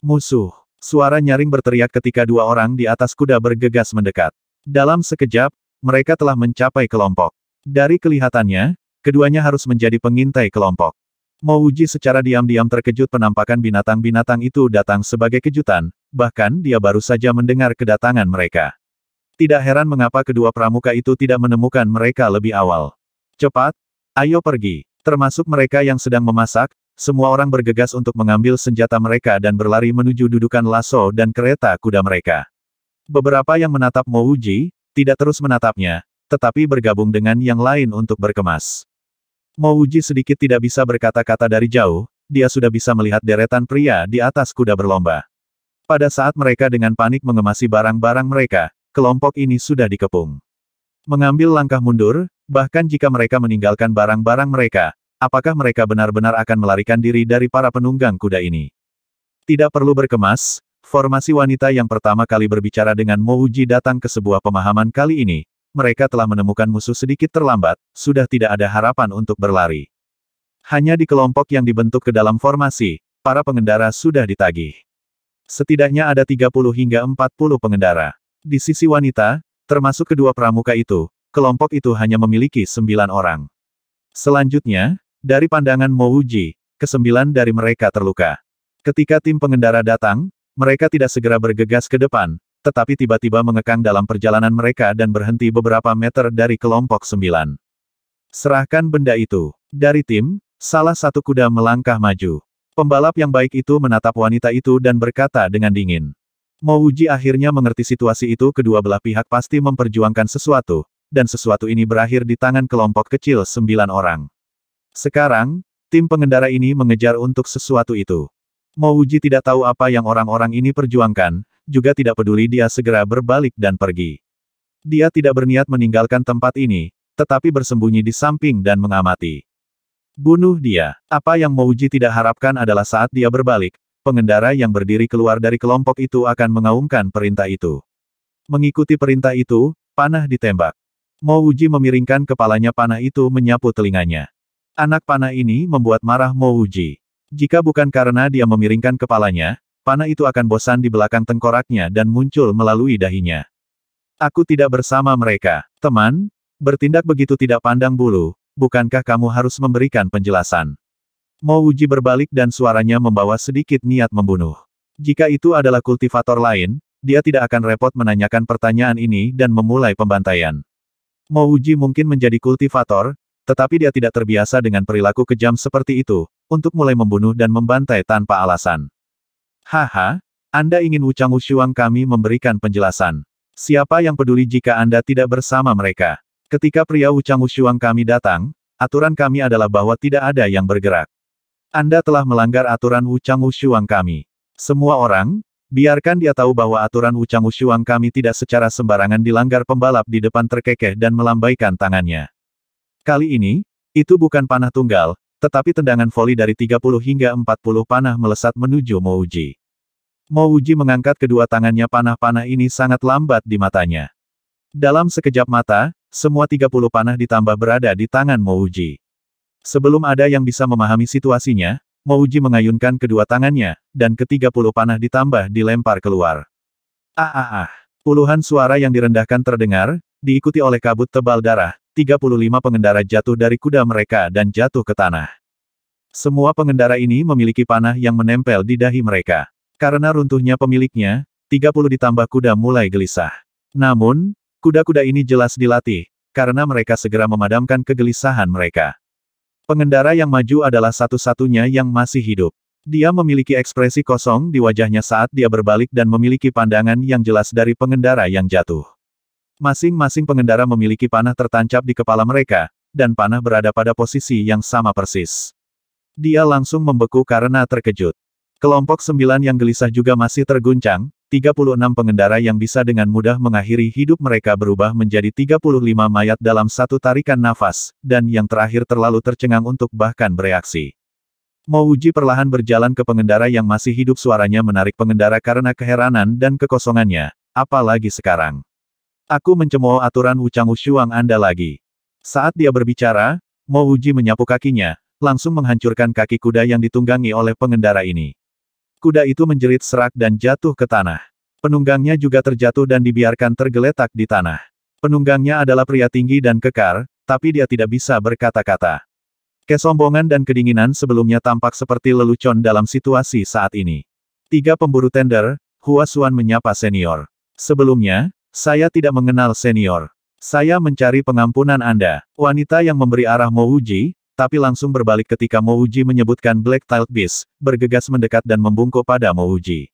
Musuh. Suara nyaring berteriak ketika dua orang di atas kuda bergegas mendekat. Dalam sekejap, mereka telah mencapai kelompok. Dari kelihatannya, keduanya harus menjadi pengintai kelompok. Mouji secara diam-diam terkejut penampakan binatang-binatang itu datang sebagai kejutan, bahkan dia baru saja mendengar kedatangan mereka. Tidak heran mengapa kedua pramuka itu tidak menemukan mereka lebih awal. Cepat, ayo pergi. Termasuk mereka yang sedang memasak, semua orang bergegas untuk mengambil senjata mereka dan berlari menuju dudukan lasso dan kereta kuda mereka. Beberapa yang menatap Mouji, tidak terus menatapnya, tetapi bergabung dengan yang lain untuk berkemas. Mouji sedikit tidak bisa berkata-kata dari jauh, dia sudah bisa melihat deretan pria di atas kuda berlomba. Pada saat mereka dengan panik mengemasi barang-barang mereka, kelompok ini sudah dikepung. Mengambil langkah mundur, bahkan jika mereka meninggalkan barang-barang mereka, Apakah mereka benar-benar akan melarikan diri dari para penunggang kuda ini? Tidak perlu berkemas, formasi wanita yang pertama kali berbicara dengan Mouji datang ke sebuah pemahaman kali ini. Mereka telah menemukan musuh sedikit terlambat, sudah tidak ada harapan untuk berlari. Hanya di kelompok yang dibentuk ke dalam formasi, para pengendara sudah ditagih. Setidaknya ada 30 hingga 40 pengendara. Di sisi wanita, termasuk kedua pramuka itu, kelompok itu hanya memiliki sembilan orang. Selanjutnya, dari pandangan Mouji, kesembilan dari mereka terluka. Ketika tim pengendara datang, mereka tidak segera bergegas ke depan, tetapi tiba-tiba mengekang dalam perjalanan mereka dan berhenti beberapa meter dari kelompok sembilan. Serahkan benda itu. Dari tim, salah satu kuda melangkah maju. Pembalap yang baik itu menatap wanita itu dan berkata dengan dingin. Mouji akhirnya mengerti situasi itu kedua belah pihak pasti memperjuangkan sesuatu, dan sesuatu ini berakhir di tangan kelompok kecil sembilan orang. Sekarang, tim pengendara ini mengejar untuk sesuatu itu. Mouji tidak tahu apa yang orang-orang ini perjuangkan, juga tidak peduli dia segera berbalik dan pergi. Dia tidak berniat meninggalkan tempat ini, tetapi bersembunyi di samping dan mengamati. Bunuh dia. Apa yang Mouji tidak harapkan adalah saat dia berbalik, pengendara yang berdiri keluar dari kelompok itu akan mengaumkan perintah itu. Mengikuti perintah itu, panah ditembak. Mouji memiringkan kepalanya panah itu menyapu telinganya. Anak panah ini membuat marah Mo Mouji. Jika bukan karena dia memiringkan kepalanya, panah itu akan bosan di belakang tengkoraknya dan muncul melalui dahinya. Aku tidak bersama mereka. Teman, bertindak begitu tidak pandang bulu, bukankah kamu harus memberikan penjelasan? Mo Mouji berbalik dan suaranya membawa sedikit niat membunuh. Jika itu adalah kultivator lain, dia tidak akan repot menanyakan pertanyaan ini dan memulai pembantaian. Mo Mouji mungkin menjadi kultivator, tetapi dia tidak terbiasa dengan perilaku kejam seperti itu, untuk mulai membunuh dan membantai tanpa alasan. Haha, Anda ingin Wuchang Wushuang kami memberikan penjelasan. Siapa yang peduli jika Anda tidak bersama mereka? Ketika pria Wuchang Wushuang kami datang, aturan kami adalah bahwa tidak ada yang bergerak. Anda telah melanggar aturan Wuchang Wushuang kami. Semua orang, Biarkan dia tahu bahwa aturan Wuchang Wushuang kami tidak secara sembarangan dilanggar pembalap di depan terkekeh dan melambaikan tangannya. Kali ini, itu bukan panah tunggal, tetapi tendangan voli dari 30 hingga 40 panah melesat menuju Mouji. Mouji mengangkat kedua tangannya panah-panah ini sangat lambat di matanya. Dalam sekejap mata, semua 30 panah ditambah berada di tangan Mouji. Sebelum ada yang bisa memahami situasinya, Mouji mengayunkan kedua tangannya, dan ketiga puluh panah ditambah dilempar keluar. Ah ah ah. Puluhan suara yang direndahkan terdengar, diikuti oleh kabut tebal darah, 35 pengendara jatuh dari kuda mereka dan jatuh ke tanah. Semua pengendara ini memiliki panah yang menempel di dahi mereka. Karena runtuhnya pemiliknya, 30 ditambah kuda mulai gelisah. Namun, kuda-kuda ini jelas dilatih, karena mereka segera memadamkan kegelisahan mereka. Pengendara yang maju adalah satu-satunya yang masih hidup. Dia memiliki ekspresi kosong di wajahnya saat dia berbalik dan memiliki pandangan yang jelas dari pengendara yang jatuh. Masing-masing pengendara memiliki panah tertancap di kepala mereka, dan panah berada pada posisi yang sama persis. Dia langsung membeku karena terkejut. Kelompok sembilan yang gelisah juga masih terguncang, 36 pengendara yang bisa dengan mudah mengakhiri hidup mereka berubah menjadi 35 mayat dalam satu tarikan nafas, dan yang terakhir terlalu tercengang untuk bahkan bereaksi. Mouji perlahan berjalan ke pengendara yang masih hidup suaranya menarik pengendara karena keheranan dan kekosongannya, apalagi sekarang. Aku mencemooh aturan Wuchang Wushuang Anda lagi. Saat dia berbicara, Mo Wuji menyapu kakinya, langsung menghancurkan kaki kuda yang ditunggangi oleh pengendara ini. Kuda itu menjerit serak dan jatuh ke tanah. Penunggangnya juga terjatuh dan dibiarkan tergeletak di tanah. Penunggangnya adalah pria tinggi dan kekar, tapi dia tidak bisa berkata-kata. Kesombongan dan kedinginan sebelumnya tampak seperti lelucon dalam situasi saat ini. Tiga pemburu tender, Hua Suan menyapa senior. Sebelumnya, saya tidak mengenal senior. Saya mencari pengampunan Anda. Wanita yang memberi arah Uji, tapi langsung berbalik ketika Uji menyebutkan Black Tiled Beast, bergegas mendekat dan membungkuk pada Uji.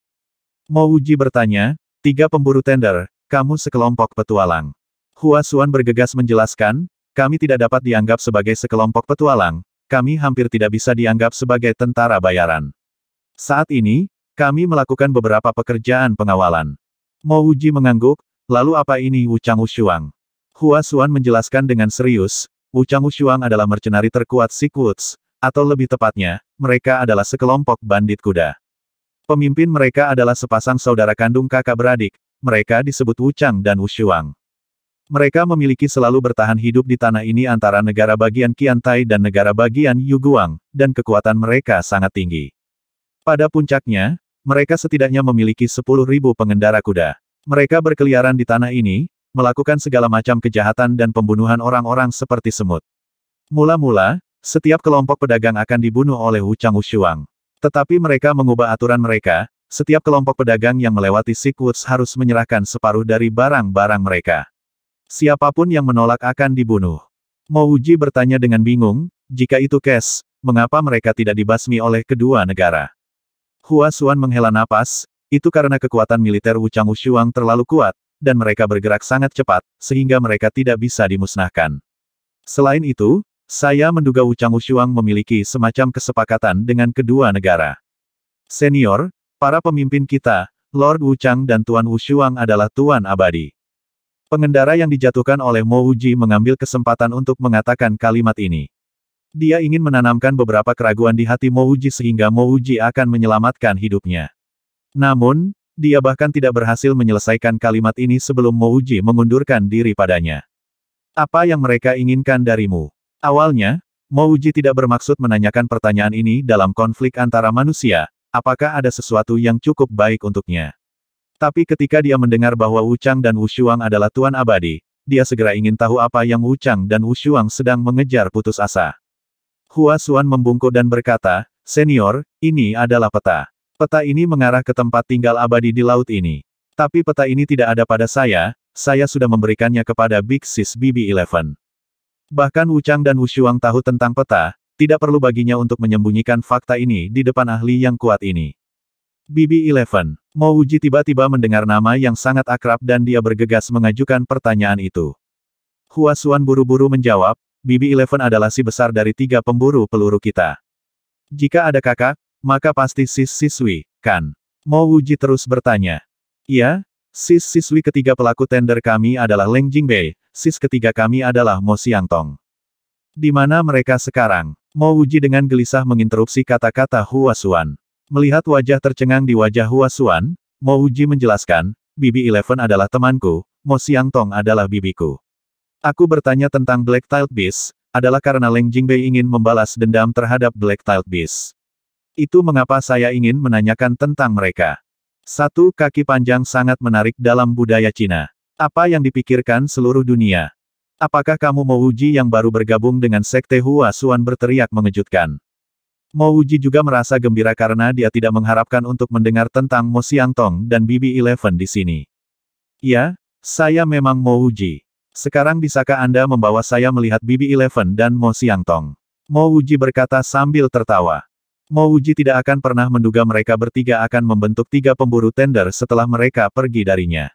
Mouji. Uji bertanya, tiga pemburu tender, kamu sekelompok petualang. Hua Suan bergegas menjelaskan, kami tidak dapat dianggap sebagai sekelompok petualang, kami hampir tidak bisa dianggap sebagai tentara bayaran. Saat ini, kami melakukan beberapa pekerjaan pengawalan. Uji mengangguk, Lalu apa ini Wu Chang Wushuang? Hua Xuan menjelaskan dengan serius, Wu Chang Wushuang adalah mercenari terkuat Sikuts, atau lebih tepatnya, mereka adalah sekelompok bandit kuda. Pemimpin mereka adalah sepasang saudara kandung kakak beradik, mereka disebut Wu Chang dan Wu Xuang. Mereka memiliki selalu bertahan hidup di tanah ini antara negara bagian Kiantai dan negara bagian Yuguang, dan kekuatan mereka sangat tinggi. Pada puncaknya, mereka setidaknya memiliki 10.000 pengendara kuda. Mereka berkeliaran di tanah ini, melakukan segala macam kejahatan dan pembunuhan orang-orang seperti semut. Mula-mula, setiap kelompok pedagang akan dibunuh oleh Wu Chang Wushuang. Tetapi mereka mengubah aturan mereka, setiap kelompok pedagang yang melewati Sick Woods harus menyerahkan separuh dari barang-barang mereka. Siapapun yang menolak akan dibunuh. Mo Uji bertanya dengan bingung, jika itu kes, mengapa mereka tidak dibasmi oleh kedua negara? Hua Suan menghela napas, itu karena kekuatan militer Wu Chang Wushuang terlalu kuat, dan mereka bergerak sangat cepat, sehingga mereka tidak bisa dimusnahkan. Selain itu, saya menduga Wu Chang Wushuang memiliki semacam kesepakatan dengan kedua negara. Senior, para pemimpin kita, Lord Wu Chang dan Tuan Wushuang adalah Tuan Abadi. Pengendara yang dijatuhkan oleh Mo Wuji mengambil kesempatan untuk mengatakan kalimat ini. Dia ingin menanamkan beberapa keraguan di hati Mo Wuji sehingga Mo Wuji akan menyelamatkan hidupnya. Namun, dia bahkan tidak berhasil menyelesaikan kalimat ini sebelum Mouji mengundurkan diri padanya. Apa yang mereka inginkan darimu? Awalnya, Mouji tidak bermaksud menanyakan pertanyaan ini dalam konflik antara manusia, apakah ada sesuatu yang cukup baik untuknya. Tapi ketika dia mendengar bahwa Wu dan Wu adalah tuan abadi, dia segera ingin tahu apa yang Wu dan Wu sedang mengejar putus asa. Hua Xuan membungkuk dan berkata, Senior, ini adalah peta. Peta ini mengarah ke tempat tinggal abadi di laut ini. Tapi peta ini tidak ada pada saya, saya sudah memberikannya kepada Big Sis BB-11. Bahkan Wuchang dan Wushuang tahu tentang peta, tidak perlu baginya untuk menyembunyikan fakta ini di depan ahli yang kuat ini. BB-11, Mo Uji tiba-tiba mendengar nama yang sangat akrab dan dia bergegas mengajukan pertanyaan itu. Hua Xuan buru-buru menjawab, BB-11 adalah si besar dari tiga pemburu peluru kita. Jika ada kakak, maka pasti sis-siswi, kan? Wuji terus bertanya. Iya, sis-siswi ketiga pelaku tender kami adalah Leng Jingbei, sis ketiga kami adalah Mo Xiangtong. Di mana mereka sekarang? Wuji dengan gelisah menginterupsi kata-kata Hua Suan. Melihat wajah tercengang di wajah Hua Mo Wuji menjelaskan, Bibi Eleven adalah temanku, Mo Xiangtong adalah bibiku. Aku bertanya tentang Black Tiled Beast, adalah karena Leng Jingbei ingin membalas dendam terhadap Black Tiled Beast. Itu mengapa saya ingin menanyakan tentang mereka. Satu kaki panjang sangat menarik dalam budaya Cina. Apa yang dipikirkan seluruh dunia? Apakah kamu mau uji yang baru bergabung dengan Sekte Hua Suan berteriak mengejutkan? Mau uji juga merasa gembira karena dia tidak mengharapkan untuk mendengar tentang Mo Tong dan Bibi Eleven di sini. Ya, saya memang mau uji. Sekarang bisakah Anda membawa saya melihat Bibi Eleven dan Mo Tong? Mo Uji berkata sambil tertawa. Mo Uji tidak akan pernah menduga mereka bertiga akan membentuk tiga pemburu tender setelah mereka pergi darinya.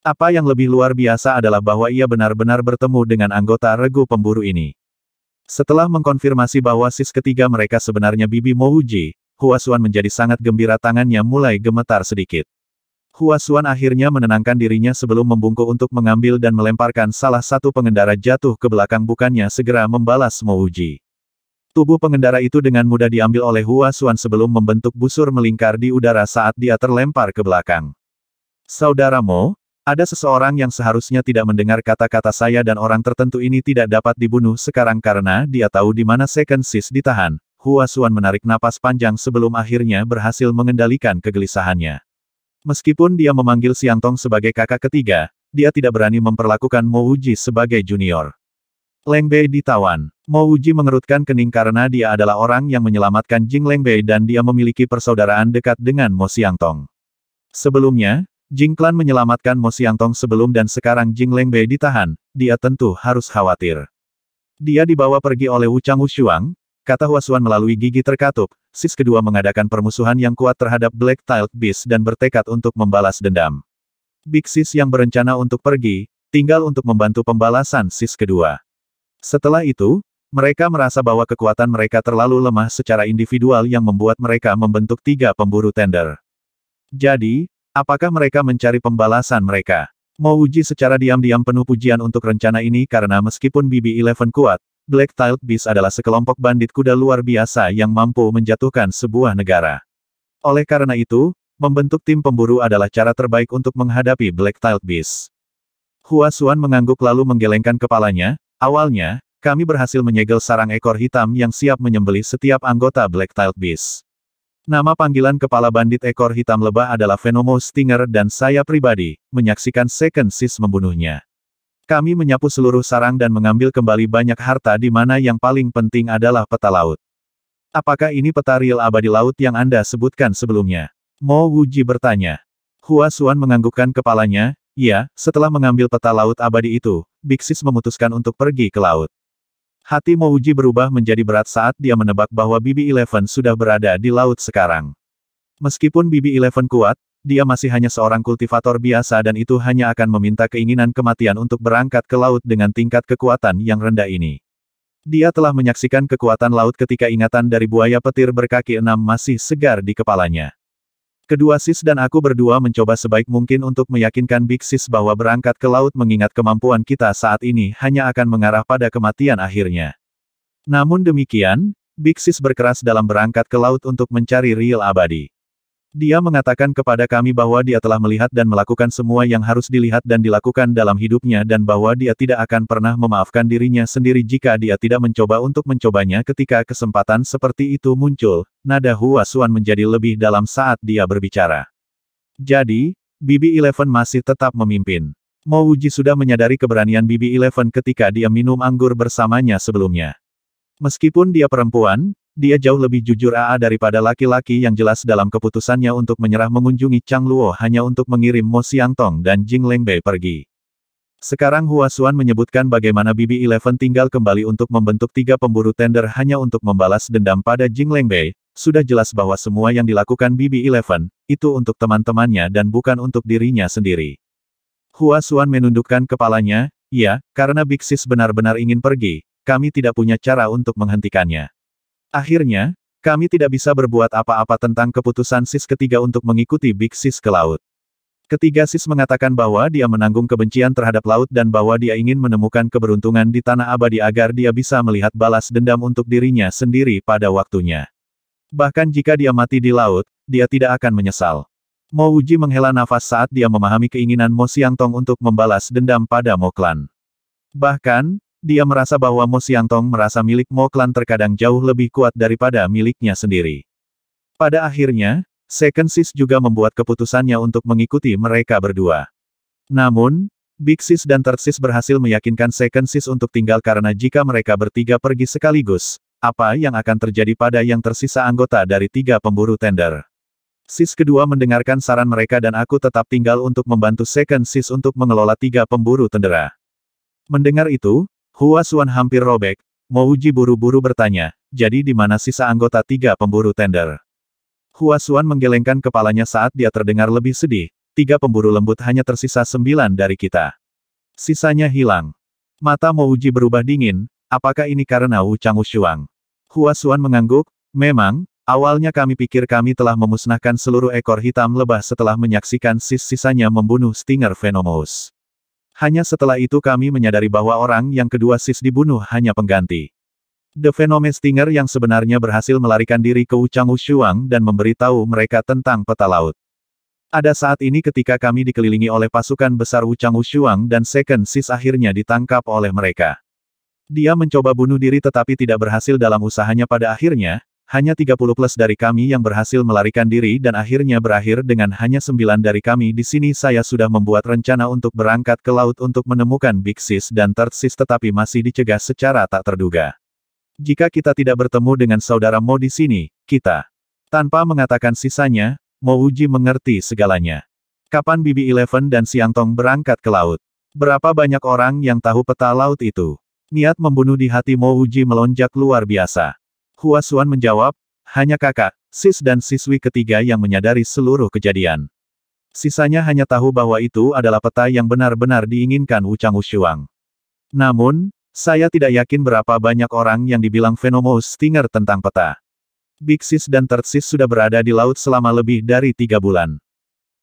Apa yang lebih luar biasa adalah bahwa ia benar-benar bertemu dengan anggota regu pemburu ini. Setelah mengkonfirmasi bahwa sis ketiga mereka sebenarnya Bibi Mo Uji, Huasuan menjadi sangat gembira tangannya mulai gemetar sedikit. Huasuan akhirnya menenangkan dirinya sebelum membungkuk untuk mengambil dan melemparkan salah satu pengendara jatuh ke belakang bukannya segera membalas Mo Uji. Tubuh pengendara itu dengan mudah diambil oleh Hua Xuan sebelum membentuk busur melingkar di udara saat dia terlempar ke belakang. Saudaramu, ada seseorang yang seharusnya tidak mendengar kata-kata saya dan orang tertentu ini tidak dapat dibunuh sekarang karena dia tahu di mana Second Sis ditahan. Hua Xuan menarik napas panjang sebelum akhirnya berhasil mengendalikan kegelisahannya. Meskipun dia memanggil Siantong sebagai kakak ketiga, dia tidak berani memperlakukan Mo Uji sebagai junior. Lengbei ditawan. Mo Uji mengerutkan kening karena dia adalah orang yang menyelamatkan Jing Lengbei dan dia memiliki persaudaraan dekat dengan Mo Tong. Sebelumnya, Jing Clan menyelamatkan Mo Tong sebelum dan sekarang Jing Lengbei ditahan, dia tentu harus khawatir. Dia dibawa pergi oleh Wu Chang Wushuang, kata Huasuan melalui gigi terkatup, sis kedua mengadakan permusuhan yang kuat terhadap Black Tiled Beast dan bertekad untuk membalas dendam. Big Sis yang berencana untuk pergi, tinggal untuk membantu pembalasan sis kedua. Setelah itu, mereka merasa bahwa kekuatan mereka terlalu lemah secara individual yang membuat mereka membentuk tiga pemburu tender. Jadi, apakah mereka mencari pembalasan mereka? Mau uji secara diam-diam penuh pujian untuk rencana ini karena meskipun BB-11 kuat, black Tiled Beast adalah sekelompok bandit kuda luar biasa yang mampu menjatuhkan sebuah negara. Oleh karena itu, membentuk tim pemburu adalah cara terbaik untuk menghadapi black Tiled Beast. Hua Xuan mengangguk lalu menggelengkan kepalanya, Awalnya, kami berhasil menyegel sarang ekor hitam yang siap menyembelih setiap anggota black Tiled Beast. Nama panggilan kepala bandit ekor hitam lebah adalah Venomo Stinger dan saya pribadi, menyaksikan Second Sis membunuhnya. Kami menyapu seluruh sarang dan mengambil kembali banyak harta di mana yang paling penting adalah peta laut. Apakah ini peta real abadi laut yang Anda sebutkan sebelumnya? Mo Wuji bertanya. Hua Xuan menganggukkan kepalanya, Ya, setelah mengambil peta laut abadi itu, Bixis memutuskan untuk pergi ke laut. Hati Mouji berubah menjadi berat saat dia menebak bahwa Bibi Eleven sudah berada di laut sekarang. Meskipun Bibi Eleven kuat, dia masih hanya seorang kultivator biasa dan itu hanya akan meminta keinginan kematian untuk berangkat ke laut dengan tingkat kekuatan yang rendah ini. Dia telah menyaksikan kekuatan laut ketika ingatan dari buaya petir berkaki enam masih segar di kepalanya. Kedua Sis dan aku berdua mencoba sebaik mungkin untuk meyakinkan Big Sis bahwa berangkat ke laut mengingat kemampuan kita saat ini hanya akan mengarah pada kematian akhirnya. Namun demikian, Big Sis berkeras dalam berangkat ke laut untuk mencari Real Abadi. Dia mengatakan kepada kami bahwa dia telah melihat dan melakukan semua yang harus dilihat dan dilakukan dalam hidupnya dan bahwa dia tidak akan pernah memaafkan dirinya sendiri jika dia tidak mencoba untuk mencobanya ketika kesempatan seperti itu muncul. Nada Hua Suan menjadi lebih dalam saat dia berbicara. Jadi, Bibi Eleven masih tetap memimpin. Mouji sudah menyadari keberanian Bibi Eleven ketika dia minum anggur bersamanya sebelumnya. Meskipun dia perempuan, dia jauh lebih jujur AA daripada laki-laki yang jelas dalam keputusannya untuk menyerah mengunjungi Chang Luo hanya untuk mengirim Mo Tong dan Jing Lengbei pergi. Sekarang Hua Xuan menyebutkan bagaimana Bibi Eleven tinggal kembali untuk membentuk tiga pemburu tender hanya untuk membalas dendam pada Jing Lengbei, sudah jelas bahwa semua yang dilakukan Bibi Eleven, itu untuk teman-temannya dan bukan untuk dirinya sendiri. Hua Xuan menundukkan kepalanya, ya, karena Big Sis benar-benar ingin pergi, kami tidak punya cara untuk menghentikannya. Akhirnya, kami tidak bisa berbuat apa-apa tentang keputusan SIS ketiga untuk mengikuti Big SIS ke laut. Ketiga SIS mengatakan bahwa dia menanggung kebencian terhadap laut dan bahwa dia ingin menemukan keberuntungan di Tanah Abadi agar dia bisa melihat balas dendam untuk dirinya sendiri pada waktunya. Bahkan jika dia mati di laut, dia tidak akan menyesal. Mo Uji menghela nafas saat dia memahami keinginan Mo Siang Tong untuk membalas dendam pada Mo Klan. Bahkan, dia merasa bahwa Mo Xiantong merasa milik Mo Klan terkadang jauh lebih kuat daripada miliknya sendiri. Pada akhirnya, Second Sis juga membuat keputusannya untuk mengikuti mereka berdua. Namun, Big Sis dan Third Sis berhasil meyakinkan Second Sis untuk tinggal karena jika mereka bertiga pergi sekaligus, apa yang akan terjadi pada yang tersisa anggota dari tiga pemburu tender. Sis kedua mendengarkan saran mereka dan aku tetap tinggal untuk membantu Second Sis untuk mengelola tiga pemburu tendera. Mendengar itu, Hua Suan hampir robek, Mouji buru-buru bertanya, jadi di mana sisa anggota tiga pemburu tender? Hua Suan menggelengkan kepalanya saat dia terdengar lebih sedih, tiga pemburu lembut hanya tersisa sembilan dari kita. Sisanya hilang. Mata Mouji berubah dingin, apakah ini karena Wu Chang Shuang? Hua Suan mengangguk, memang, awalnya kami pikir kami telah memusnahkan seluruh ekor hitam lebah setelah menyaksikan sis-sisanya membunuh Stinger Venomous. Hanya setelah itu kami menyadari bahwa orang yang kedua sis dibunuh hanya pengganti. The Phenome Stinger yang sebenarnya berhasil melarikan diri ke Wuchang Ushuang dan memberitahu mereka tentang peta laut. Ada saat ini ketika kami dikelilingi oleh pasukan besar Wuchang Ushuang dan Second Sis akhirnya ditangkap oleh mereka. Dia mencoba bunuh diri tetapi tidak berhasil dalam usahanya pada akhirnya, hanya 30 plus dari kami yang berhasil melarikan diri dan akhirnya berakhir dengan hanya 9 dari kami di sini saya sudah membuat rencana untuk berangkat ke laut untuk menemukan Big Sis dan Third Sis tetapi masih dicegah secara tak terduga. Jika kita tidak bertemu dengan saudara Mo di sini, kita. Tanpa mengatakan sisanya, Mo Uji mengerti segalanya. Kapan Bibi Eleven dan Siang Tong berangkat ke laut? Berapa banyak orang yang tahu peta laut itu? Niat membunuh di hati Mo Uji melonjak luar biasa. Hua Xuan menjawab, hanya kakak, sis dan siswi ketiga yang menyadari seluruh kejadian. Sisanya hanya tahu bahwa itu adalah peta yang benar-benar diinginkan Wu Chang Wushuang. Namun, saya tidak yakin berapa banyak orang yang dibilang Venomous Stinger tentang peta. Big Sis dan Third Sis sudah berada di laut selama lebih dari tiga bulan.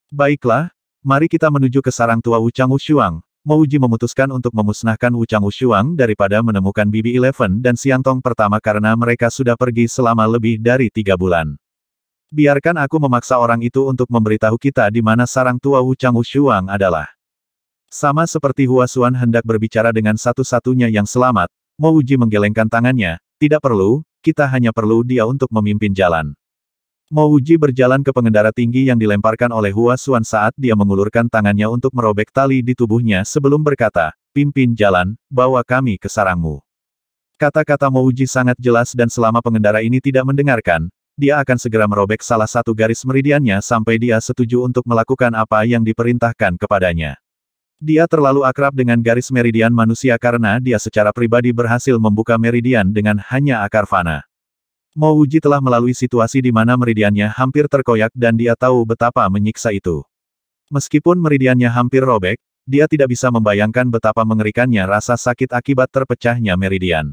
Baiklah, mari kita menuju ke sarang tua Wu Chang Wushuang, Mouji memutuskan untuk memusnahkan Wuchang Wushuang daripada menemukan Bibi Eleven dan Siantong pertama karena mereka sudah pergi selama lebih dari tiga bulan. Biarkan aku memaksa orang itu untuk memberitahu kita di mana sarang tua Wuchang Wushuang adalah. Sama seperti Hua Xuan hendak berbicara dengan satu-satunya yang selamat, Mouji menggelengkan tangannya, tidak perlu, kita hanya perlu dia untuk memimpin jalan. Mo Uji berjalan ke pengendara tinggi yang dilemparkan oleh Hua Xuan saat dia mengulurkan tangannya untuk merobek tali di tubuhnya sebelum berkata, pimpin jalan, bawa kami ke sarangmu. Kata-kata Mo Uji sangat jelas dan selama pengendara ini tidak mendengarkan, dia akan segera merobek salah satu garis meridiannya sampai dia setuju untuk melakukan apa yang diperintahkan kepadanya. Dia terlalu akrab dengan garis meridian manusia karena dia secara pribadi berhasil membuka meridian dengan hanya akar fana. Mo Uji telah melalui situasi di mana meridiannya hampir terkoyak dan dia tahu betapa menyiksa itu. Meskipun meridiannya hampir robek, dia tidak bisa membayangkan betapa mengerikannya rasa sakit akibat terpecahnya meridian.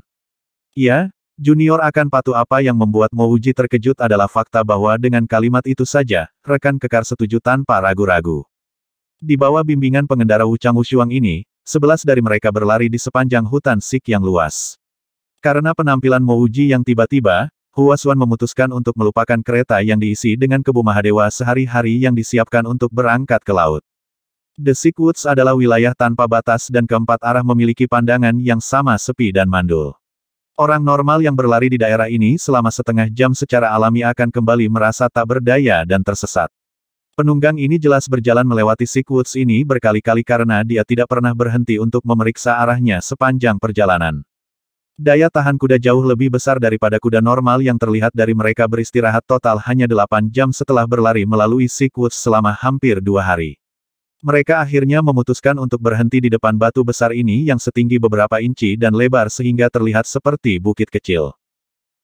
Iya, junior akan patuh apa yang membuat Mo Uji terkejut adalah fakta bahwa dengan kalimat itu saja, rekan kekar setuju tanpa ragu-ragu. Di bawah bimbingan pengendara Wuchang Wushuang ini, sebelas dari mereka berlari di sepanjang hutan sik yang luas. Karena penampilan Mo Uji yang tiba-tiba, Huaswan memutuskan untuk melupakan kereta yang diisi dengan kebu Mahadewa sehari-hari yang disiapkan untuk berangkat ke laut. The Sick Woods adalah wilayah tanpa batas dan keempat arah memiliki pandangan yang sama sepi dan mandul. Orang normal yang berlari di daerah ini selama setengah jam secara alami akan kembali merasa tak berdaya dan tersesat. Penunggang ini jelas berjalan melewati Sick Woods ini berkali-kali karena dia tidak pernah berhenti untuk memeriksa arahnya sepanjang perjalanan. Daya tahan kuda jauh lebih besar daripada kuda normal yang terlihat dari mereka beristirahat total hanya 8 jam setelah berlari melalui Sick selama hampir dua hari. Mereka akhirnya memutuskan untuk berhenti di depan batu besar ini yang setinggi beberapa inci dan lebar sehingga terlihat seperti bukit kecil.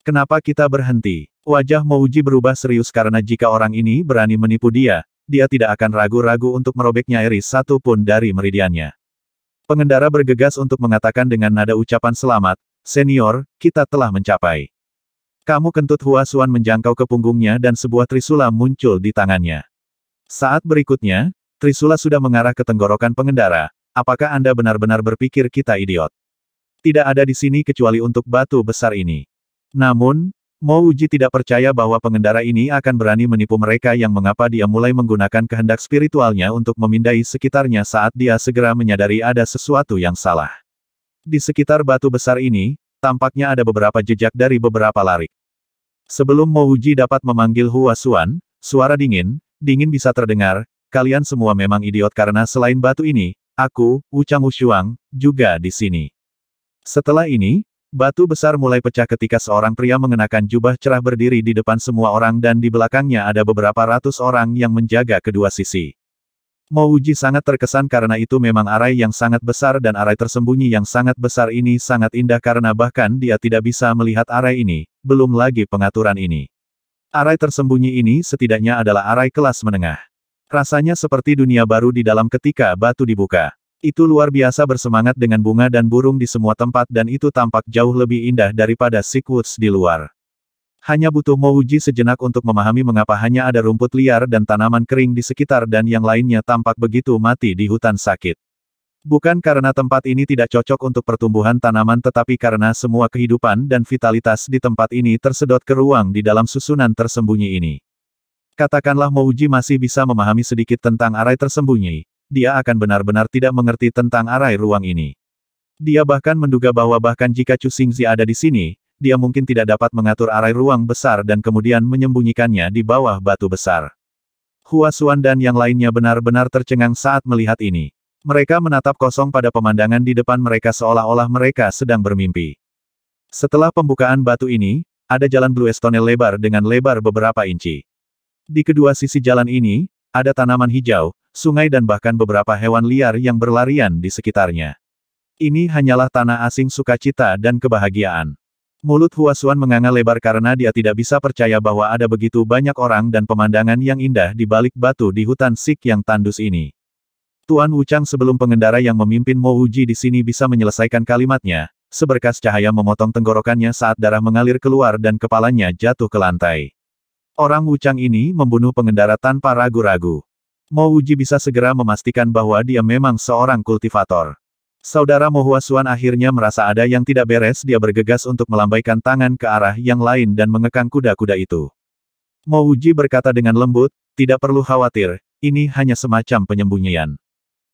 Kenapa kita berhenti? Wajah Mouji berubah serius karena jika orang ini berani menipu dia, dia tidak akan ragu-ragu untuk merobek nyairi satu pun dari meridiannya. Pengendara bergegas untuk mengatakan dengan nada ucapan selamat, Senior, kita telah mencapai. Kamu kentut Hua Xuan menjangkau ke punggungnya dan sebuah trisula muncul di tangannya. Saat berikutnya, trisula sudah mengarah ke tenggorokan pengendara. Apakah Anda benar-benar berpikir kita idiot? Tidak ada di sini kecuali untuk batu besar ini. Namun, Mo Uji tidak percaya bahwa pengendara ini akan berani menipu mereka yang mengapa dia mulai menggunakan kehendak spiritualnya untuk memindai sekitarnya saat dia segera menyadari ada sesuatu yang salah. Di sekitar batu besar ini, tampaknya ada beberapa jejak dari beberapa lari. Sebelum Mouji dapat memanggil Hua Suan, suara dingin, dingin bisa terdengar, kalian semua memang idiot karena selain batu ini, aku, Ucang Ushuang, juga di sini. Setelah ini, batu besar mulai pecah ketika seorang pria mengenakan jubah cerah berdiri di depan semua orang dan di belakangnya ada beberapa ratus orang yang menjaga kedua sisi. Mo sangat terkesan karena itu memang arai yang sangat besar dan arai tersembunyi yang sangat besar ini sangat indah karena bahkan dia tidak bisa melihat arai ini, belum lagi pengaturan ini. Arai tersembunyi ini setidaknya adalah arai kelas menengah. Rasanya seperti dunia baru di dalam ketika batu dibuka. Itu luar biasa bersemangat dengan bunga dan burung di semua tempat dan itu tampak jauh lebih indah daripada Sikwoods di luar. Hanya butuh Mouji sejenak untuk memahami mengapa hanya ada rumput liar dan tanaman kering di sekitar dan yang lainnya tampak begitu mati di hutan sakit. Bukan karena tempat ini tidak cocok untuk pertumbuhan tanaman tetapi karena semua kehidupan dan vitalitas di tempat ini tersedot ke ruang di dalam susunan tersembunyi ini. Katakanlah Mouji masih bisa memahami sedikit tentang arai tersembunyi, dia akan benar-benar tidak mengerti tentang arai ruang ini. Dia bahkan menduga bahwa bahkan jika Chu Xingzi ada di sini, dia mungkin tidak dapat mengatur arai ruang besar dan kemudian menyembunyikannya di bawah batu besar. Hua Suan dan yang lainnya benar-benar tercengang saat melihat ini. Mereka menatap kosong pada pemandangan di depan mereka seolah-olah mereka sedang bermimpi. Setelah pembukaan batu ini, ada jalan Blue Estonel lebar dengan lebar beberapa inci. Di kedua sisi jalan ini, ada tanaman hijau, sungai dan bahkan beberapa hewan liar yang berlarian di sekitarnya. Ini hanyalah tanah asing sukacita dan kebahagiaan. Mulut Huasuan menganga lebar karena dia tidak bisa percaya bahwa ada begitu banyak orang dan pemandangan yang indah di balik batu di hutan Sik yang tandus ini. Tuan Wuchang sebelum pengendara yang memimpin Mo Uji di sini bisa menyelesaikan kalimatnya, seberkas cahaya memotong tenggorokannya saat darah mengalir keluar dan kepalanya jatuh ke lantai. Orang Wuchang ini membunuh pengendara tanpa ragu-ragu. Mo Uji bisa segera memastikan bahwa dia memang seorang kultivator. Saudara Mohuasuan akhirnya merasa ada yang tidak beres dia bergegas untuk melambaikan tangan ke arah yang lain dan mengekang kuda-kuda itu. Mouji berkata dengan lembut, tidak perlu khawatir, ini hanya semacam penyembunyian.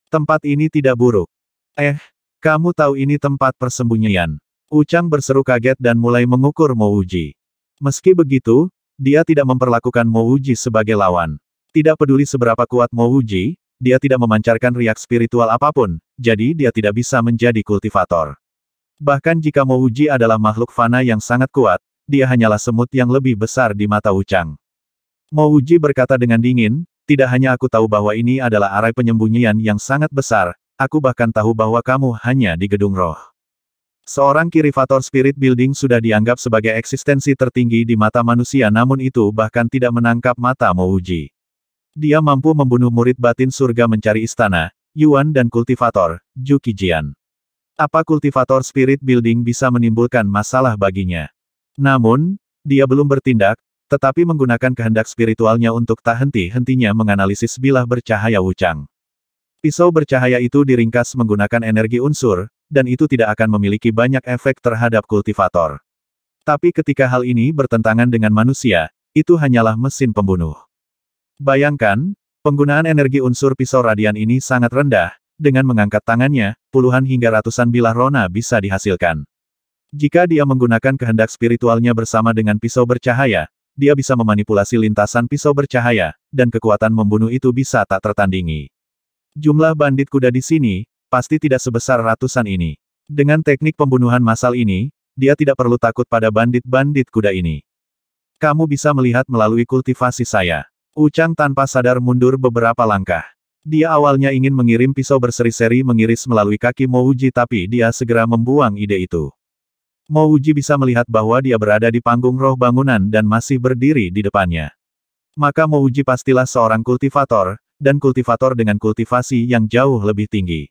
Tempat ini tidak buruk. Eh, kamu tahu ini tempat persembunyian. Ucang berseru kaget dan mulai mengukur Mouji. Meski begitu, dia tidak memperlakukan Mouji sebagai lawan. Tidak peduli seberapa kuat Mouji, dia tidak memancarkan riak spiritual apapun, jadi dia tidak bisa menjadi kultivator. Bahkan jika Mo Uji adalah makhluk fana yang sangat kuat, dia hanyalah semut yang lebih besar di mata Mo Uji berkata dengan dingin, tidak hanya aku tahu bahwa ini adalah arai penyembunyian yang sangat besar, aku bahkan tahu bahwa kamu hanya di gedung roh. Seorang kirivator spirit building sudah dianggap sebagai eksistensi tertinggi di mata manusia namun itu bahkan tidak menangkap mata Mo Uji." Dia mampu membunuh murid batin surga mencari istana, Yuan dan kultivator, Ju Qijian. Apa kultivator spirit building bisa menimbulkan masalah baginya? Namun, dia belum bertindak, tetapi menggunakan kehendak spiritualnya untuk tak henti-hentinya menganalisis bilah bercahaya Wuchang. Pisau bercahaya itu diringkas menggunakan energi unsur, dan itu tidak akan memiliki banyak efek terhadap kultivator. Tapi ketika hal ini bertentangan dengan manusia, itu hanyalah mesin pembunuh. Bayangkan, penggunaan energi unsur pisau radian ini sangat rendah, dengan mengangkat tangannya, puluhan hingga ratusan bilah rona bisa dihasilkan. Jika dia menggunakan kehendak spiritualnya bersama dengan pisau bercahaya, dia bisa memanipulasi lintasan pisau bercahaya, dan kekuatan membunuh itu bisa tak tertandingi. Jumlah bandit kuda di sini, pasti tidak sebesar ratusan ini. Dengan teknik pembunuhan massal ini, dia tidak perlu takut pada bandit-bandit kuda ini. Kamu bisa melihat melalui kultivasi saya. Ucang tanpa sadar mundur beberapa langkah. Dia awalnya ingin mengirim pisau berseri-seri mengiris melalui kaki Mouji tapi dia segera membuang ide itu. Mouji bisa melihat bahwa dia berada di panggung roh bangunan dan masih berdiri di depannya. Maka Mouji pastilah seorang kultivator, dan kultivator dengan kultivasi yang jauh lebih tinggi.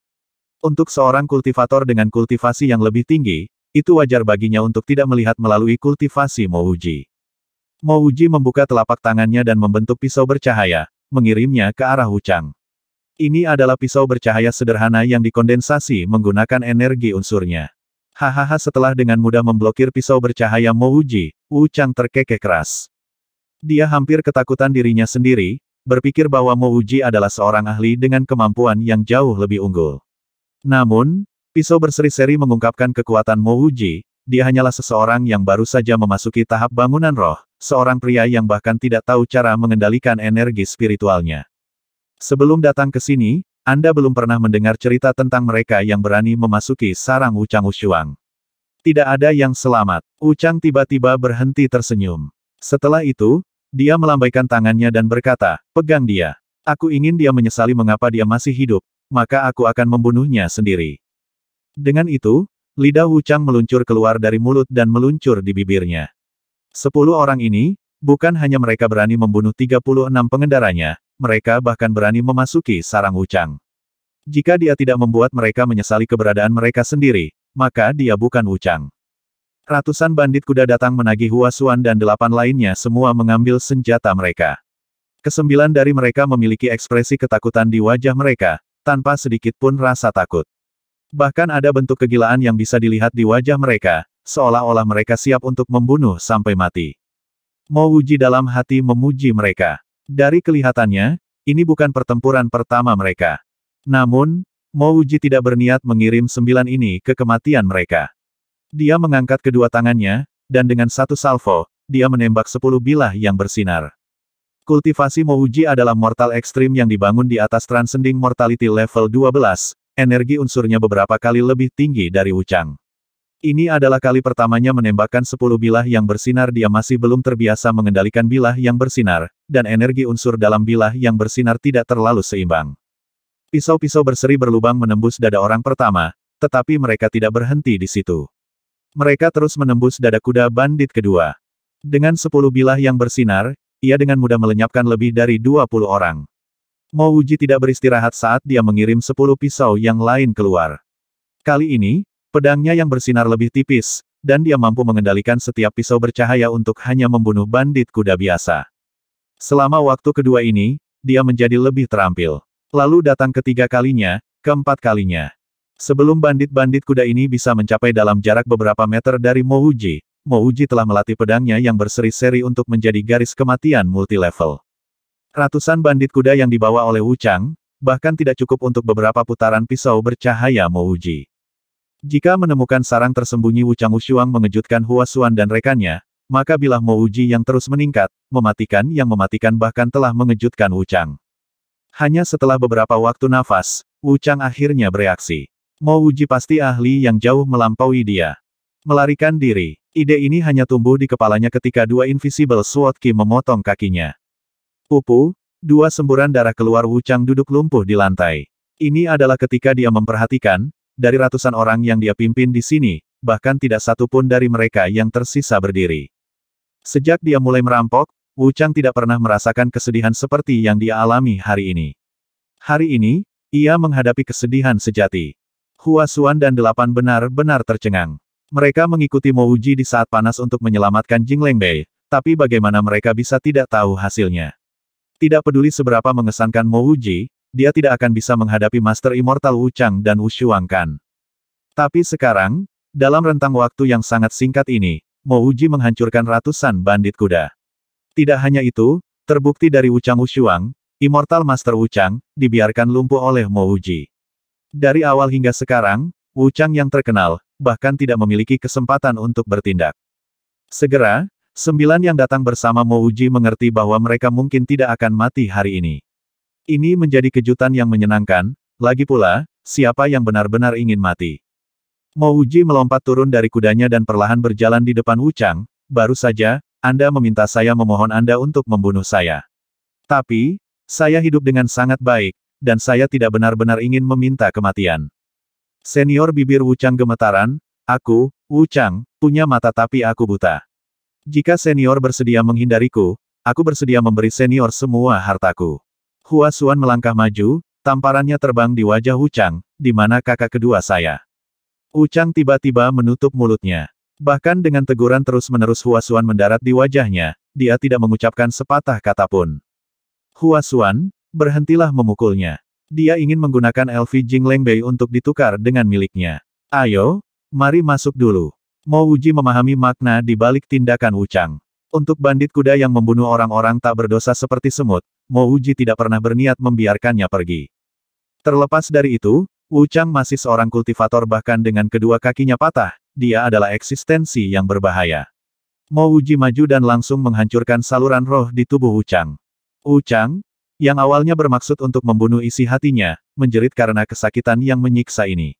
Untuk seorang kultivator dengan kultivasi yang lebih tinggi, itu wajar baginya untuk tidak melihat melalui kultivasi Mouji. Mo Uji membuka telapak tangannya dan membentuk pisau bercahaya, mengirimnya ke arah Ucang. Ini adalah pisau bercahaya sederhana yang dikondensasi menggunakan energi unsurnya. Hahaha setelah dengan mudah memblokir pisau bercahaya Mo Uji, Wuchang terkekeh keras. Dia hampir ketakutan dirinya sendiri, berpikir bahwa Mo Uji adalah seorang ahli dengan kemampuan yang jauh lebih unggul. Namun, pisau berseri-seri mengungkapkan kekuatan Mo Uji, dia hanyalah seseorang yang baru saja memasuki tahap bangunan roh, seorang pria yang bahkan tidak tahu cara mengendalikan energi spiritualnya. Sebelum datang ke sini, Anda belum pernah mendengar cerita tentang mereka yang berani memasuki sarang Ucang Ushuang. Tidak ada yang selamat. Ucang tiba-tiba berhenti tersenyum. Setelah itu, dia melambaikan tangannya dan berkata, pegang dia. Aku ingin dia menyesali mengapa dia masih hidup, maka aku akan membunuhnya sendiri. Dengan itu, lidah Wuchang meluncur keluar dari mulut dan meluncur di bibirnya. Sepuluh orang ini, bukan hanya mereka berani membunuh 36 pengendaranya, mereka bahkan berani memasuki sarang Wuchang. Jika dia tidak membuat mereka menyesali keberadaan mereka sendiri, maka dia bukan Wuchang. Ratusan bandit kuda datang menagih Hua Xuan dan delapan lainnya semua mengambil senjata mereka. Kesembilan dari mereka memiliki ekspresi ketakutan di wajah mereka, tanpa sedikit pun rasa takut. Bahkan ada bentuk kegilaan yang bisa dilihat di wajah mereka, seolah-olah mereka siap untuk membunuh sampai mati. Mo Wuji dalam hati memuji mereka. Dari kelihatannya, ini bukan pertempuran pertama mereka. Namun, Mo Wuji tidak berniat mengirim sembilan ini ke kematian mereka. Dia mengangkat kedua tangannya, dan dengan satu salvo, dia menembak sepuluh bilah yang bersinar. Kultivasi Mo Wuji adalah mortal ekstrim yang dibangun di atas transcending mortality level 12, energi unsurnya beberapa kali lebih tinggi dari Wuchang. Ini adalah kali pertamanya menembakkan sepuluh bilah yang bersinar dia masih belum terbiasa mengendalikan bilah yang bersinar, dan energi unsur dalam bilah yang bersinar tidak terlalu seimbang. Pisau-pisau berseri berlubang menembus dada orang pertama, tetapi mereka tidak berhenti di situ. Mereka terus menembus dada kuda bandit kedua. Dengan sepuluh bilah yang bersinar, ia dengan mudah melenyapkan lebih dari dua puluh orang. Mo Uji tidak beristirahat saat dia mengirim sepuluh pisau yang lain keluar. Kali ini, Pedangnya yang bersinar lebih tipis, dan dia mampu mengendalikan setiap pisau bercahaya untuk hanya membunuh bandit kuda biasa. Selama waktu kedua ini, dia menjadi lebih terampil. Lalu datang ketiga kalinya, keempat kalinya. Sebelum bandit-bandit kuda ini bisa mencapai dalam jarak beberapa meter dari Mouji, Mouji telah melatih pedangnya yang berseri-seri untuk menjadi garis kematian multilevel. Ratusan bandit kuda yang dibawa oleh Wu bahkan tidak cukup untuk beberapa putaran pisau bercahaya Mouji. Jika menemukan sarang tersembunyi Wuchang Wushuang mengejutkan Hua Xuan dan rekannya, maka bilah Mo Uji yang terus meningkat, mematikan yang mematikan bahkan telah mengejutkan Wuchang. Hanya setelah beberapa waktu nafas, Wuchang akhirnya bereaksi. Mo Uji pasti ahli yang jauh melampaui dia. Melarikan diri, ide ini hanya tumbuh di kepalanya ketika dua invisible sword ki memotong kakinya. Pupu, dua semburan darah keluar Wuchang duduk lumpuh di lantai. Ini adalah ketika dia memperhatikan, dari ratusan orang yang dia pimpin di sini, bahkan tidak satu pun dari mereka yang tersisa berdiri. Sejak dia mulai merampok, Wu Chang tidak pernah merasakan kesedihan seperti yang dia alami hari ini. Hari ini, ia menghadapi kesedihan sejati. Hua Xuan dan delapan benar-benar tercengang. Mereka mengikuti Mo Uji di saat panas untuk menyelamatkan Jing Lengbei, tapi bagaimana mereka bisa tidak tahu hasilnya? Tidak peduli seberapa mengesankan Mo Uji dia tidak akan bisa menghadapi Master Immortal Wu Chang dan Wu Kan. Tapi sekarang, dalam rentang waktu yang sangat singkat ini, Mo Uji menghancurkan ratusan bandit kuda. Tidak hanya itu, terbukti dari Wu Chang Wu Shuang, Immortal Master Wu Chang, dibiarkan lumpuh oleh Mo Uji. Dari awal hingga sekarang, Wu Chang yang terkenal, bahkan tidak memiliki kesempatan untuk bertindak. Segera, sembilan yang datang bersama Mo Uji mengerti bahwa mereka mungkin tidak akan mati hari ini. Ini menjadi kejutan yang menyenangkan, lagi pula, siapa yang benar-benar ingin mati. Mouji melompat turun dari kudanya dan perlahan berjalan di depan Wuchang. baru saja, Anda meminta saya memohon Anda untuk membunuh saya. Tapi, saya hidup dengan sangat baik, dan saya tidak benar-benar ingin meminta kematian. Senior bibir Wuchang gemetaran, aku, Wuchang, punya mata tapi aku buta. Jika senior bersedia menghindariku, aku bersedia memberi senior semua hartaku. Hua Xuan melangkah maju, tamparannya terbang di wajah Ucang, di mana kakak kedua saya. Ucang tiba-tiba menutup mulutnya. Bahkan dengan teguran terus-menerus Hua Xuan mendarat di wajahnya, dia tidak mengucapkan sepatah kata pun. Hua Xuan, berhentilah memukulnya. Dia ingin menggunakan Jing Leng Bei untuk ditukar dengan miliknya. Ayo, mari masuk dulu. Mo Uji memahami makna di balik tindakan Ucang. Untuk bandit kuda yang membunuh orang-orang tak berdosa seperti semut, Mo Uji tidak pernah berniat membiarkannya pergi. Terlepas dari itu, Wu Chang masih seorang kultivator bahkan dengan kedua kakinya patah, dia adalah eksistensi yang berbahaya. Mo Uji maju dan langsung menghancurkan saluran roh di tubuh Wu Chang. Wu Chang, yang awalnya bermaksud untuk membunuh isi hatinya, menjerit karena kesakitan yang menyiksa ini.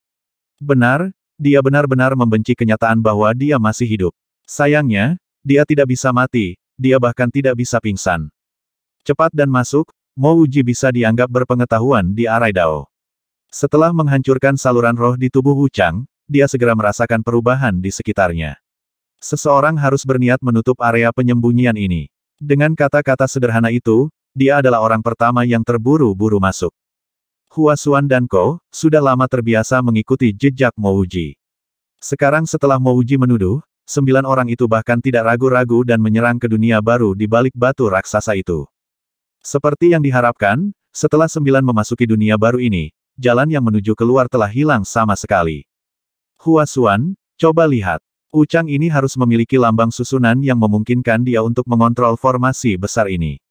Benar, dia benar-benar membenci kenyataan bahwa dia masih hidup. Sayangnya, dia tidak bisa mati, dia bahkan tidak bisa pingsan. Cepat dan masuk, Mo Uji bisa dianggap berpengetahuan di Arai Dao. Setelah menghancurkan saluran roh di tubuh Wu Chang, dia segera merasakan perubahan di sekitarnya. Seseorang harus berniat menutup area penyembunyian ini. Dengan kata-kata sederhana itu, dia adalah orang pertama yang terburu-buru masuk. Hua Xuan dan Ko, sudah lama terbiasa mengikuti jejak Mouji. Sekarang setelah Mouji menuduh, sembilan orang itu bahkan tidak ragu-ragu dan menyerang ke dunia baru di balik batu raksasa itu. Seperti yang diharapkan, setelah sembilan memasuki dunia baru ini, jalan yang menuju keluar telah hilang sama sekali. Hua Xuan, coba lihat. Ucang ini harus memiliki lambang susunan yang memungkinkan dia untuk mengontrol formasi besar ini.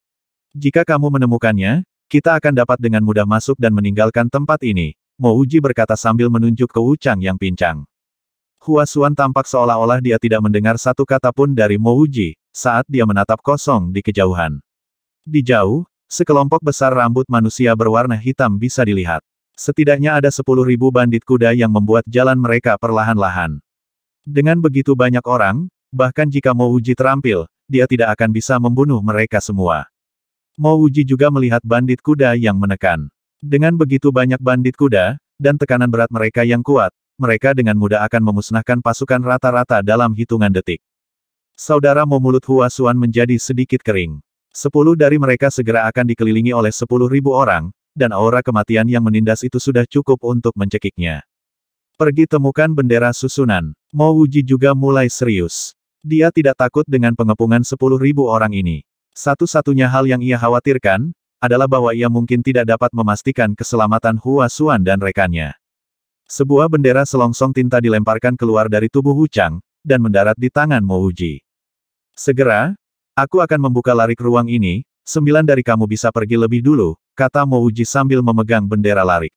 Jika kamu menemukannya, kita akan dapat dengan mudah masuk dan meninggalkan tempat ini, Mo Uji berkata sambil menunjuk ke Ucang yang pincang. Hua Xuan tampak seolah-olah dia tidak mendengar satu kata pun dari Mo Uji, saat dia menatap kosong di kejauhan. Di jauh, sekelompok besar rambut manusia berwarna hitam bisa dilihat. Setidaknya ada sepuluh ribu bandit kuda yang membuat jalan mereka perlahan-lahan. Dengan begitu banyak orang, bahkan jika Mo Uji terampil, dia tidak akan bisa membunuh mereka semua. Mo Uji juga melihat bandit kuda yang menekan. Dengan begitu banyak bandit kuda, dan tekanan berat mereka yang kuat, mereka dengan mudah akan memusnahkan pasukan rata-rata dalam hitungan detik. Saudara Momulut mulut Hua Suan menjadi sedikit kering. Sepuluh dari mereka segera akan dikelilingi oleh sepuluh ribu orang, dan aura kematian yang menindas itu sudah cukup untuk mencekiknya. Pergi temukan bendera susunan. Mo Wuji juga mulai serius. Dia tidak takut dengan pengepungan sepuluh ribu orang ini. Satu-satunya hal yang ia khawatirkan, adalah bahwa ia mungkin tidak dapat memastikan keselamatan Hua Suan dan rekannya. Sebuah bendera selongsong tinta dilemparkan keluar dari tubuh Wu Chang, dan mendarat di tangan Mo Uji. Segera, aku akan membuka larik ruang ini, sembilan dari kamu bisa pergi lebih dulu, kata Mo Uji sambil memegang bendera larik.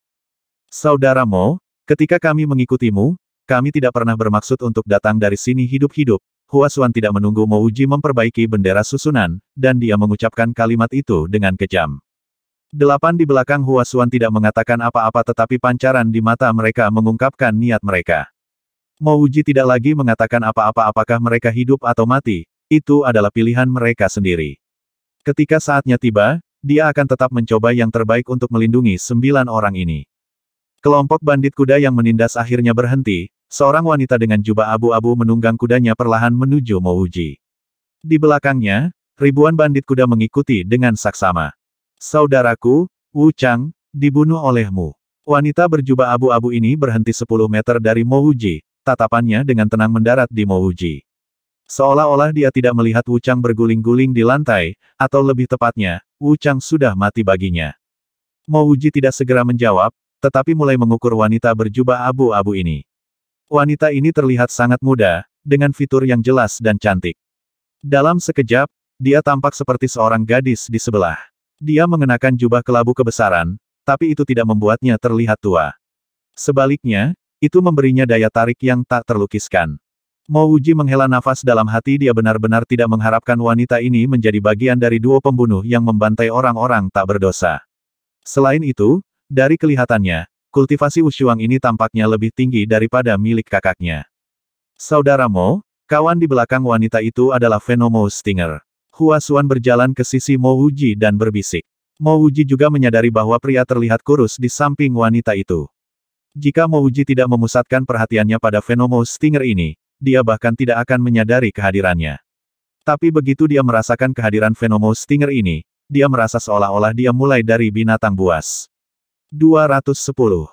Saudara Mo, ketika kami mengikutimu, kami tidak pernah bermaksud untuk datang dari sini hidup-hidup. Hua Xuan tidak menunggu Mo Uji memperbaiki bendera susunan, dan dia mengucapkan kalimat itu dengan kejam. Delapan di belakang Huasuan tidak mengatakan apa-apa tetapi pancaran di mata mereka mengungkapkan niat mereka. Mouji tidak lagi mengatakan apa-apa apakah mereka hidup atau mati, itu adalah pilihan mereka sendiri. Ketika saatnya tiba, dia akan tetap mencoba yang terbaik untuk melindungi sembilan orang ini. Kelompok bandit kuda yang menindas akhirnya berhenti, seorang wanita dengan jubah abu-abu menunggang kudanya perlahan menuju Mouji. Di belakangnya, ribuan bandit kuda mengikuti dengan saksama. Saudaraku, Wu Chang, dibunuh olehmu. Wanita berjubah abu-abu ini berhenti 10 meter dari Mo Wuji, tatapannya dengan tenang mendarat di Mo Wuji. Seolah-olah dia tidak melihat Wu Chang berguling-guling di lantai, atau lebih tepatnya, Wu Chang sudah mati baginya. Mo Wuji tidak segera menjawab, tetapi mulai mengukur wanita berjubah abu-abu ini. Wanita ini terlihat sangat muda, dengan fitur yang jelas dan cantik. Dalam sekejap, dia tampak seperti seorang gadis di sebelah. Dia mengenakan jubah kelabu kebesaran, tapi itu tidak membuatnya terlihat tua. Sebaliknya, itu memberinya daya tarik yang tak terlukiskan. Mouji menghela nafas dalam hati dia benar-benar tidak mengharapkan wanita ini menjadi bagian dari duo pembunuh yang membantai orang-orang tak berdosa. Selain itu, dari kelihatannya, kultivasi usyuang ini tampaknya lebih tinggi daripada milik kakaknya. Saudara Mo, kawan di belakang wanita itu adalah Venomous Stinger. Hua Xuan berjalan ke sisi Mo Wuji dan berbisik. Mo Wuji juga menyadari bahwa pria terlihat kurus di samping wanita itu. Jika Mo Wuji tidak memusatkan perhatiannya pada Venomo Stinger ini, dia bahkan tidak akan menyadari kehadirannya. Tapi begitu dia merasakan kehadiran Venomo Stinger ini, dia merasa seolah-olah dia mulai dari binatang buas. 210.